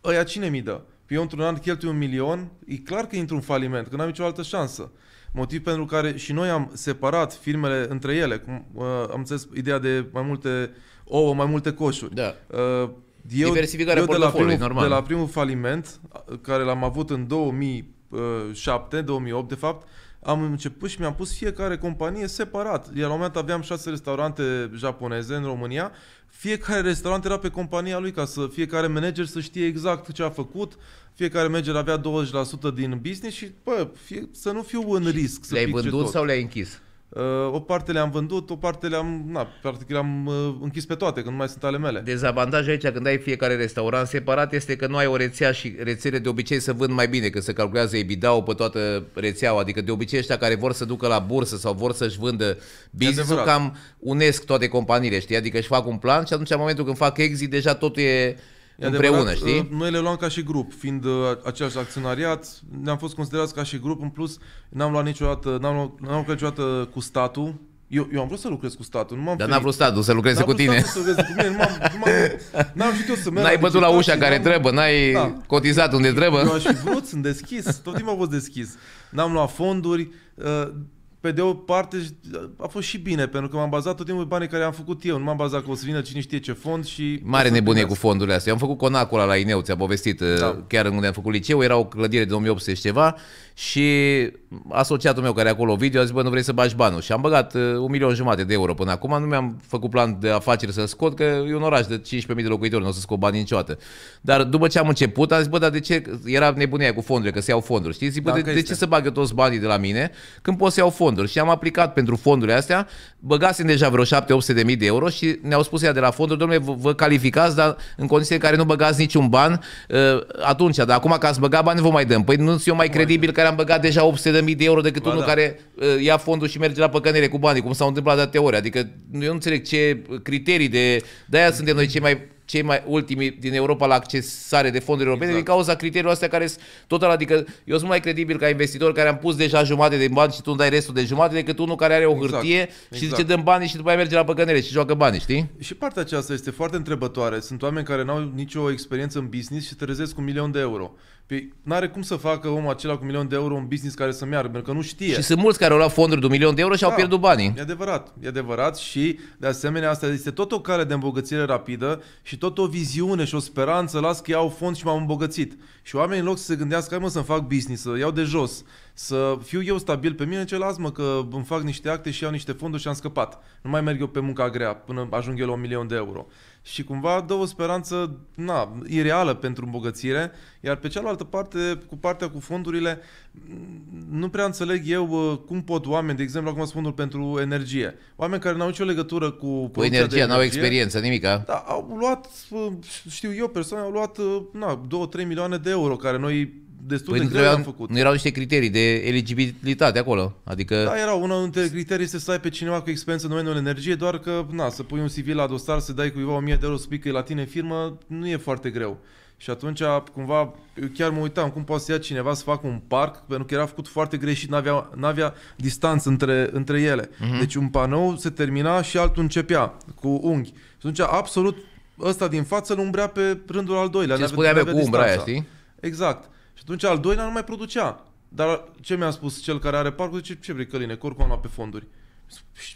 Ăia cine mi dă? Păi eu într-un an cheltui un milion, e clar că intru în faliment, că n-am nicio altă șansă. Motiv pentru care și noi am separat firmele între ele. Cum, uh, am înțeles ideea de mai multe ouă, mai multe coșuri. Da. Uh, eu, eu de la, primul, normal. de la primul faliment, care l-am avut în 2000 2007, 2008 de fapt, am început și mi-am pus fiecare companie separat. Iar la un moment aveam șase restaurante japoneze în România. Fiecare restaurant era pe compania lui ca să fiecare manager să știe exact ce a făcut. Fiecare manager avea 20% din business și bă, fie, să nu fiu în risc. le-ai vândut tot. sau le-ai închis? Uh, o parte le-am vândut, o parte le-am, na, practic le-am uh, închis pe toate, când nu mai sunt ale mele. Dezavantajul aici când ai fiecare restaurant separat este că nu ai o rețea și rețele de obicei să vând mai bine, că se calculează ebitda pe toată rețeaua, adică de obicei ăștia care vor să ducă la bursă sau vor să-și vândă business-ul cam unesc toate companiile, știi? Adică își fac un plan și atunci în momentul când fac exit deja totul e e împreună, adevărat, știi? Ă, noi le luam ca și grup, fiind ă, același acționariat, ne-am fost considerați ca și grup, în plus n-am luat niciodată, n-am, luat, n-am luat niciodată cu statul, eu, eu am vrut să lucrez cu statul, nu m-am Dar n-a vrut statul să lucreze cu tine. Să lucreze cu mine, nu am nu am n-am știut să merg. N-ai bătut la ușa care trebuie, n-ai da. cotizat unde trebuie. Eu aș fi vrut, sunt deschis, tot timpul am fost deschis. N-am luat fonduri, ă, pe de o parte a fost și bine, pentru că m-am bazat tot timpul pe banii care am făcut eu. Nu m-am bazat că o să vină cine știe ce fond și... Mare nebunie cu fondurile astea. Eu am făcut conacul la Ineu, ți a povestit, da. Uh, chiar unde am făcut liceu, era o clădire de 1800 și ceva și asociatul meu care e acolo video a zis, bă, nu vrei să bagi banul. Și am băgat uh, un milion jumate de euro până acum, nu mi-am făcut plan de afaceri să scot, că e un oraș de 15.000 de locuitori, nu o să scot bani niciodată. Dar după ce am început, am zis, bă, dar de ce era nebunia cu fonduri? că se iau fonduri, știi? Zic, bă, de, de, ce să bag eu toți banii de la mine când pot să iau fonduri? Și am aplicat pentru fondurile astea, băgasem deja vreo 7-800 de mii de euro și ne-au spus ea de la fonduri, domnule, vă, vă calificați, dar în condiții în care nu băgați niciun ban, uh, atunci, dar acum că ați băgat bani, vă mai dăm. Păi nu sunt eu mai credibil care am băgat deja 800 de de euro decât ba unul da. care uh, ia fondul și merge la păcănele cu banii, cum s-a întâmplat de ori. Adică eu nu înțeleg ce criterii de... De-aia suntem noi cei mai cei mai ultimi din Europa la accesare de fonduri europene exact. din cauza criteriilor astea care sunt total, adică eu sunt mai credibil ca investitor care am pus deja jumate de bani și tu îmi dai restul de jumate decât unul care are o exact. hârtie exact. și zice dăm banii și după aia merge la păcănele și joacă bani, știi? Și partea aceasta este foarte întrebătoare. Sunt oameni care n-au nicio experiență în business și trezesc un milion de euro. Păi n-are cum să facă omul acela cu un milion de euro un business care să meargă, pentru că nu știe. Și sunt mulți care au luat fonduri de un milion de euro și da, au pierdut banii. E adevărat, e adevărat și de asemenea asta este tot o cale de îmbogățire rapidă și și tot o viziune și o speranță las că iau fond și m-am îmbogățit. Și oamenii în loc să se gândească, hai mă să-mi fac business, să iau de jos, să fiu eu stabil pe mine, ce las mă că îmi fac niște acte și iau niște fonduri și am scăpat. Nu mai merg eu pe munca grea până ajung eu la un milion de euro și cumva dă o speranță na, ireală pentru îmbogățire, iar pe cealaltă parte, cu partea cu fondurile, nu prea înțeleg eu uh, cum pot oameni, de exemplu, acum spun pentru energie, oameni care n-au nicio legătură cu... Cu energia, n-au experiență, nimic, a? Da, au luat, uh, știu eu, persoane au luat uh, na, 2-3 milioane de euro, care noi destul păi de greu am făcut. Nu erau niște criterii de eligibilitate acolo. Adică... Da, erau. Una dintre criterii este să ai pe cineva cu experiență în domeniul energie, doar că na, să pui un CV la dosar, să dai cuiva 1000 de euro, să că e la tine în firmă, nu e foarte greu. Și atunci, cumva, eu chiar mă uitam cum poate să ia cineva să facă un parc, pentru că era făcut foarte greșit, n-avea, n-avea distanță între, între ele. Uh-huh. Deci un panou se termina și altul începea cu unghi. Și atunci, absolut, ăsta din față îl umbrea pe rândul al doilea. ce spunea cu umbra aia, știi? Exact. Și atunci al doilea nu mai producea. Dar ce mi-a spus cel care are parcul? Zice, ce vrei Căline, că oricum am luat pe fonduri.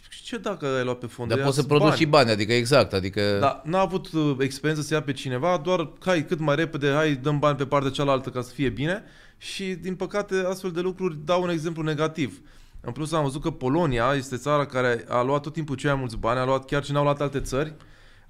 Și ce dacă ai luat pe fonduri? Dar poți să produci bani. și bani, adică exact, adică... Dar n-a avut uh, experiență să ia pe cineva, doar hai cât mai repede, hai dăm bani pe partea cealaltă ca să fie bine. Și din păcate astfel de lucruri dau un exemplu negativ. În plus am văzut că Polonia este țara care a luat tot timpul cei mai mulți bani, a luat chiar ce n-au luat alte țări.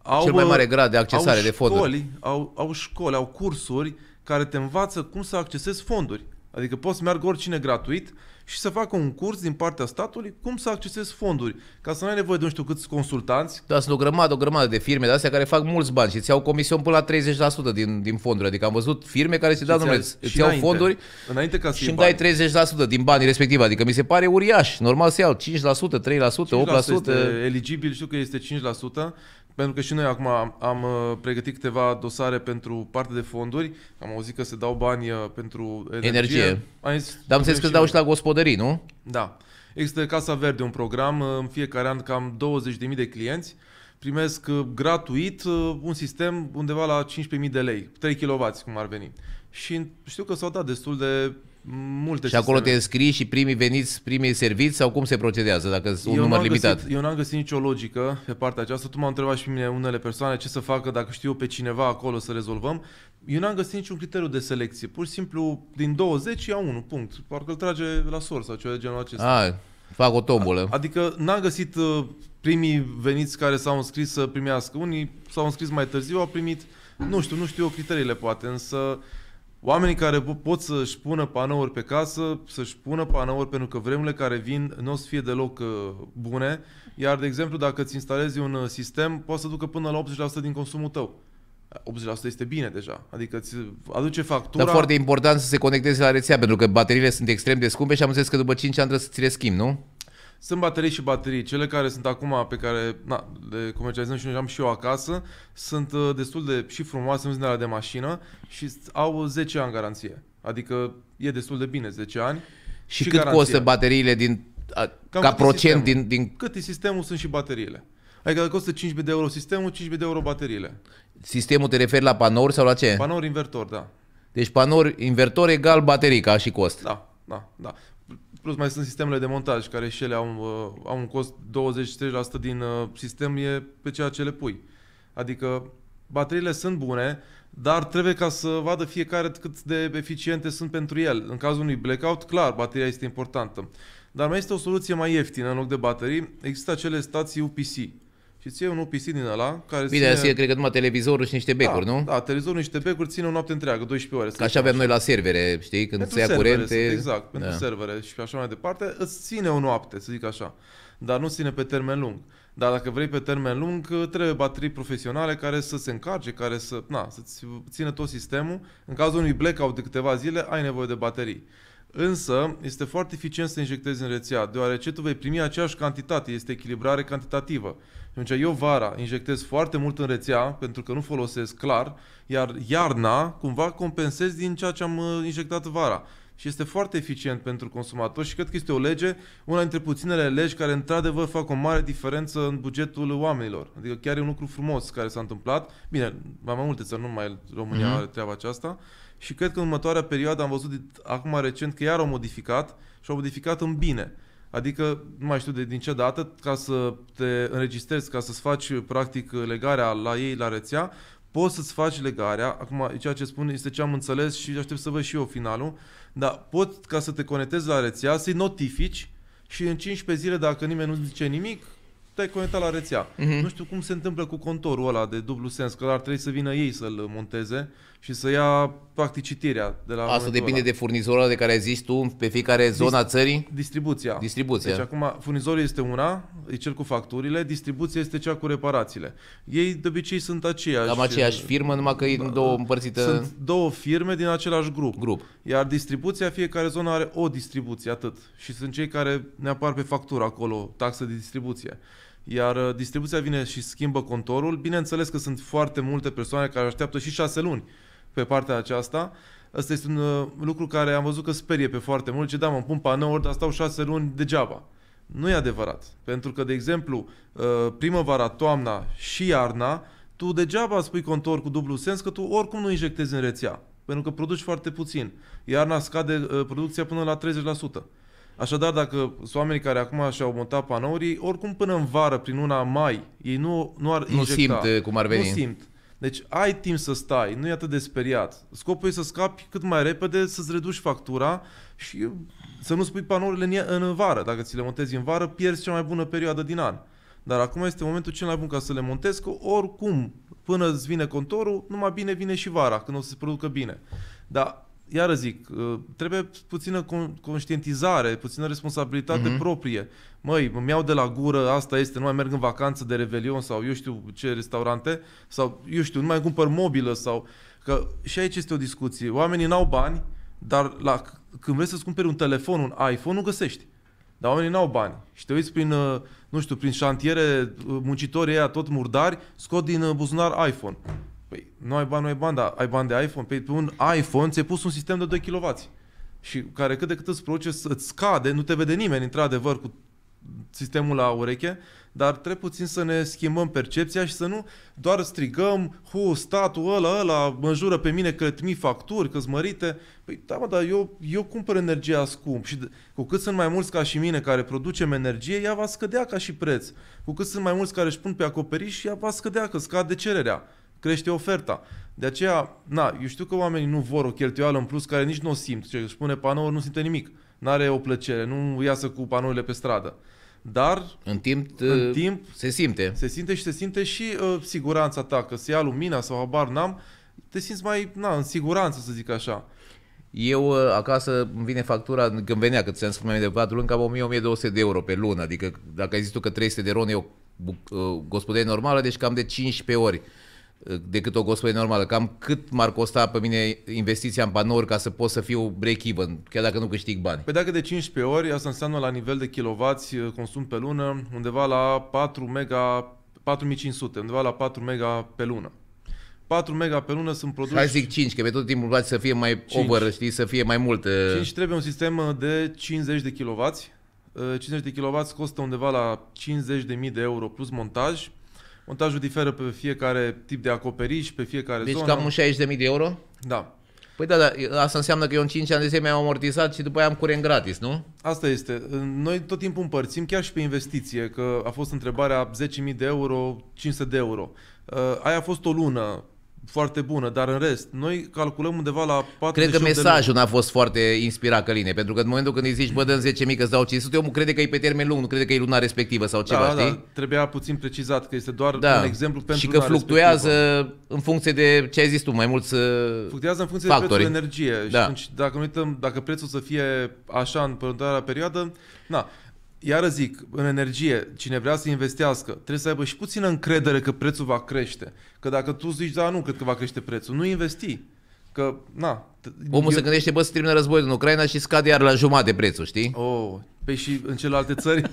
Au, Cel mai uh, mare grad de accesare au școli, de fonduri. Au, au școli, au cursuri, care te învață cum să accesezi fonduri. Adică poți să meargă oricine gratuit și să facă un curs din partea statului cum să accesezi fonduri, ca să nu ai nevoie de nu știu câți consultanți. Da, sunt o grămadă, o grămadă de firme de astea care fac mulți bani și îți iau comision până la 30% din, din fonduri. Adică am văzut firme care se dau, numele, îți, iau înainte, fonduri înainte ca să și îmi dai bani. 30% din banii respectiv. Adică mi se pare uriaș. Normal să iau 5%, 3%, 5% 8%. Este eligibil, știu că este 5% pentru că și noi acum am, am uh, pregătit câteva dosare pentru parte de fonduri, am auzit că se dau bani uh, pentru energie. energie. zis, Dar am zis că se dau și la gospodării, nu? Da. Există Casa Verde, un program, uh, în fiecare an cam 20.000 de clienți primesc gratuit un sistem undeva la 15.000 de lei, 3 kW cum ar veni. Și știu că s-au dat destul de Multe și acolo te înscrii și primii veniți, primii serviți sau cum se procedează dacă sunt un număr limitat? Găsit, eu n-am găsit nicio logică pe partea aceasta. Tu m-am întrebat și pe mine unele persoane ce să facă dacă știu pe cineva acolo să rezolvăm. Eu n-am găsit niciun criteriu de selecție. Pur și simplu din 20 ia unul, punct. Parcă îl trage la sor sau ceva de genul acesta. A, ah, fac o tombolă. Adică n-am găsit uh, primii veniți care s-au înscris să primească. Unii s-au înscris mai târziu, au primit, nu știu, nu știu eu criteriile poate, însă Oamenii care pot să-și pună panouri pe casă, să-și pună panouri pentru că vremurile care vin nu o să fie deloc uh, bune, iar, de exemplu, dacă îți instalezi un uh, sistem, poate să ducă până la 80% din consumul tău. 80% este bine deja, adică îți aduce factura. Dar foarte important să se conecteze la rețea, pentru că bateriile sunt extrem de scumpe și am înțeles că după 5 ani trebuie să ți le schimbi, nu? sunt baterii și baterii. Cele care sunt acum, pe care na, le comercializăm și noi am și eu acasă, sunt uh, destul de și frumoase, sunt de la de mașină și au 10 ani garanție. Adică e destul de bine 10 ani. Și, și cât garanția. costă bateriile din, a, Cam ca procent din, din... Cât e sistemul, sunt și bateriile. Adică costă 5.000 de euro sistemul, 5.000 de euro bateriile. Sistemul te referi la panouri sau la ce? Panouri invertor, da. Deci panouri invertor egal baterii ca și cost. Da, da, da. Plus mai sunt sistemele de montaj, care și ele au, uh, au un cost 20-30% din uh, sistem e pe ceea ce le pui. Adică bateriile sunt bune, dar trebuie ca să vadă fiecare cât de eficiente sunt pentru el. În cazul unui blackout, clar, bateria este importantă. Dar mai este o soluție mai ieftină în loc de baterii. Există acele stații UPC, și ție un OPC din ăla care Bine, ține... Bine, cred că numai televizorul și niște becuri, da, nu? Da, televizorul și niște becuri ține o noapte întreagă, 12 ore. Ca așa avem noi la servere, știi, când pentru se ia servere, curente. Exact, pentru da. servere și așa mai departe, îți ține o noapte, să zic așa, dar nu ține pe termen lung. Dar dacă vrei pe termen lung, trebuie baterii profesionale care să se încarce, care să, na, să țină tot sistemul. În cazul unui blackout de câteva zile, ai nevoie de baterii. Însă, este foarte eficient să injectezi în rețea, deoarece tu vei primi aceeași cantitate, este echilibrare cantitativă. Și atunci eu vara injectez foarte mult în rețea, pentru că nu folosesc clar, iar iarna cumva compensez din ceea ce am uh, injectat vara. Și este foarte eficient pentru consumator și cred că este o lege, una dintre puținele legi care într-adevăr fac o mare diferență în bugetul oamenilor. Adică chiar e un lucru frumos care s-a întâmplat. Bine, mai multe țări, nu mai România mm-hmm. are treaba aceasta și cred că în următoarea perioadă am văzut acum recent că iar au modificat și au modificat în bine. Adică, nu mai știu de din ce dată, ca să te înregistrezi, ca să-ți faci practic legarea la ei la rețea, poți să-ți faci legarea, acum ceea ce spun este ce am înțeles și aștept să văd și eu finalul, dar pot ca să te conectezi la rețea, să-i notifici și în 15 zile, dacă nimeni nu zice nimic, te-ai conectat la rețea. Uh-huh. Nu știu cum se întâmplă cu contorul ăla de dublu sens, că ar trebui să vină ei să-l monteze și să ia practic citirea de la Asta depinde ăla. de furnizorul de care ai zis tu, pe fiecare zona Dis- țării? Distribuția. Distribuția. Deci acum furnizorul este una, e cel cu facturile, distribuția este cea cu reparațiile. Ei de obicei sunt aceiași. Am aceeași firmă, numai că e da, două împărțite. Sunt două firme din același grup. Grup. Iar distribuția, fiecare zonă are o distribuție, atât. Și sunt cei care ne apar pe factură acolo, taxă de distribuție iar uh, distribuția vine și schimbă contorul. Bineînțeles că sunt foarte multe persoane care așteaptă și șase luni pe partea aceasta. Asta este un uh, lucru care am văzut că sperie pe foarte mult. Ce da, mă pun panouri, dar stau șase luni degeaba. Nu e adevărat. Pentru că, de exemplu, uh, primăvara, toamna și iarna, tu degeaba spui contor cu dublu sens că tu oricum nu injectezi în rețea. Pentru că produci foarte puțin. Iarna scade uh, producția până la 30%. Așadar, dacă sunt oamenii care acum și-au montat panourii, oricum până în vară, prin una mai, ei nu, nu ar nu injecta. Nu simt uh, cum ar veni. Nu simt. Deci ai timp să stai, nu e atât de speriat. Scopul e să scapi cât mai repede, să-ți reduci factura și să nu spui panourile în, în vară. Dacă ți le montezi în vară, pierzi cea mai bună perioadă din an. Dar acum este momentul cel mai bun ca să le montezi, că oricum, până îți vine contorul, numai bine vine și vara, când o să se producă bine. Dar iară zic, uh, trebuie puțină conștientizare, puțină responsabilitate mm-hmm. proprie. Măi, îmi iau de la gură, asta este, nu mai merg în vacanță de revelion sau eu știu ce restaurante, sau eu știu, nu mai cumpăr mobilă sau... Că și aici este o discuție. Oamenii n-au bani, dar la, când vrei să-ți cumperi un telefon, un iPhone, nu găsești. Dar oamenii n-au bani. Și te uiți prin, uh, nu știu, prin șantiere, uh, muncitorii ăia tot murdari, scot din buzunar iPhone. Păi, nu ai bani, nu ai bani, dar ai bani de iPhone? Păi, pe un iPhone ți-ai pus un sistem de 2 kW și care cât de cât îți produce, îți scade, nu te vede nimeni, într-adevăr, cu sistemul la ureche, dar trebuie puțin să ne schimbăm percepția și să nu doar strigăm, hu, statul ăla, ăla, mă jură pe mine că mi facturi, că mărite. Păi da, mă, dar eu, eu cumpăr energia scump și cu cât sunt mai mulți ca și mine care producem energie, ea va scădea ca și preț. Cu cât sunt mai mulți care își pun pe acoperiș, ea va scădea, că scade cererea crește oferta. De aceea, na, eu știu că oamenii nu vor o cheltuială în plus care nici nu o simt. Ce își pune panouri, nu simte nimic. Nu are o plăcere, nu iasă cu panourile pe stradă. Dar în timp, în uh, timp se simte. Se simte și se simte și uh, siguranța ta, că se ia lumina sau habar n-am, te simți mai na, în siguranță, să zic așa. Eu uh, acasă îmi vine factura, când venea, că ți-am spus mai 4 luni, cam 1200 de euro pe lună. Adică dacă ai zis tu că 300 de ron e o uh, gospodărie normală, deci cam de 15 ori decât o gospodă normală. Cam cât m-ar costa pe mine investiția în panouri ca să pot să fiu break-even, chiar dacă nu câștig bani? Pe păi dacă de 15 ori, asta înseamnă la nivel de kilovați uh, consum pe lună undeva la 4 mega, 4500, undeva la 4 mega pe lună. 4 mega pe lună sunt produse. Hai zic 5, că pe tot timpul place să fie mai 5. over, știi, să fie mai mult. 5 uh. trebuie un sistem uh, de 50 de kilovați. 50 de kilovați costă undeva la 50.000 de euro plus montaj Montajul diferă pe fiecare tip de acoperiș, pe fiecare deci zonă. Deci cam 60.000 de euro? Da. Păi da, dar asta înseamnă că eu în 5 ani de zile mi-am amortizat și după aia am curent gratis, nu? Asta este. Noi tot timpul împărțim, chiar și pe investiție, că a fost întrebarea 10.000 de euro, 500 de euro. Uh, aia a fost o lună foarte bună, dar în rest, noi calculăm undeva la 40 Cred că mesajul n-a fost foarte inspirat, Căline, pentru că în momentul când îi zici, bă, dăm 10.000 că îți dau 500, omul crede că e pe termen lung, nu crede că e luna respectivă sau ceva, da, da știi? Da, trebuia puțin precizat, că este doar da. un exemplu pentru Și că fluctuează respectivă. în funcție de ce ai zis tu, mai mulți uh, Fluctuează în funcție factori. de prețul de energie da. și atunci, dacă nu uităm, dacă prețul să fie așa în următoarea perioadă, na, iară zic, în energie, cine vrea să investească, trebuie să aibă și puțină încredere că prețul va crește. Că dacă tu zici, da, nu, cred că va crește prețul, nu investi. Că, na. Omul eu... se gândește, bă, să termină războiul în Ucraina și scade iar la jumătate prețul, știi? Oh, pe și în celelalte țări?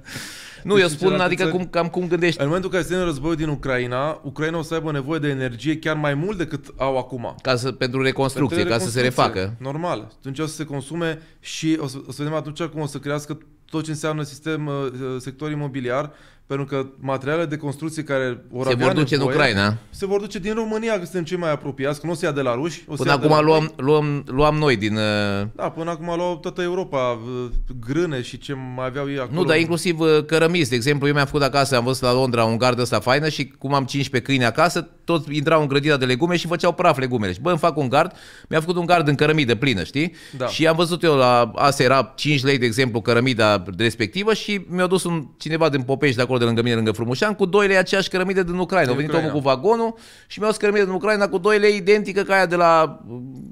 [LAUGHS] nu, eu spun, adică cum, cam cum gândești. În momentul în care se război din Ucraina, Ucraina o să aibă nevoie de energie chiar mai mult decât au acum. Ca să, pentru reconstrucție, pentru reconstrucție ca să se refacă. Normal. Atunci o să se consume și o să, o să vedem atunci cum o să crească tot ce înseamnă sistem, uh, sector imobiliar pentru că materialele de construcție care vor se vor duce în Ucraina. Se vor duce din România, că suntem cei mai apropiați, că nu o să ia de la ruși. O până acum la... luam, luam, luam noi din... Uh, da, până acum luau toată Europa, uh, grâne și ce mai aveau ei acolo. Nu, dar inclusiv uh, cărămizi. De exemplu, eu mi-am făcut acasă, am văzut la Londra un gard ăsta faină și cum am 15 câini acasă, tot intrau în grădina de legume și făceau praf legumele. Și bă, îmi fac un gard, mi-am făcut un gard în cărămidă plină, știi? Da. Și am văzut eu la... Asta era 5 lei, de exemplu, cărămida respectivă și mi-a dus un, cineva din Popești de acolo acolo de lângă mine, lângă Frumușan, cu 2 lei aceeași cărămidă din Ucraina. Au a venit omul cu vagonul și mi au scărămidă din Ucraina cu 2 lei identică ca aia de la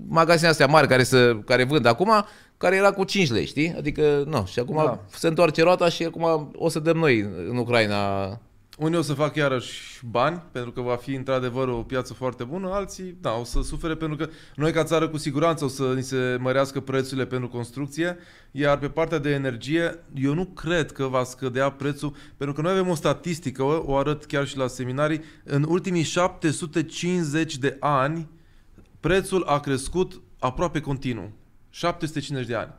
magazinele astea mari care, se, care vând acum, care era cu 5 lei, știi? Adică, nu, și acum da. se întoarce roata și acum o să dăm noi în Ucraina unii o să fac iarăși bani, pentru că va fi într-adevăr o piață foarte bună, alții da, o să sufere pentru că noi ca țară cu siguranță o să ni se mărească prețurile pentru construcție, iar pe partea de energie eu nu cred că va scădea prețul, pentru că noi avem o statistică, o arăt chiar și la seminarii, în ultimii 750 de ani prețul a crescut aproape continuu, 750 de ani.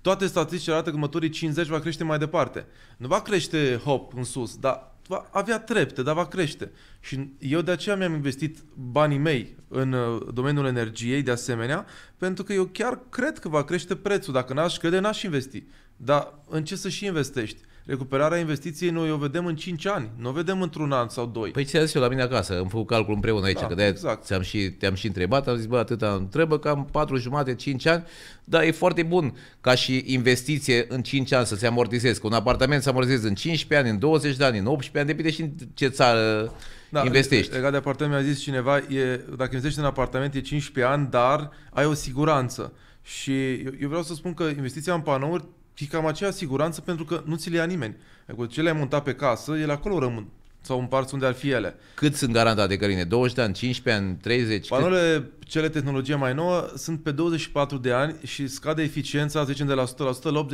Toate statisticile arată că următorii 50 va crește mai departe. Nu va crește hop în sus, dar va avea trepte, dar va crește. Și eu de aceea mi-am investit banii mei în uh, domeniul energiei, de asemenea, pentru că eu chiar cred că va crește prețul. Dacă n-aș crede, n-aș investi. Dar în ce să și investești? Recuperarea investiției noi o vedem în 5 ani, nu o vedem într-un an sau doi. Păi ți-a zis eu la mine acasă, am făcut calcul împreună aici, da, că de exact. ți-am și, te-am și întrebat, am zis, bă, atâta îmi trebuie, cam 4 jumate, 5 ani, dar e foarte bun ca și investiție în 5 ani să se amortizeze. Că un apartament se amortizează în 15 ani, în 20 de ani, în 18 ani, depinde și în ce țară da, investești. Legat de apartament, mi-a zis cineva, e, dacă investești în apartament e 15 ani, dar ai o siguranță. Și eu, eu vreau să spun că investiția în panouri e cam aceea siguranță pentru că nu ți le ia nimeni. Adică ce le-ai montat pe casă, ele acolo rămân sau împarți unde ar fi ele. Cât sunt garantate, Căline? 20 de ani, 15 ani, 30? Panole, cât? cele tehnologie mai nouă sunt pe 24 de ani și scade eficiența, zicem, de la 100% la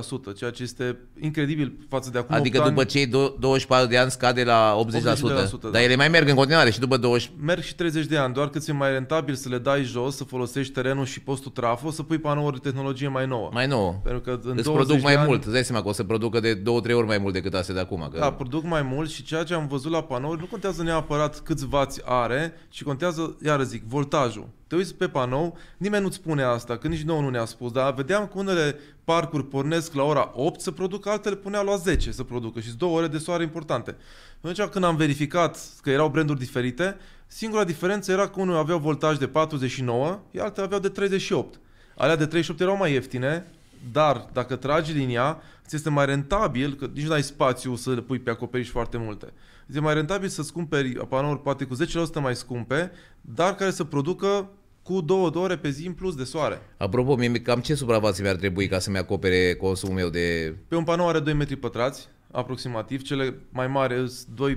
82%, ceea ce este incredibil față de acum Adică după ani, cei 24 de ani scade la 80%, 80% dar da. ele mai merg în continuare și după 20... Merg și 30 de ani, doar cât e mai rentabil să le dai jos, să folosești terenul și postul trafo, să pui panouri de tehnologie mai nouă. Mai nouă. Pentru că în Îți produc mai ani, mult, îți dai seama că o să producă de 2-3 ori mai mult decât astea de acum. Că... Da, produc mai mult și ceea ce am văzut la panouri nu contează neapărat câți vați are, ci contează, iar zic, voltajul panou. Te uiți pe panou, nimeni nu-ți spune asta, că nici nouă nu ne-a spus, dar vedeam că unele parcuri pornesc la ora 8 să producă, altele puneau la 10 să producă și două ore de soare importante. Atunci când am verificat că erau branduri diferite, singura diferență era că unul avea voltaj de 49, iar altele aveau de 38. Alea de 38 erau mai ieftine, dar dacă tragi linia, ți este mai rentabil, că nici nu ai spațiu să le pui pe acoperiș foarte multe e mai rentabil să-ți cumperi panouri poate cu 10% mai scumpe, dar care să producă cu două, ore pe zi în plus de soare. Apropo, mie cam ce suprafață mi-ar trebui ca să-mi acopere consumul meu de... Pe un panou are 2 metri pătrați, aproximativ. Cele mai mari sunt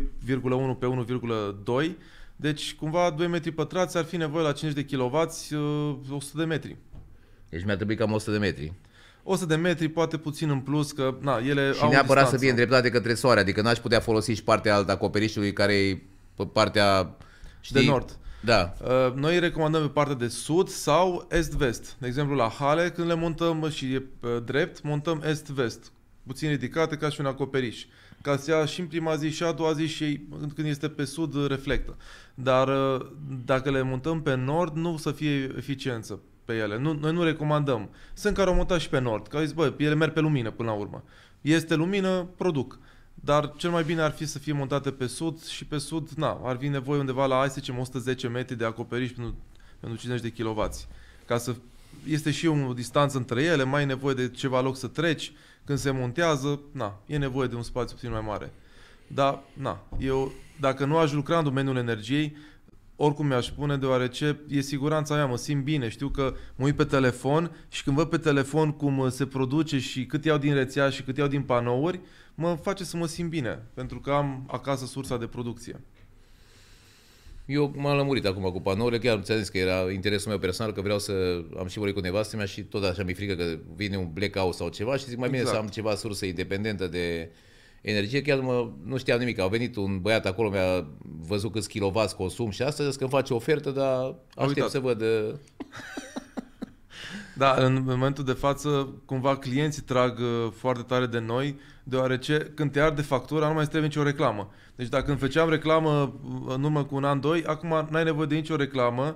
2,1 pe 1,2. Deci, cumva, 2 metri pătrați ar fi nevoie la 50 de kW, 100 uh, de metri. Deci mi-ar trebui cam 100 de metri. 100 de metri, poate puțin în plus, că na, ele și au neapărat să fie îndreptate către soare, adică n-aș putea folosi și partea alta acoperișului care e pe partea... Știi? De nord. Da. Uh, noi recomandăm pe partea de sud sau est-vest. De exemplu, la Hale, când le montăm și e uh, drept, montăm est-vest, puțin ridicate ca și un acoperiș. Ca să ia și în prima zi și a doua zi și când este pe sud reflectă. Dar uh, dacă le montăm pe nord, nu o să fie eficiență pe ele. Nu, noi nu recomandăm. Sunt care au montat și pe Nord, că au zis, bă, ele merg pe lumină până la urmă. Este lumină, produc. Dar cel mai bine ar fi să fie montate pe sud și pe sud, na, ar fi nevoie undeva la, hai să zicem, 110 metri de acoperiș pentru, pentru 50 de kW. Ca să este și o distanță între ele, mai e nevoie de ceva loc să treci, când se montează, na, e nevoie de un spațiu puțin mai mare. Dar, na, eu, dacă nu aș lucra în domeniul energiei, oricum mi-aș spune, deoarece e siguranța mea, mă simt bine, știu că mă uit pe telefon și când văd pe telefon cum uh, se produce și cât iau din rețea și cât iau din panouri, mă face să mă simt bine, pentru că am acasă sursa de producție. Eu m-am lămurit acum cu panourile, chiar ți-am zis că era interesul meu personal, că vreau să am și vorbit cu nevastă mea și tot așa mi-e frică că vine un blackout sau ceva și zic mai bine exact. să am ceva sursă independentă de, energie, chiar mă, nu știam nimic. A venit un băiat acolo, mi-a văzut câți kilovați consum și astăzi că îmi face ofertă, dar aștept să văd. Uh, [LAUGHS] da, în momentul de față, cumva clienții trag uh, foarte tare de noi, deoarece când te arde factura, nu mai trebuie nicio reclamă. Deci dacă îmi făceam reclamă uh, în urmă cu un an, doi, acum n-ai nevoie de nicio reclamă,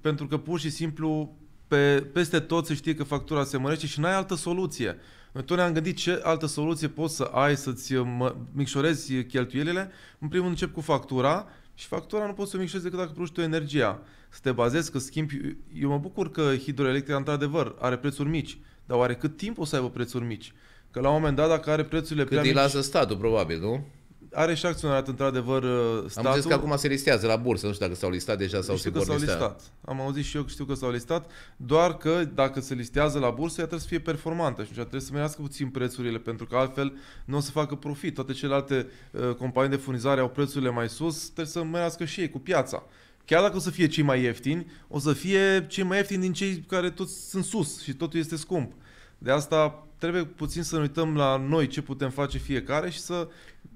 pentru că pur și simplu pe, peste tot se știe că factura se mărește și n-ai altă soluție. Noi ne-am gândit ce altă soluție poți să ai să-ți uh, micșorezi uh, cheltuielile. În primul rând încep cu factura și factura nu poți să o micșorezi decât dacă produci tu energia. Să te bazezi, că schimbi... Eu mă bucur că hidroelectrica, într-adevăr, are prețuri mici, dar oare cât timp o să aibă prețuri mici? Că la un moment dat, dacă are prețurile Cât prea îi lasă statul, probabil, nu? are și acționat într-adevăr uh, statul. Am zis că acum se listează la bursă, nu știu dacă s-au listat deja sau știu se că s-au lista. listat. Am auzit și eu că știu că s-au listat, doar că dacă se listează la bursă, ea trebuie să fie performantă și trebuie să mărească puțin prețurile, pentru că altfel nu o să facă profit. Toate celelalte uh, companii de furnizare au prețurile mai sus, trebuie să mărească și ei cu piața chiar dacă o să fie cei mai ieftini, o să fie cei mai ieftini din cei care toți sunt sus și totul este scump. De asta trebuie puțin să ne uităm la noi ce putem face fiecare și să,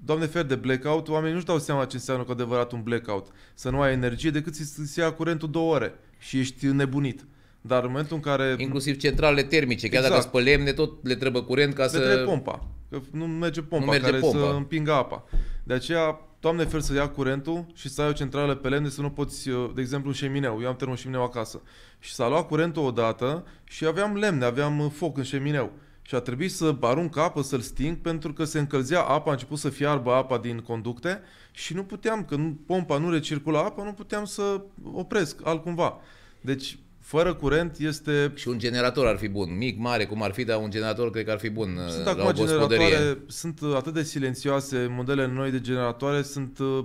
doamne fer de blackout, oamenii nu-și dau seama ce înseamnă cu adevărat un blackout. Să nu ai energie decât să-ți ia curentul două ore și ești nebunit. Dar în momentul în care... Inclusiv centrale termice, exact. chiar dacă exact. spălăm lemne, tot le trebuie curent ca le să... Le trebuie pompa, că nu merge pompa nu merge care pompa. să împingă apa. De aceea, doamne fer să ia curentul și să ai o centrală pe lemn să nu poți, uh, de exemplu, un șemineu. Eu am termoșemineu acasă. Și s-a luat curentul odată și aveam lemne, aveam uh, foc în șemineu și a trebuit să arunc apă, să-l sting, pentru că se încălzea apa, a început să fiarbă apa din conducte și nu puteam, că pompa nu recircula apa, nu puteam să opresc altcumva. Deci, fără curent este... Și un generator ar fi bun, mic, mare, cum ar fi, dar un generator cred că ar fi bun Sunt uh, la acum generatoare, sunt uh, atât de silențioase, modele noi de generatoare sunt uh,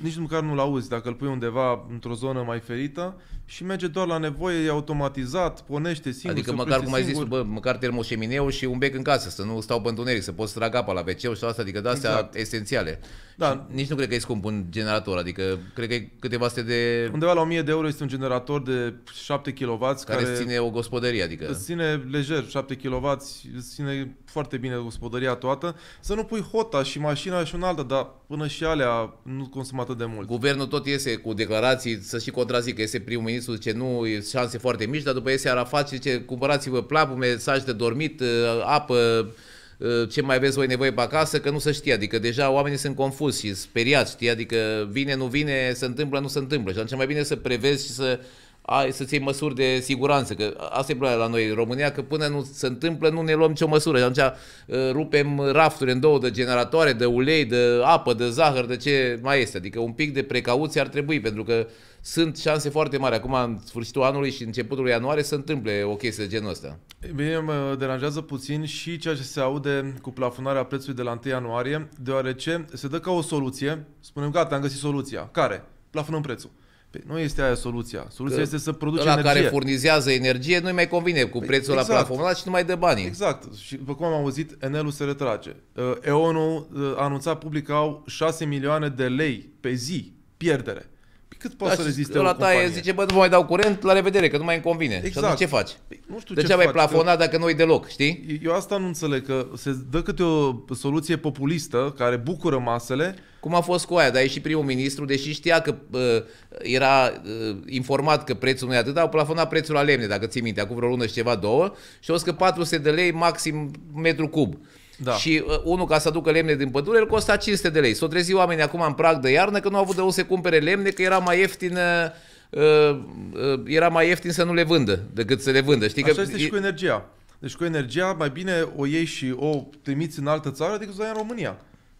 nici măcar nu-l auzi dacă îl pui undeva într-o zonă mai ferită și merge doar la nevoie, e automatizat, ponește singur. Adică măcar, cum ai zis, bă, măcar termoșemineu și un bec în casă, să nu stau pe întuneric, să poți trag apa la wc și asta, adică de astea exact. esențiale. Da. Și nici nu cred că e scump un generator, adică cred că e câteva sute de... Undeva la 1000 de euro este un generator de 7 kW care, care ține o gospodărie, adică... Îți ține lejer 7 kW, îți ține foarte bine gospodăria toată. Să nu pui hota și mașina și un altă, dar până și alea nu consumă atât de mult. Guvernul tot iese cu declarații, să și contrazică, iese primul ministru, zice nu, șanse foarte mici, dar după iese Arafat și zice cumpărați-vă plapul, mesaj de dormit, ă, apă, ă, ce mai aveți voi nevoie pe acasă, că nu se știe. Adică deja oamenii sunt confuzi și speriați, știi? Adică vine, nu vine, se întâmplă, nu se întâmplă. Și atunci mai bine să prevezi și să ai, să-ți iei măsuri de siguranță, că asta e problema la noi în România, că până nu se întâmplă nu ne luăm nicio măsură. Și atunci uh, rupem rafturi în două de generatoare, de ulei, de apă, de zahăr, de ce mai este. Adică un pic de precauție ar trebui, pentru că sunt șanse foarte mari. Acum, în sfârșitul anului și începutul ianuarie, se întâmple o chestie de genul ăsta. Bine, mă deranjează puțin și ceea ce se aude cu plafonarea prețului de la 1 ianuarie, deoarece se dă ca o soluție, spunem gata, am găsit soluția. Care? Plafonăm prețul. Păi, nu este aia soluția. Soluția că este să produci energie. care furnizează energie nu-i mai convine cu păi, prețul exact. la plafonat și nu mai de bani. Exact. Și după cum am auzit, Enelul se retrage. Uh, Eonul uh, a anunțat public că au 6 milioane de lei pe zi pierdere cât poate da, să reziste la taie zice, bă, nu mai dau curent, la revedere, că nu mai îmi convine. Exact. Și atunci exact. ce faci? Păi, nu știu de ce, ce mai plafonat că... dacă nu e deloc, știi? Eu asta nu înțeleg, că se dă câte o soluție populistă care bucură masele. Cum a fost cu aia, dar e și primul ministru, deși știa că uh, era uh, informat că prețul nu e atât, au plafonat prețul la lemne, dacă ții minte, acum vreo lună și ceva, două, și au scăpat 400 de lei maxim metru cub. Da. Și uh, unul ca să aducă lemne din pădure îl costa 500 de lei. S-o trezi oamenii acum în prag de iarnă că nu au avut de unde să cumpere lemne, că era mai ieftin uh, uh, era mai ieftin să nu le vândă decât să le vândă. Știi Așa că este și cu energia. Deci cu energia mai bine o iei și o trimiți în altă țară decât să o ai în România.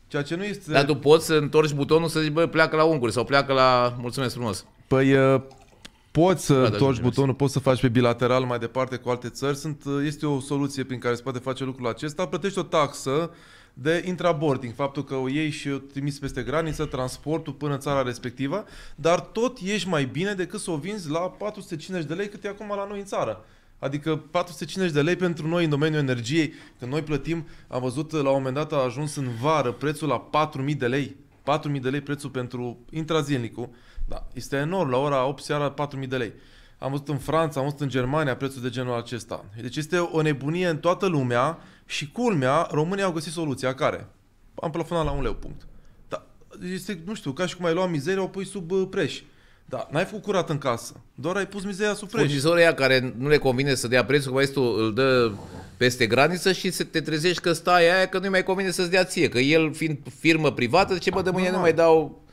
Ceea ce nu este... Dar tu poți să întorci butonul să zici, bă, pleacă la unguri sau pleacă la... Mulțumesc frumos. Păi, uh, poți să da, torci butonul, poți să faci pe bilateral mai departe cu alte țări. Sunt, este o soluție prin care se poate face lucrul acesta. Plătești o taxă de intraboarding, faptul că o iei și o trimiți peste graniță, transportul până în țara respectivă, dar tot ești mai bine decât să o vinzi la 450 de lei cât e acum la noi în țară. Adică 450 de lei pentru noi în domeniul energiei, când noi plătim, am văzut la un moment dat a ajuns în vară prețul la 4.000 de lei. 4.000 de lei prețul pentru intrazilnicul da, este enorm. La ora 8 seara, 4.000 de lei. Am văzut în Franța, am văzut în Germania prețul de genul acesta. Deci este o nebunie în toată lumea și culmea, România au găsit soluția care? Am plafonat la un leu, punct. Da, este, nu știu, ca și cum ai luat mizerie, o pui sub uh, preș. Da, n-ai făcut curat în casă, doar ai pus mizeria sub preș. Furnizorii care nu le convine să dea prețul, cum ai tu, îl dă peste graniță și te trezești că stai aia, că nu-i mai convine să-ți dea ție, că el fiind firmă privată, ce bă, de mâine nu mai dau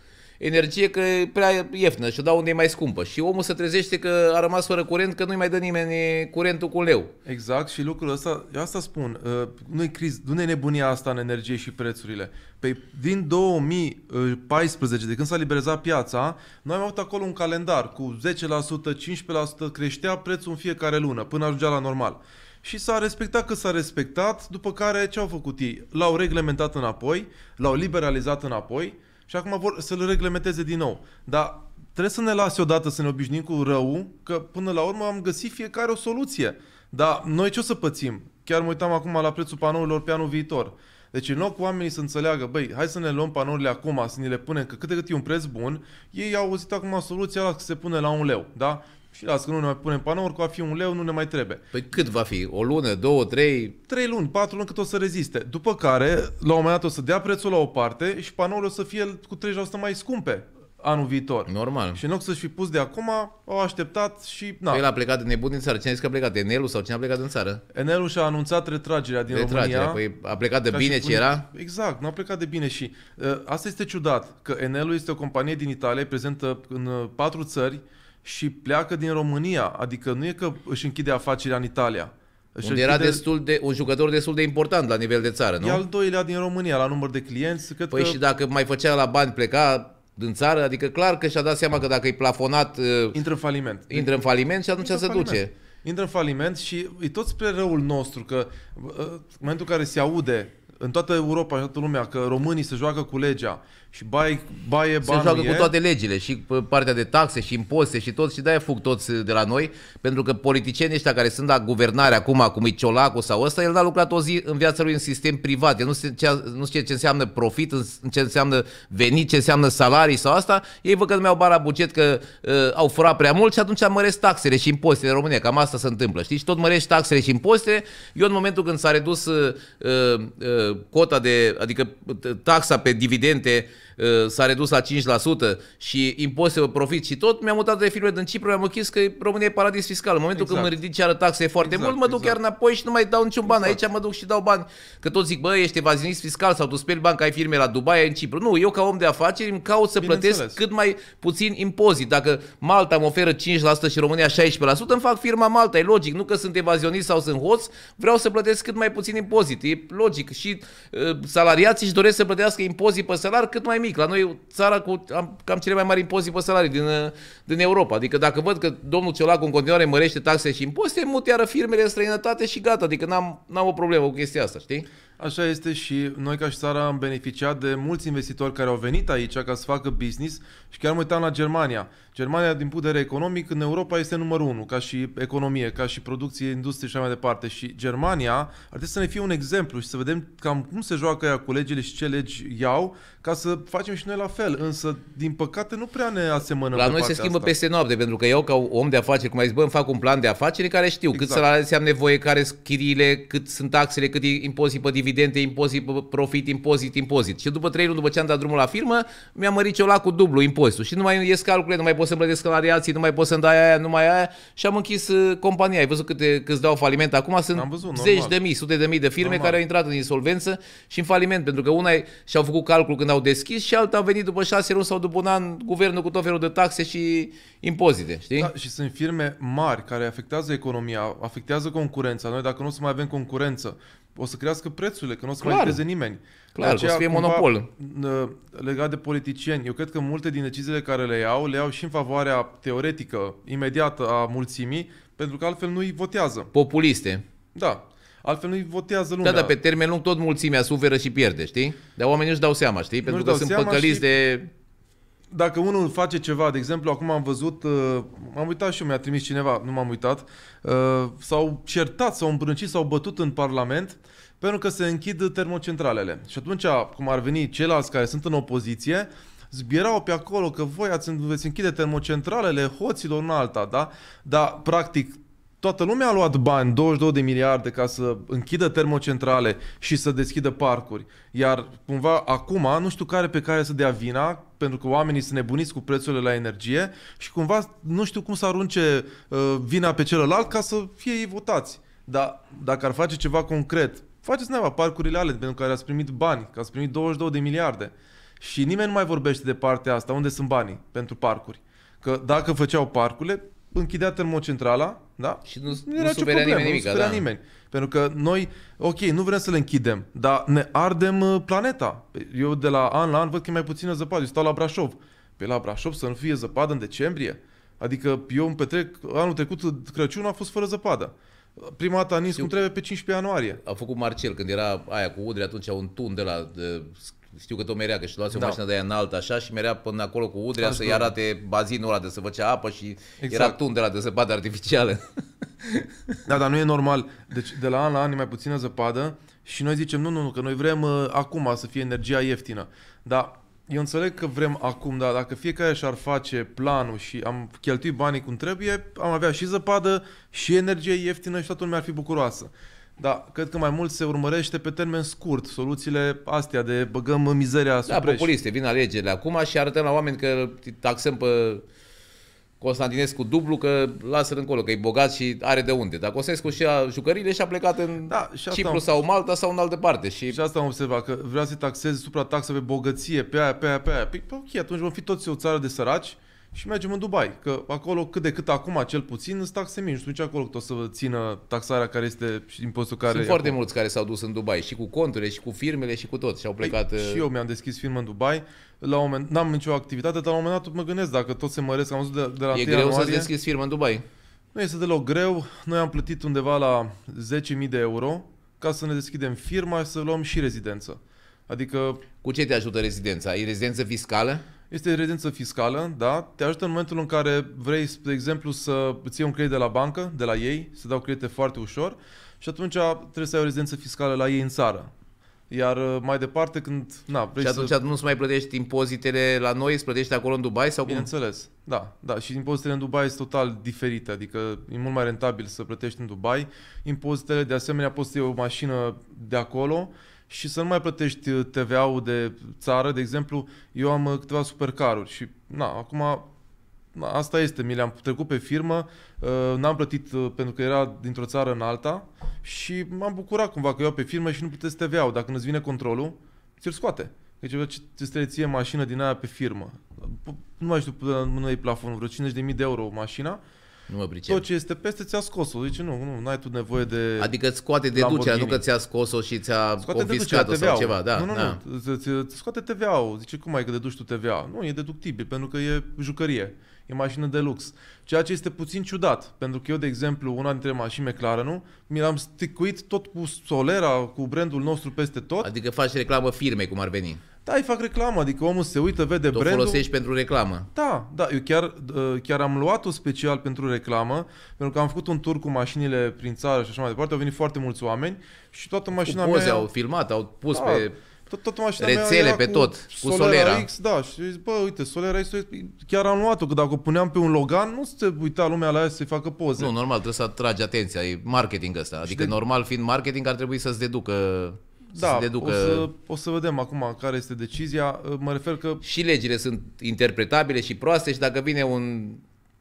energie că e prea ieftină și o dau unde e mai scumpă. Și omul se trezește că a rămas fără curent, că nu-i mai dă nimeni curentul cu leu. Exact și lucrul ăsta, eu asta spun, uh, nu-i criz, nu e nebunia asta în energie și prețurile. Păi din 2014, de când s-a liberezat piața, noi am avut acolo un calendar cu 10%, 15% creștea prețul în fiecare lună până ajungea la normal și s-a respectat că s-a respectat, după care ce au făcut ei? L-au reglementat înapoi, l-au liberalizat înapoi și acum vor să-l reglementeze din nou. Dar trebuie să ne lase odată să ne obișnim cu rău, că până la urmă am găsit fiecare o soluție. Dar noi ce o să pățim? Chiar mă uitam acum la prețul panourilor pe anul viitor. Deci în loc oamenii să înțeleagă, băi, hai să ne luăm panourile acum, să ne le punem, că cât de cât e un preț bun, ei au auzit acum soluția la că se pune la un leu, da? Și las că nu ne mai punem panouri, că va fi un leu, nu ne mai trebuie. Păi cât va fi? O lună, două, trei? Trei luni, patru luni cât o să reziste. După care, la un moment dat o să dea prețul la o parte și panourile o să fie cu 30% mai scumpe anul viitor. Normal. Și în loc să-și fi pus de acum, au așteptat și... Na. Păi el a plecat de nebun din țară. Cine a zis că a plecat? Enelu sau cine a plecat în țară? Enelu și-a anunțat retragerea din retragerea. România. Păi a plecat de bine ce era? Exact, nu a plecat de bine și uh, asta este ciudat, că Enelu este o companie din Italia, prezentă în uh, patru țări, și pleacă din România. Adică nu e că își închide afacerea în Italia. Își unde era destul de, un jucător destul de important la nivel de țară, nu? E al doilea din România la număr de clienți. Cred păi că... și dacă mai făcea la bani pleca din țară, adică clar că și-a dat seama că dacă e plafonat... Uh, intră în faliment. Intră în faliment și atunci se faliment. duce. Intră în faliment și e tot spre răul nostru că uh, în momentul în care se aude în toată Europa, în toată lumea, că românii se joacă cu legea și bai baie, e Se joacă e. cu toate legile, și partea de taxe, și impozite, și tot, și de-aia fug toți de la noi, pentru că politicienii ăștia care sunt la guvernare acum, cum e Ciolacu sau ăsta, el n-a lucrat o zi în viața lui în sistem privat, el nu știe ce, nu știe ce înseamnă profit, ce înseamnă venit, ce înseamnă salarii sau asta, ei văd că nu mi-au bara buget că uh, au furat prea mult și atunci măresc taxele și impozitele în România, cam asta se întâmplă, știi? Și tot mărești taxele și impozitele, eu în momentul când s-a redus uh, uh, uh cota de, adică taxa pe dividende, Uh, s-a redus la 5% și impozite pe profit și tot, mi-am mutat de firme din Cipru, mi-am închis că România e paradis fiscal. În momentul exact. când mă ridic ceară taxe foarte exact, mult, mă duc exact. chiar înapoi și nu mai dau niciun ban. Exact. Aici mă duc și dau bani. Că tot zic, bă, ești evazionist fiscal sau tu speli bani că ai firme la Dubai, ai în Cipru. Nu, eu ca om de afaceri îmi caut să plătesc cât mai puțin impozit. Dacă Malta mă oferă 5% și România 16%, îmi fac firma Malta. E logic, nu că sunt evazionist sau sunt hoț, vreau să plătesc cât mai puțin impozit. E logic. Și uh, salariații își doresc să plătească impozit pe salar cât mai mic. La noi, țara cu am, cam cele mai mari impozite pe salarii din, din Europa. Adică dacă văd că domnul Ciolacu în continuare mărește taxe și impozite, mut iară firmele în străinătate și gata. Adică n-am, n-am o problemă cu chestia asta, știi? Așa este și noi ca și țara am beneficiat de mulți investitori care au venit aici ca să facă business și chiar mă uitam la Germania. Germania, din punct de vedere economic, în Europa este numărul unu, ca și economie, ca și producție, industrie și așa mai departe. Și Germania ar trebui să ne fie un exemplu și să vedem cam cum se joacă ea cu legile și ce legi iau ca să facem și noi la fel, însă din păcate nu prea ne asemănăm. La noi se schimbă asta. peste noapte, pentru că eu ca om de afaceri, cum ai zis, bă, îmi fac un plan de afaceri care știu exact. cât să am nevoie, care sunt chiriile, cât sunt taxele, cât e impozit pe dividende, impozit pe profit, impozit, impozit. Și după trei luni, după ce am dat drumul la firmă, mi-am mărit ceva cu dublu impozitul și nu mai ies calcule, nu mai pot să-mi plătesc salariații, nu mai pot să-mi dai aia, nu mai aia și am închis uh, compania. Ai văzut câte, câți dau faliment? Acum sunt am văzut, zeci de mii, sute de mii de firme normal. care au intrat în insolvență și în faliment, pentru că una și-au făcut calcul când au deschis și alta a venit după șase luni sau după un an guvernul cu tot felul de taxe și impozite, știi? Da, și sunt firme mari care afectează economia, afectează concurența. Noi dacă nu o să mai avem concurență, o să crească prețurile, că nu o să Clar. mai creze nimeni. Clar, aceea, o să fie cumva, monopol. Uh, legat de politicieni, eu cred că multe din deciziile care le iau, le iau și în favoarea teoretică, imediată a mulțimii, pentru că altfel nu îi votează. Populiste. Da altfel nu-i votează lumea. Da, dar pe termen lung tot mulțimea suferă și pierde, știi? Dar oamenii își dau seama, știi? Pentru că sunt păcăliți și... de dacă unul face ceva, de exemplu, acum am văzut, uh, am uitat și eu, mi-a trimis cineva, nu m-am uitat, uh, s-au certat, s-au îmbrâncit, s-au bătut în Parlament pentru că se închid termocentralele. Și atunci, cum ar veni ceilalți care sunt în opoziție, zbierau pe acolo că voi ați, veți închide termocentralele hoților în alta, da? Dar, practic, Toată lumea a luat bani, 22 de miliarde, ca să închidă termocentrale și să deschidă parcuri. Iar cumva acum, nu știu care pe care să dea vina, pentru că oamenii sunt nebuniți cu prețurile la energie și cumva nu știu cum să arunce uh, vina pe celălalt ca să fie ei votați. Dar dacă ar face ceva concret, faceți neva parcurile alea pentru care ați primit bani, că ați primit 22 de miliarde. Și nimeni nu mai vorbește de partea asta, unde sunt banii pentru parcuri. Că dacă făceau parcurile, închidea termocentrala, da? Și nu, nu era nu problemă, nimeni nimic. Nu da. nimeni. Pentru că noi, ok, nu vrem să le închidem, dar ne ardem uh, planeta. Păi, eu de la an la an văd că e mai puțină zăpadă. Eu stau la Brașov. Pe păi, la Brașov să nu fie zăpadă în decembrie. Adică eu îmi petrec, anul trecut Crăciun a fost fără zăpadă. Prima dată a nins cum trebuie pe 15 ianuarie. A făcut Marcel când era aia cu Udri atunci un tun de la de știu că tot că și luase da. mașină de aia înaltă așa și merea până acolo cu udrea să-i arate bazinul ăla de să făcea apă și exact. era tundra de zăpadă artificială. [LAUGHS] da, dar nu e normal. Deci de la an la an e mai puțină zăpadă și noi zicem nu, nu, nu, că noi vrem uh, acum să fie energia ieftină. Dar eu înțeleg că vrem acum, dar dacă fiecare și-ar face planul și am cheltuit banii cum trebuie, am avea și zăpadă și energie ieftină și toată lumea ar fi bucuroasă. Da, cred că mai mult se urmărește pe termen scurt soluțiile astea de băgăm mizeria asupra. Da, preș. populiste, vin alegerile acum și arătăm la oameni că taxăm pe Constantinescu dublu, că lasă încolo, că e bogat și are de unde. Dar Constantinescu și a jucările și a plecat în da, și Cipru am... sau Malta sau în altă parte. Și... și asta am observat, că vrea să taxeze supra taxă pe bogăție, pe aia, pe aia, pe aia. Păi, ok, atunci vom fi toți o țară de săraci, și mergem în Dubai, că acolo cât de cât acum, cel puțin, sunt taxe mici. Nu știu nici acolo cât o să țină taxarea care este și impozitul care... Sunt foarte acolo. mulți care s-au dus în Dubai și cu conturile și cu firmele și cu tot și au păi, plecat... Ei, și uh, eu mi-am deschis firmă în Dubai. La un moment, n-am nicio activitate, dar la un moment dat mă gândesc dacă tot se măresc. Am văzut de, de la E greu să-ți deschizi firmă în Dubai? Nu este deloc greu. Noi am plătit undeva la 10.000 de euro ca să ne deschidem firma și să luăm și rezidență. Adică... Cu ce te ajută rezidența? E rezidență fiscală? este rezidență fiscală, da? Te ajută în momentul în care vrei, de exemplu, să îți iei un credit de la bancă, de la ei, să dau credite foarte ușor și atunci trebuie să ai o rezidență fiscală la ei în țară. Iar uh, mai departe când... Na, vrei și atunci să... nu se mai plătești impozitele la noi, îți plătești acolo în Dubai sau cum? da, da. Și impozitele în Dubai sunt total diferite, adică e mult mai rentabil să plătești în Dubai. Impozitele, de asemenea, poți să iei o mașină de acolo și să nu mai plătești uh, TVA-ul de țară. De exemplu, eu am uh, câteva supercaruri și na, acum asta este, mi le-am trecut pe firmă, uh, n-am plătit pentru că era dintr-o țară în alta și m-am bucurat cumva că eu pe firmă și nu plătesc TVA-ul. Dacă nu-ți vine controlul, ți-l scoate. Deci ce trebuie ție mașină din aia pe firmă. Nu mai știu nu e plafonul, vreo 50.000 de euro mașina nu mă pricep. Tot ce este peste ți-a scos-o. Zice, nu, nu, n-ai tu nevoie de Adică îți scoate deducerea, nu că ți-a scos-o și ți-a confiscat-o sau ceva. Da, nu, nu, da. nu. Îți scoate TVA-ul. Zice, cum ai că deduci tu TVA? Nu, e deductibil, pentru că e jucărie. E mașină de lux. Ceea ce este puțin ciudat, pentru că eu, de exemplu, una dintre mașini McLaren, mi l-am sticuit tot cu Solera, cu brandul nostru peste tot. Adică faci reclamă firmei, cum ar veni. Da, îi fac reclamă, adică omul se uită, vede Tot brandul. folosești pentru reclamă. Da, da, eu chiar, chiar am luat-o special pentru reclamă, pentru că am făcut un tur cu mașinile prin țară și așa mai departe, au venit foarte mulți oameni și toată mașina cu poze, mea... au filmat, au pus da, pe tot, tot mașina rețele mea pe cu tot, cu Solera. Solera. X, da, și zis, bă, uite, Solera X, chiar am luat-o, că dacă o puneam pe un Logan, nu se uita lumea la ea să-i facă poze. Nu, normal, trebuie să atragi atenția, e marketing ăsta, adică de... normal fiind marketing ar trebui să-ți deducă da, se deducă... o, să, o să vedem acum care este decizia. Mă refer că... Și legile sunt interpretabile și proaste și dacă vine un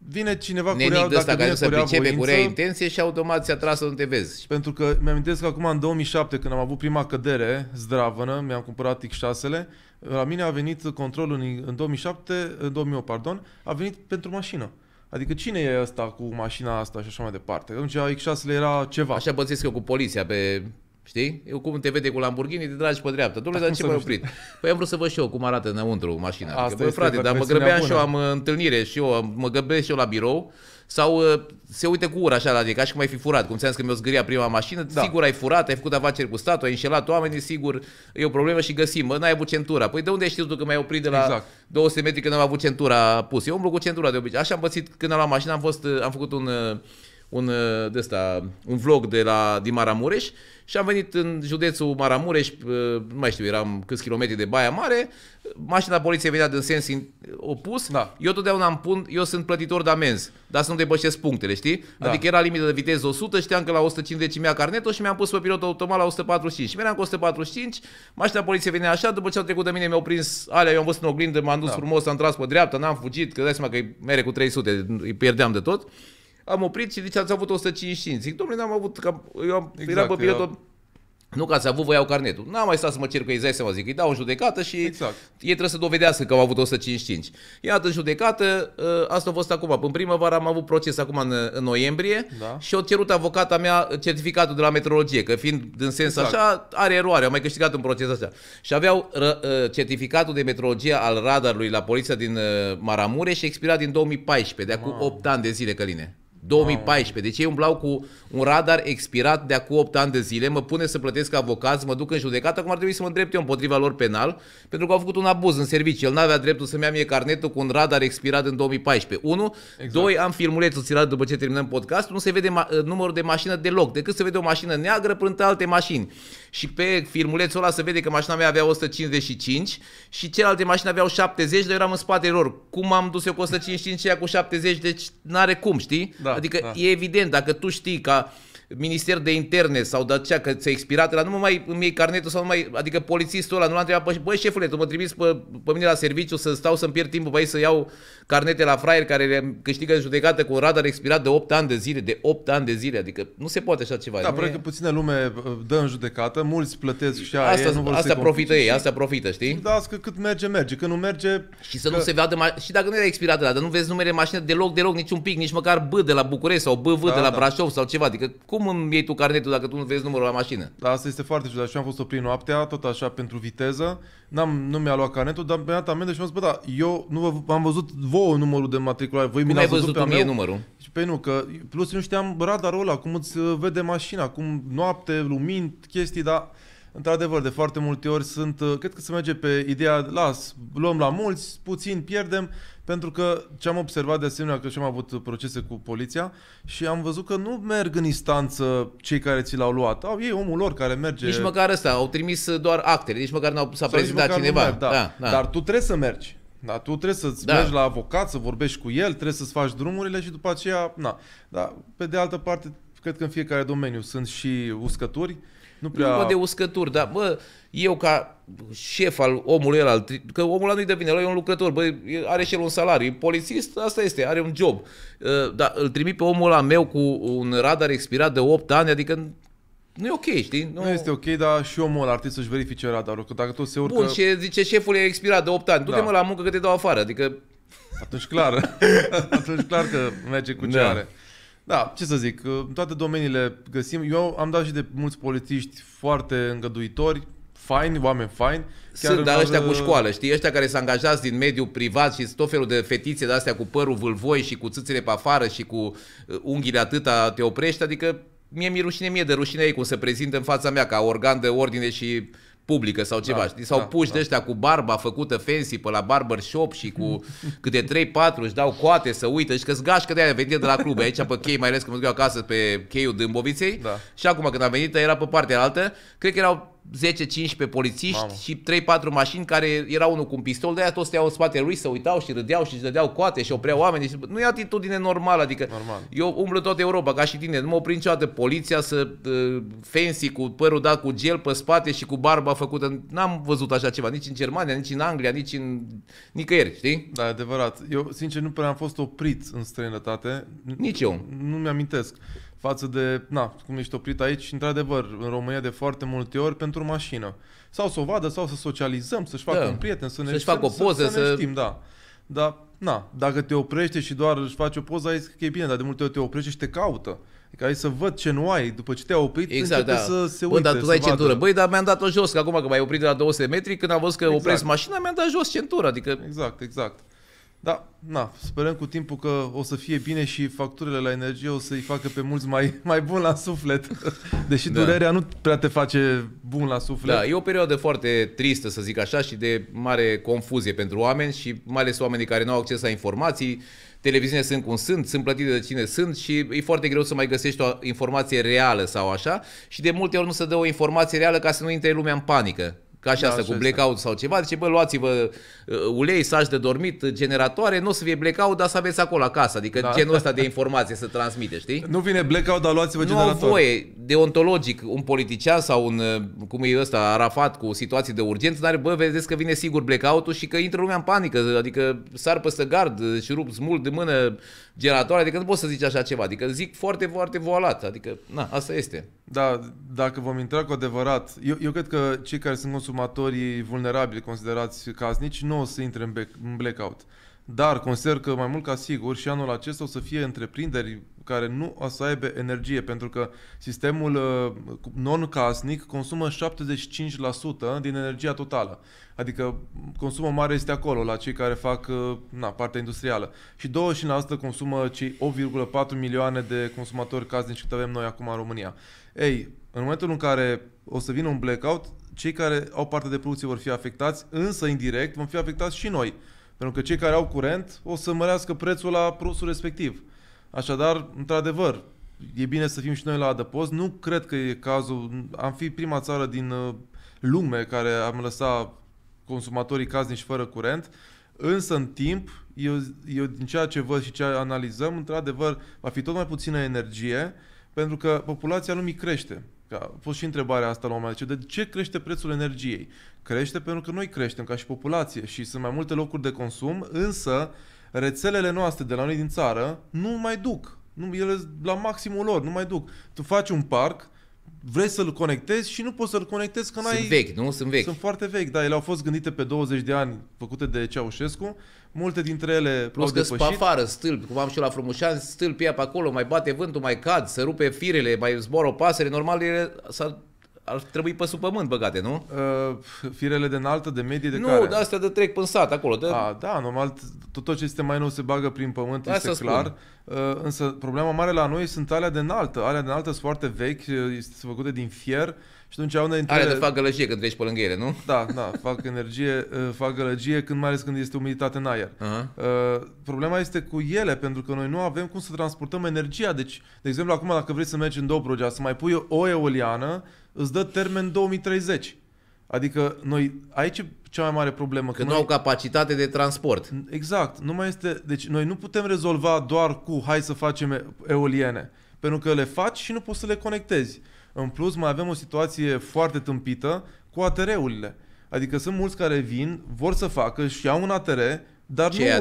Vine cineva cu rea, dacă care să pricepe cu rea intenție și automat ți-a tras să nu te vezi. Pentru că mi-amintesc că acum în 2007, când am avut prima cădere zdravănă, mi-am cumpărat X6-le, la mine a venit controlul în, în 2007, în 2008, pardon, a venit pentru mașină. Adică cine e ăsta cu mașina asta și așa mai departe? Atunci X6 era ceva. Așa bățesc eu cu poliția pe Știi? Eu cum te vede cu Lamborghini, te tragi pe dreapta. Dom'le, dar ce m-ai oprit? Păi am vrut să văd și eu cum arată înăuntru mașina. Adică, Asta adică, bă, frate, dar mă grăbeam bună. Uh, și eu, am întâlnire și eu, mă grăbesc și eu la birou. Sau uh, se uite cu ura așa, adică ca și cum ai fi furat, cum ți-am că mi-o zgâria prima mașină, da. sigur ai furat, ai făcut afaceri cu statul, ai înșelat oamenii, sigur e o problemă și găsim, mă, n-ai avut centura. Păi de unde ai tu că m ai oprit de la exact. 200 metri când am avut centura pus? Eu umblu cu centura de obicei. Așa am pățit când am luat mașina, am, fost, uh, am făcut un uh, un, uh, de asta, un vlog de la, din Maramureș și am venit în județul Maramureș, uh, nu mai știu, eram câți kilometri de Baia Mare, mașina poliției venea din sens opus, da. eu totdeauna am pun, eu sunt plătitor de amenzi, dar să nu depășesc punctele, știi? Da. Adică era limită de viteză 100, știam că la 150 mi-a carnetul și mi-am pus pe pilot automat la 145. Și mi cu 145, mașina poliției venea așa, după ce au trecut de mine mi-au prins alea, eu am văzut în oglindă, m-am dus da. frumos, am tras pe dreapta, n-am fugit, că dai seama că mere cu 300, îi pierdeam de tot am oprit și zice, ați avut 155. Zic, domnule, n-am avut, că eu am, exact, eram pe bilet eu... Nu că ați avut, vă iau carnetul. N-am mai stat să mă cer că îi să mă zic, îi dau în judecată și exact. ei trebuie să dovedească că am avut 155. Iată, în judecată, ă, asta a fost acum. În primăvară am avut proces acum în, în noiembrie da. și au cerut avocata mea certificatul de la metrologie, că fiind în sens exact. așa, are eroare, Am mai câștigat un proces așa. Și aveau ră, ă, certificatul de metrologie al radarului la poliția din ă, Maramure și expirat din 2014, de acum wow. 8 ani de zile, Căline. 2014. Deci ei umblau cu un radar expirat de acum 8 ani de zile, mă pune să plătesc avocați, mă duc în judecată, acum ar trebui să mă îndrept eu împotriva lor penal, pentru că au făcut un abuz în serviciu. El n-avea dreptul să-mi ia mie carnetul cu un radar expirat în 2014. 1. Exact. doi, Am filmulețul țirat după ce terminăm podcastul, nu se vede ma- numărul de mașină deloc, decât se vede o mașină neagră printre alte mașini. Și pe filmulețul ăla se vede că mașina mea avea 155 și celelalte mașini aveau 70, dar eram în spate lor. Cum am dus eu cu 155 și cu 70, deci n-are cum, știi? Da, adică da. e evident, dacă tu știi că uh, minister de interne sau de aceea că ți-a expirat, la nu mă mai îmi iei carnetul sau nu mai, adică polițistul ăla nu l-a întrebat, băi șefule, tu mă trimis pe, pe mine la serviciu să stau să-mi pierd timpul, băi, să iau carnete la fraier care le câștigă în judecată cu un radar expirat de 8 ani de zile, de 8 ani de zile, adică nu se poate așa ceva. Da, pentru că puțină lume uh, dă în judecată, mulți plătesc și aia, asta, ei, nu vor asta profită ei, asta profită, știi? Da, că cât merge, merge, că nu merge... Și să că... nu se vadă, ma- și dacă nu era expirat la, dar nu vezi numele mașină deloc, deloc, nici un pic, nici măcar B de la București sau BV da, de la da. Brașov sau ceva, adică cum cum îmi iei tu carnetul dacă tu nu vezi numărul la mașină? Da, asta este foarte ciudat. Și am fost oprit noaptea, tot așa, pentru viteză. N-am, nu mi-a luat carnetul, dar mi-a dat amendă și am zis, bă, da, eu nu vă, am văzut vouă numărul de matriculare, voi mi ați văzut, văzut pe mie meu? numărul? Și pe păi nu, că plus nu știam radarul ăla, cum îți uh, vede mașina, cum noapte, lumini, chestii, dar Într-adevăr, de foarte multe ori sunt, uh, cred că se merge pe ideea, las, luăm la mulți, puțin pierdem pentru că ce am observat de asemenea, că și am avut procese cu poliția și am văzut că nu merg în instanță cei care ți l-au luat. Au ei omul lor care merge... Nici măcar asta, au trimis doar actele, nici măcar n-au, s-a prezentat cineva. Merg, da. Da, da. Dar tu trebuie să mergi. Da, tu trebuie să-ți da. mergi la avocat, să vorbești cu el, trebuie să-ți faci drumurile și după aceea, na. Dar pe de altă parte, cred că în fiecare domeniu sunt și uscături nu prea... Bă, de uscături, dar bă, eu ca șef al omului ăla, al că omul ăla nu-i devine, ăla e un lucrător, bă, are și el un salariu, e polițist, asta este, are un job. Ă, dar îl trimit pe omul ăla meu cu un radar expirat de 8 ani, adică nu e ok, știi? Nu... nu este ok, dar și omul ar trebui să-și verifice radarul, că dacă tot se urcă... Bun, și zice șeful e expirat de 8 ani, du-te da. mă la muncă că te dau afară, adică... Atunci clar, [LAUGHS] atunci clar că merge cu ce da. are. Da, ce să zic, în toate domeniile găsim. Eu am dat și de mulți polițiști foarte îngăduitori, faini, oameni faini. Sunt, dar ăștia cu școală, știi? Ăștia care se angajați din mediul privat și tot felul de fetițe de astea cu părul vâlvoi și cu țâțele pe afară și cu uh, unghiile atâta te oprești, adică mie mi e rușine mie de rușine ei cum se prezintă în fața mea ca organ de ordine și publică sau ceva, da, știi? Sau da, puși da. de ăștia cu barba făcută fancy pe la barber shop și cu [LAUGHS] câte 3-4 își dau coate să uită și că-s gașcă de aia venit de la club aici pe chei, mai ales că mă duc eu acasă pe cheiul Dâmboviței da. și acum când am venit era pe partea altă, cred că erau 10-15 polițiști Mamă. și 3-4 mașini care erau unul cu un pistol, de-aia toți steau în spatele lui, se uitau și râdeau și își dădeau coate și opreau oameni. Deci nu e atitudine normală, adică Normal. eu umblu tot Europa ca și tine, nu mă opri niciodată poliția să uh, fancy cu părul dat cu gel pe spate și cu barba făcută. N-am văzut așa ceva nici în Germania, nici în Anglia, nici în nicăieri, știi? Da, adevărat. Eu, sincer, nu prea am fost oprit în străinătate. Nici eu. Nu mi-amintesc față de, na, cum ești oprit aici, într-adevăr, în România de foarte multe ori pentru mașină. Sau să o vadă, sau să socializăm, să-și facă da. un prieten, să ne să-și facă o poză, să, să, să... ne știm, da. Dar, na, dacă te oprește și doar își face o poză, ai zis că e bine, dar de multe ori te oprește și te caută. Adică ai să văd ce nu ai, după ce te-a oprit, exact, da. să se uite. Bă, dar tu ai centură. Băi, dar mi-am dat-o jos, că acum că m-ai oprit de la 200 metri, când am văzut că exact. opresc mașina, mi-am dat jos centura. Adică... Exact, exact. Da, na, sperăm cu timpul că o să fie bine și facturile la energie o să-i facă pe mulți mai, mai bun la suflet. [LAUGHS] Deși da. durerea nu prea te face bun la suflet. Da, e o perioadă foarte tristă, să zic așa, și de mare confuzie pentru oameni și mai ales oamenii care nu au acces la informații. Televiziunile sunt cum sunt, sunt plătite de cine sunt și e foarte greu să mai găsești o informație reală sau așa și de multe ori nu se dă o informație reală ca să nu intre lumea în panică ca și da, cu blackout sau ceva, zice, bă, luați-vă uh, ulei, saci de dormit, generatoare, nu o să fie blackout, dar să aveți acolo acasă, adică da. genul ăsta de informație să transmite, știi? Nu vine blackout, dar luați-vă generatoare. Nu au voie, deontologic, un politician sau un, uh, cum e ăsta, Arafat cu situații de urgență, dar bă, vedeți că vine sigur blackout-ul și că intră lumea în panică, adică sar peste gard uh, și rup mult de mână generator, adică nu poți să zici așa ceva, adică zic foarte, foarte voalat, adică na, asta este. Da, dacă vom intra cu adevărat, eu, eu cred că cei care sunt consumatorii vulnerabili, considerați casnici, nu o să intre în, bec, în blackout. Dar consider că mai mult ca sigur și anul acesta o să fie întreprinderi care nu o să aibă energie, pentru că sistemul uh, non-casnic consumă 75% din energia totală. Adică consumul mare este acolo, la cei care fac uh, na, partea industrială. Și 25% consumă cei 8,4 milioane de consumatori casnici cât avem noi acum în România. Ei, în momentul în care o să vină un blackout, cei care au parte de producție vor fi afectați, însă indirect vom fi afectați și noi. Pentru că cei care au curent o să mărească prețul la produsul respectiv. Așadar, într-adevăr, e bine să fim și noi la adăpost. Nu cred că e cazul. Am fi prima țară din uh, lume care am lăsat consumatorii caznici fără curent. Însă, în timp, eu, eu din ceea ce văd și ce analizăm, într-adevăr, va fi tot mai puțină energie, pentru că populația lumii crește. A fost și întrebarea asta la un moment dat. Deci, de ce crește prețul energiei? Crește pentru că noi creștem ca și populație și sunt mai multe locuri de consum, însă rețelele noastre de la noi din țară nu mai duc. Nu, ele la maximul lor, nu mai duc. Tu faci un parc, vrei să-l conectezi și nu poți să-l conectezi că n-ai... Sunt vechi, nu? Sunt vechi. Sunt foarte vechi, da. Ele au fost gândite pe 20 de ani, făcute de Ceaușescu. Multe dintre ele Plus că sunt afară stâlpi, cum am și eu la Frumușan, stâlpi pe acolo, mai bate vântul, mai cad, se rupe firele, mai zboară o pasăre. Normal, ele s-a ar trebui pe sub pământ băgate, nu? Uh, firele de înaltă, de medie, de nu, care? Nu, de astea de trec până sat acolo. De... A, da, normal, tot, tot ce este mai nou se bagă prin pământ, da, este clar. Uh, însă problema mare la noi sunt alea de înaltă. Alea de înaltă sunt foarte vechi, uh, sunt făcute din fier și atunci au dintre Alea de fac gălăgie când treci pe lângă ele, nu? Da, da, fac energie, uh, fac gălăgie, când, mai ales când este umiditate în aer. Uh-huh. Uh, problema este cu ele, pentru că noi nu avem cum să transportăm energia. Deci, de exemplu, acum dacă vrei să mergi în Dobrogea, să mai pui o eoliană, îți dă termen 2030. Adică noi, aici e cea mai mare problemă. Că, că nu noi, au capacitate de transport. Exact. Nu mai este, deci noi nu putem rezolva doar cu hai să facem eoliene. Pentru că le faci și nu poți să le conectezi. În plus, mai avem o situație foarte tâmpită cu ATR-urile. Adică sunt mulți care vin, vor să facă și au un ATR, dar Ce nu... Ce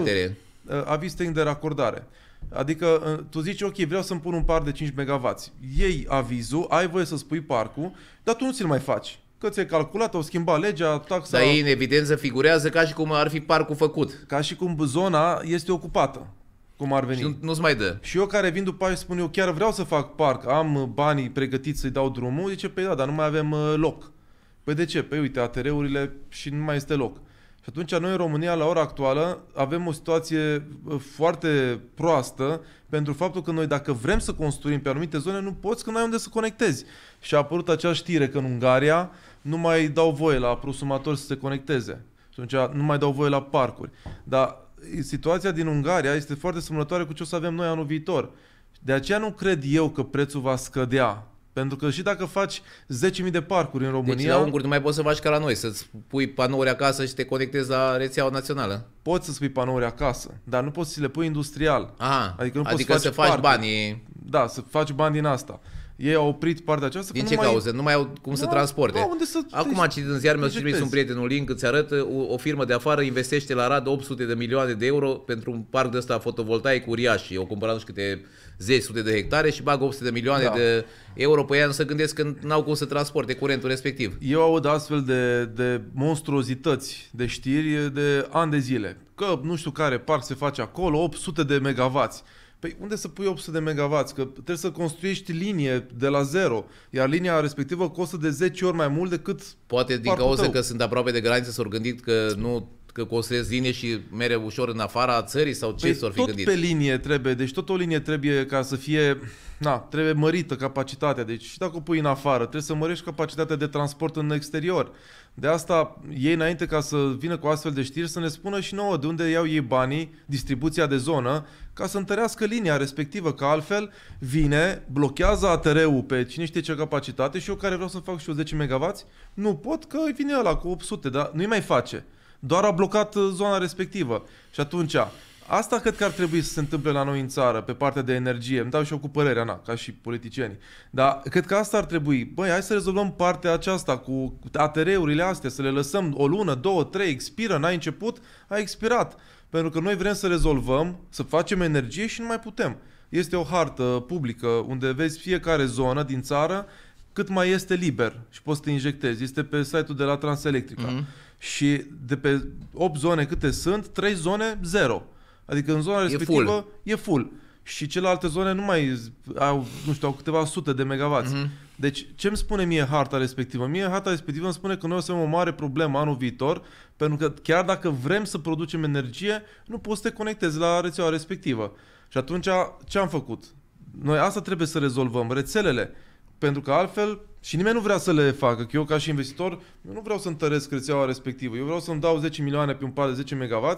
ATR? Uh, Avis de racordare. Adică tu zici, ok, vreau să-mi pun un par de 5 MW. Ei avizul, ai voie să spui parcul, dar tu nu ți-l mai faci. Că ți-ai calculat, au schimbat legea, taxa... Dar ei în evidență figurează ca și cum ar fi parcul făcut. Ca și cum zona este ocupată cum ar veni. Și nu, nu-ți mai dă. Și eu care vin după aia și spun eu chiar vreau să fac parc, am banii pregătiți să-i dau drumul, zice, păi da, dar nu mai avem uh, loc. Păi de ce? Păi uite, ATR-urile și nu mai este loc. Și atunci noi în România, la ora actuală, avem o situație foarte proastă pentru faptul că noi dacă vrem să construim pe anumite zone, nu poți că nu ai unde să conectezi. Și a apărut acea știre că în Ungaria nu mai dau voie la prosumatori să se conecteze. Și atunci nu mai dau voie la parcuri. Dar situația din Ungaria este foarte simulătoare cu ce o să avem noi anul viitor. De aceea nu cred eu că prețul va scădea pentru că și dacă faci 10.000 de parcuri în deci, România... Deci la unguri nu mai poți să faci ca la noi, să-ți pui panouri acasă și te conectezi la rețeaua națională. Poți să-ți pui panouri acasă, dar nu poți să le pui industrial. Aha, adică nu adică poți să faci, să faci bani. Da, să faci bani din asta ei au oprit partea aceasta. Din ce nu cauze? Mai... Nu mai au cum nu, să transporte. Nu, unde să Acum am citit în ziar, mi-a deci trimis un prieten un link, îți arăt, o, o firmă de afară investește la Rad 800 de milioane de euro pentru un parc de ăsta fotovoltaic uriaș. Eu cumpărat nu știu câte zeci sute de hectare și bag 800 de milioane da. de euro pe ea, nu se gândesc că n-au cum să transporte curentul respectiv. Eu aud astfel de, de monstruozități de știri de ani de zile. Că nu știu care parc se face acolo, 800 de megavați. Păi unde să pui 800 de megawați? Că trebuie să construiești linie de la zero, iar linia respectivă costă de 10 ori mai mult decât Poate din cauza tău. că sunt aproape de graniță s-au gândit că nu că construiesc linie și mere ușor în afara țării sau ce păi s-or fi tot gândit? pe linie trebuie, deci tot o linie trebuie ca să fie, na, trebuie mărită capacitatea, deci și dacă o pui în afară, trebuie să mărești capacitatea de transport în exterior. De asta ei înainte ca să vină cu astfel de știri să ne spună și nouă de unde iau ei banii, distribuția de zonă, ca să întărească linia respectivă, că altfel vine, blochează ATR-ul pe cine știe ce capacitate și eu care vreau să fac și eu 10 MW, nu pot că vine ăla cu 800, dar nu-i mai face doar a blocat uh, zona respectivă. Și atunci, asta cred că ar trebui să se întâmple la noi în țară, pe partea de energie. Îmi dau și eu cu părerea na, ca și politicieni. Dar cred că asta ar trebui. Băi, hai să rezolvăm partea aceasta cu ATR-urile astea, să le lăsăm o lună, două, trei, expiră, n-ai început, a expirat. Pentru că noi vrem să rezolvăm, să facem energie și nu mai putem. Este o hartă publică unde vezi fiecare zonă din țară cât mai este liber și poți să te injectezi. Este pe site-ul de la Transelectrica. Mm-hmm. Și de pe 8 zone câte sunt, 3 zone 0. Adică în zona e respectivă full. e full. Și celelalte zone nu mai au, nu știu, au câteva sute de megawatți. Mm-hmm. Deci, ce îmi spune mie harta respectivă? Mie harta respectivă îmi spune că noi o să avem o mare problemă anul viitor, pentru că chiar dacă vrem să producem energie, nu poți să te conectezi la rețeaua respectivă. Și atunci, ce am făcut? Noi asta trebuie să rezolvăm, rețelele. Pentru că altfel, și nimeni nu vrea să le facă, că eu ca și investitor, eu nu vreau să întăresc rețeaua respectivă. Eu vreau să-mi dau 10 milioane pe un par de 10 MW,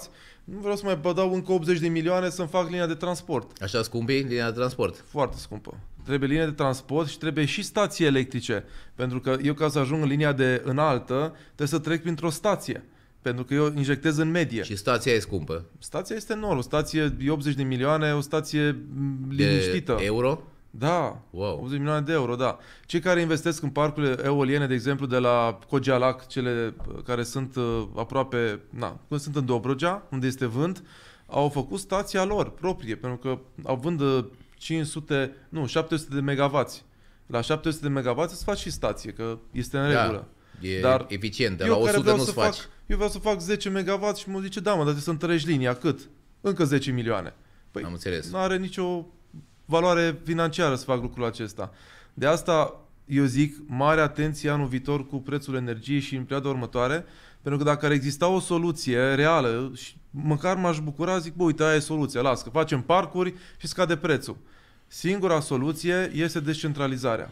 nu vreau să mai dau încă 80 de milioane să-mi fac linia de transport. Așa scumpi linia de transport? Foarte scumpă. Trebuie linia de transport și trebuie și stații electrice. Pentru că eu ca să ajung în linia de înaltă, trebuie să trec printr-o stație pentru că eu injectez în medie. Și stația e scumpă? Stația este enormă. O stație e 80 de milioane, o stație mm, liniștită. De euro? Da, wow. 80 milioane de euro, da. Cei care investesc în parcurile eoliene, de exemplu, de la Cogealac, cele uh, care sunt uh, aproape, na, sunt în Dobrogea, unde este vânt, au făcut stația lor proprie, pentru că au vând 500, uh, nu, 700 de megavați. La 700 de megavați îți faci și stație, că este în da, regulă. E dar eficient, de la 100 nu-ți faci. Fac, eu vreau să fac 10 megawați și mă zice, da mă, dar trebuie să întărești linia, cât? Încă 10 milioane. Păi, Am înțeles. Nu are nicio valoare financiară să fac lucrul acesta. De asta eu zic mare atenție anul viitor cu prețul energiei și în perioada următoare, pentru că dacă ar exista o soluție reală, și măcar m-aș bucura, zic, bă, uite, aia e soluția, las, că facem parcuri și scade prețul. Singura soluție este descentralizarea.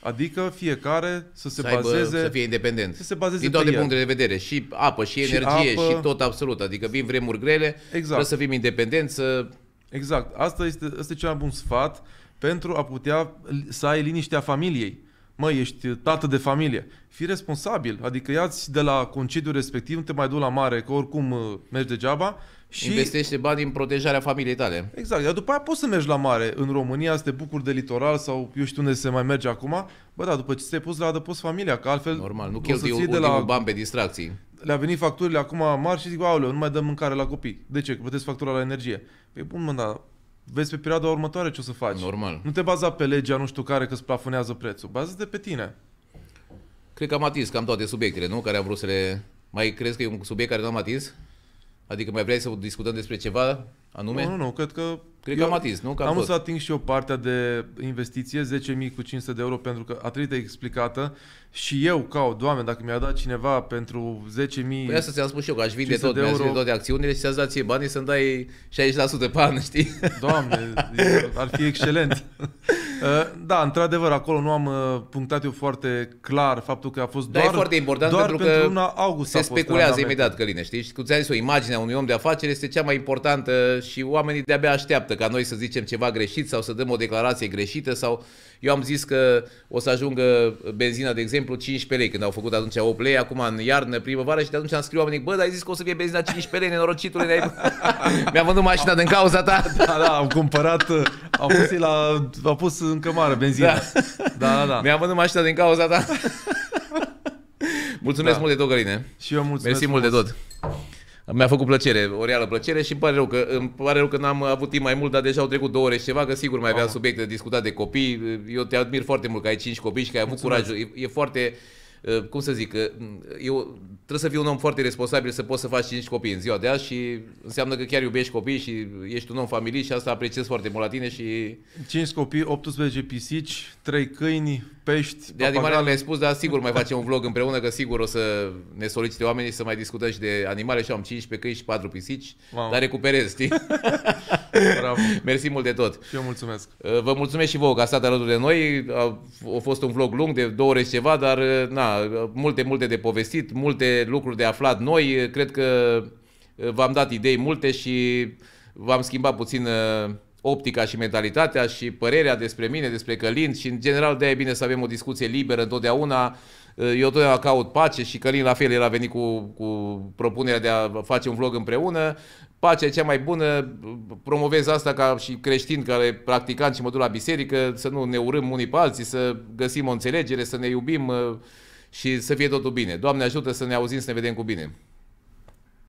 Adică fiecare să se să aibă, bazeze... Să fie independent. Să se bazeze Din toate punctele de vedere. Și apă, și energie, și, apă, și tot absolut. Adică vin vremuri grele, exact. trebuie să fim independenți, să Exact. Asta este, asta este cel mai bun sfat pentru a putea să ai liniștea familiei. Mă, ești tată de familie. Fii responsabil. Adică ia de la concediu respectiv, nu te mai du la mare, că oricum uh, mergi degeaba și... Investește bani în protejarea familiei tale. Exact, dar după aia poți să mergi la mare în România, să te bucuri de litoral sau eu știu unde se mai merge acum. Bă, da, după ce ți-ai pus la adăpost familia, că altfel... Normal, nu cheltui de la bani pe distracții. Le-a venit facturile acum mari și zic, aoleu, nu mai dăm mâncare la copii. De ce? Că plătesc factura la energie. Păi bun, mă, da, vezi pe perioada următoare ce o să faci. Normal. Nu te baza pe legea nu știu care că îți plafonează prețul. bază de pe tine. Cred că am atins cam toate subiectele, nu? Care am vrut să le... Mai crezi că e un subiect care nu am atins? Adică mai vrei să discutăm despre ceva anume? Nu, nu, nu, cred că Cred că am atins, nu? Cam am tot. să ating și eu partea de investiție, 10.000 cu 500 de euro, pentru că atât de explicată și eu caut, doamne, dacă mi-a dat cineva pentru 10.000... Păi asta ți-am spus și eu, că aș vinde tot, mi-aș vinde toate acțiunile și ți-aș da ție banii să-mi dai 60% de an, știi? Doamne, ar fi excelent. [LAUGHS] Uh, da, într-adevăr, acolo nu am uh, punctat eu foarte clar faptul că a fost doar, da, e foarte important doar pentru, că pentru luna august se speculează imediat, Căline, știi? Și cum ți a zis, o imagine a unui om de afaceri este cea mai importantă și oamenii de-abia așteaptă așteaptă ca noi să zicem ceva greșit sau să dăm o declarație greșită sau eu am zis că o să ajungă benzina, de exemplu, 15 lei când au făcut atunci 8 lei, acum în iarnă, primăvară și de atunci am scris oamenii, bă, dar ai zis că o să fie benzina 15 lei, nenorocitule, ne [LAUGHS] mi-am vândut mașina din cauza ta. [LAUGHS] Da, da, am cumpărat, am pus, la, am pus în cămară benzina. Da, da, da. da. Mi-am vândut mașina din cauza ta. [LAUGHS] mulțumesc da. mult de tot, Găline. Și eu mulțumesc Mersi mult, mult de tot mi-a făcut plăcere, o reală plăcere și îmi pare rău că, îmi pare rău că n-am avut timp mai mult, dar deja au trecut două ore și ceva, că sigur mai avea subiecte de discutat de copii. Eu te admir foarte mult că ai cinci copii și că ai avut Mulțumesc. curajul. E, e foarte, uh, cum să zic, uh, eu trebuie să fii un om foarte responsabil să poți să faci cinci copii în ziua de azi și înseamnă că chiar iubești copii și ești un om familie și asta apreciez foarte mult la tine și... 5 copii, 18 pisici, 3 câini, pești, De animale le-ai spus, dar sigur mai facem un vlog împreună, că sigur o să ne solicite oamenii să mai discutăm și de animale și am 15 câini și 4 pisici, wow. dar recuperez, știi? [LAUGHS] Bravo. Mersi mult de tot. Și eu mulțumesc. Uh, vă mulțumesc și vouă că a stat alături de noi. A, a fost un vlog lung de două ore și ceva, dar uh, na, multe, multe de povestit, multe lucruri de aflat noi. Cred că uh, v-am dat idei multe și v-am schimbat puțin uh, optica și mentalitatea și părerea despre mine, despre Călin și în general de e bine să avem o discuție liberă întotdeauna. Eh, eu totdeauna caut pace și Călin la fel, el a venit cu, cu propunerea de a face un vlog împreună. Pacea e cea mai bună, promovez asta ca și creștin care practicant și mă duc la biserică, să nu ne urâm unii pe alții, să găsim o înțelegere, să ne iubim eh, și să fie totul bine. Doamne ajută să ne auzim, să ne vedem cu bine.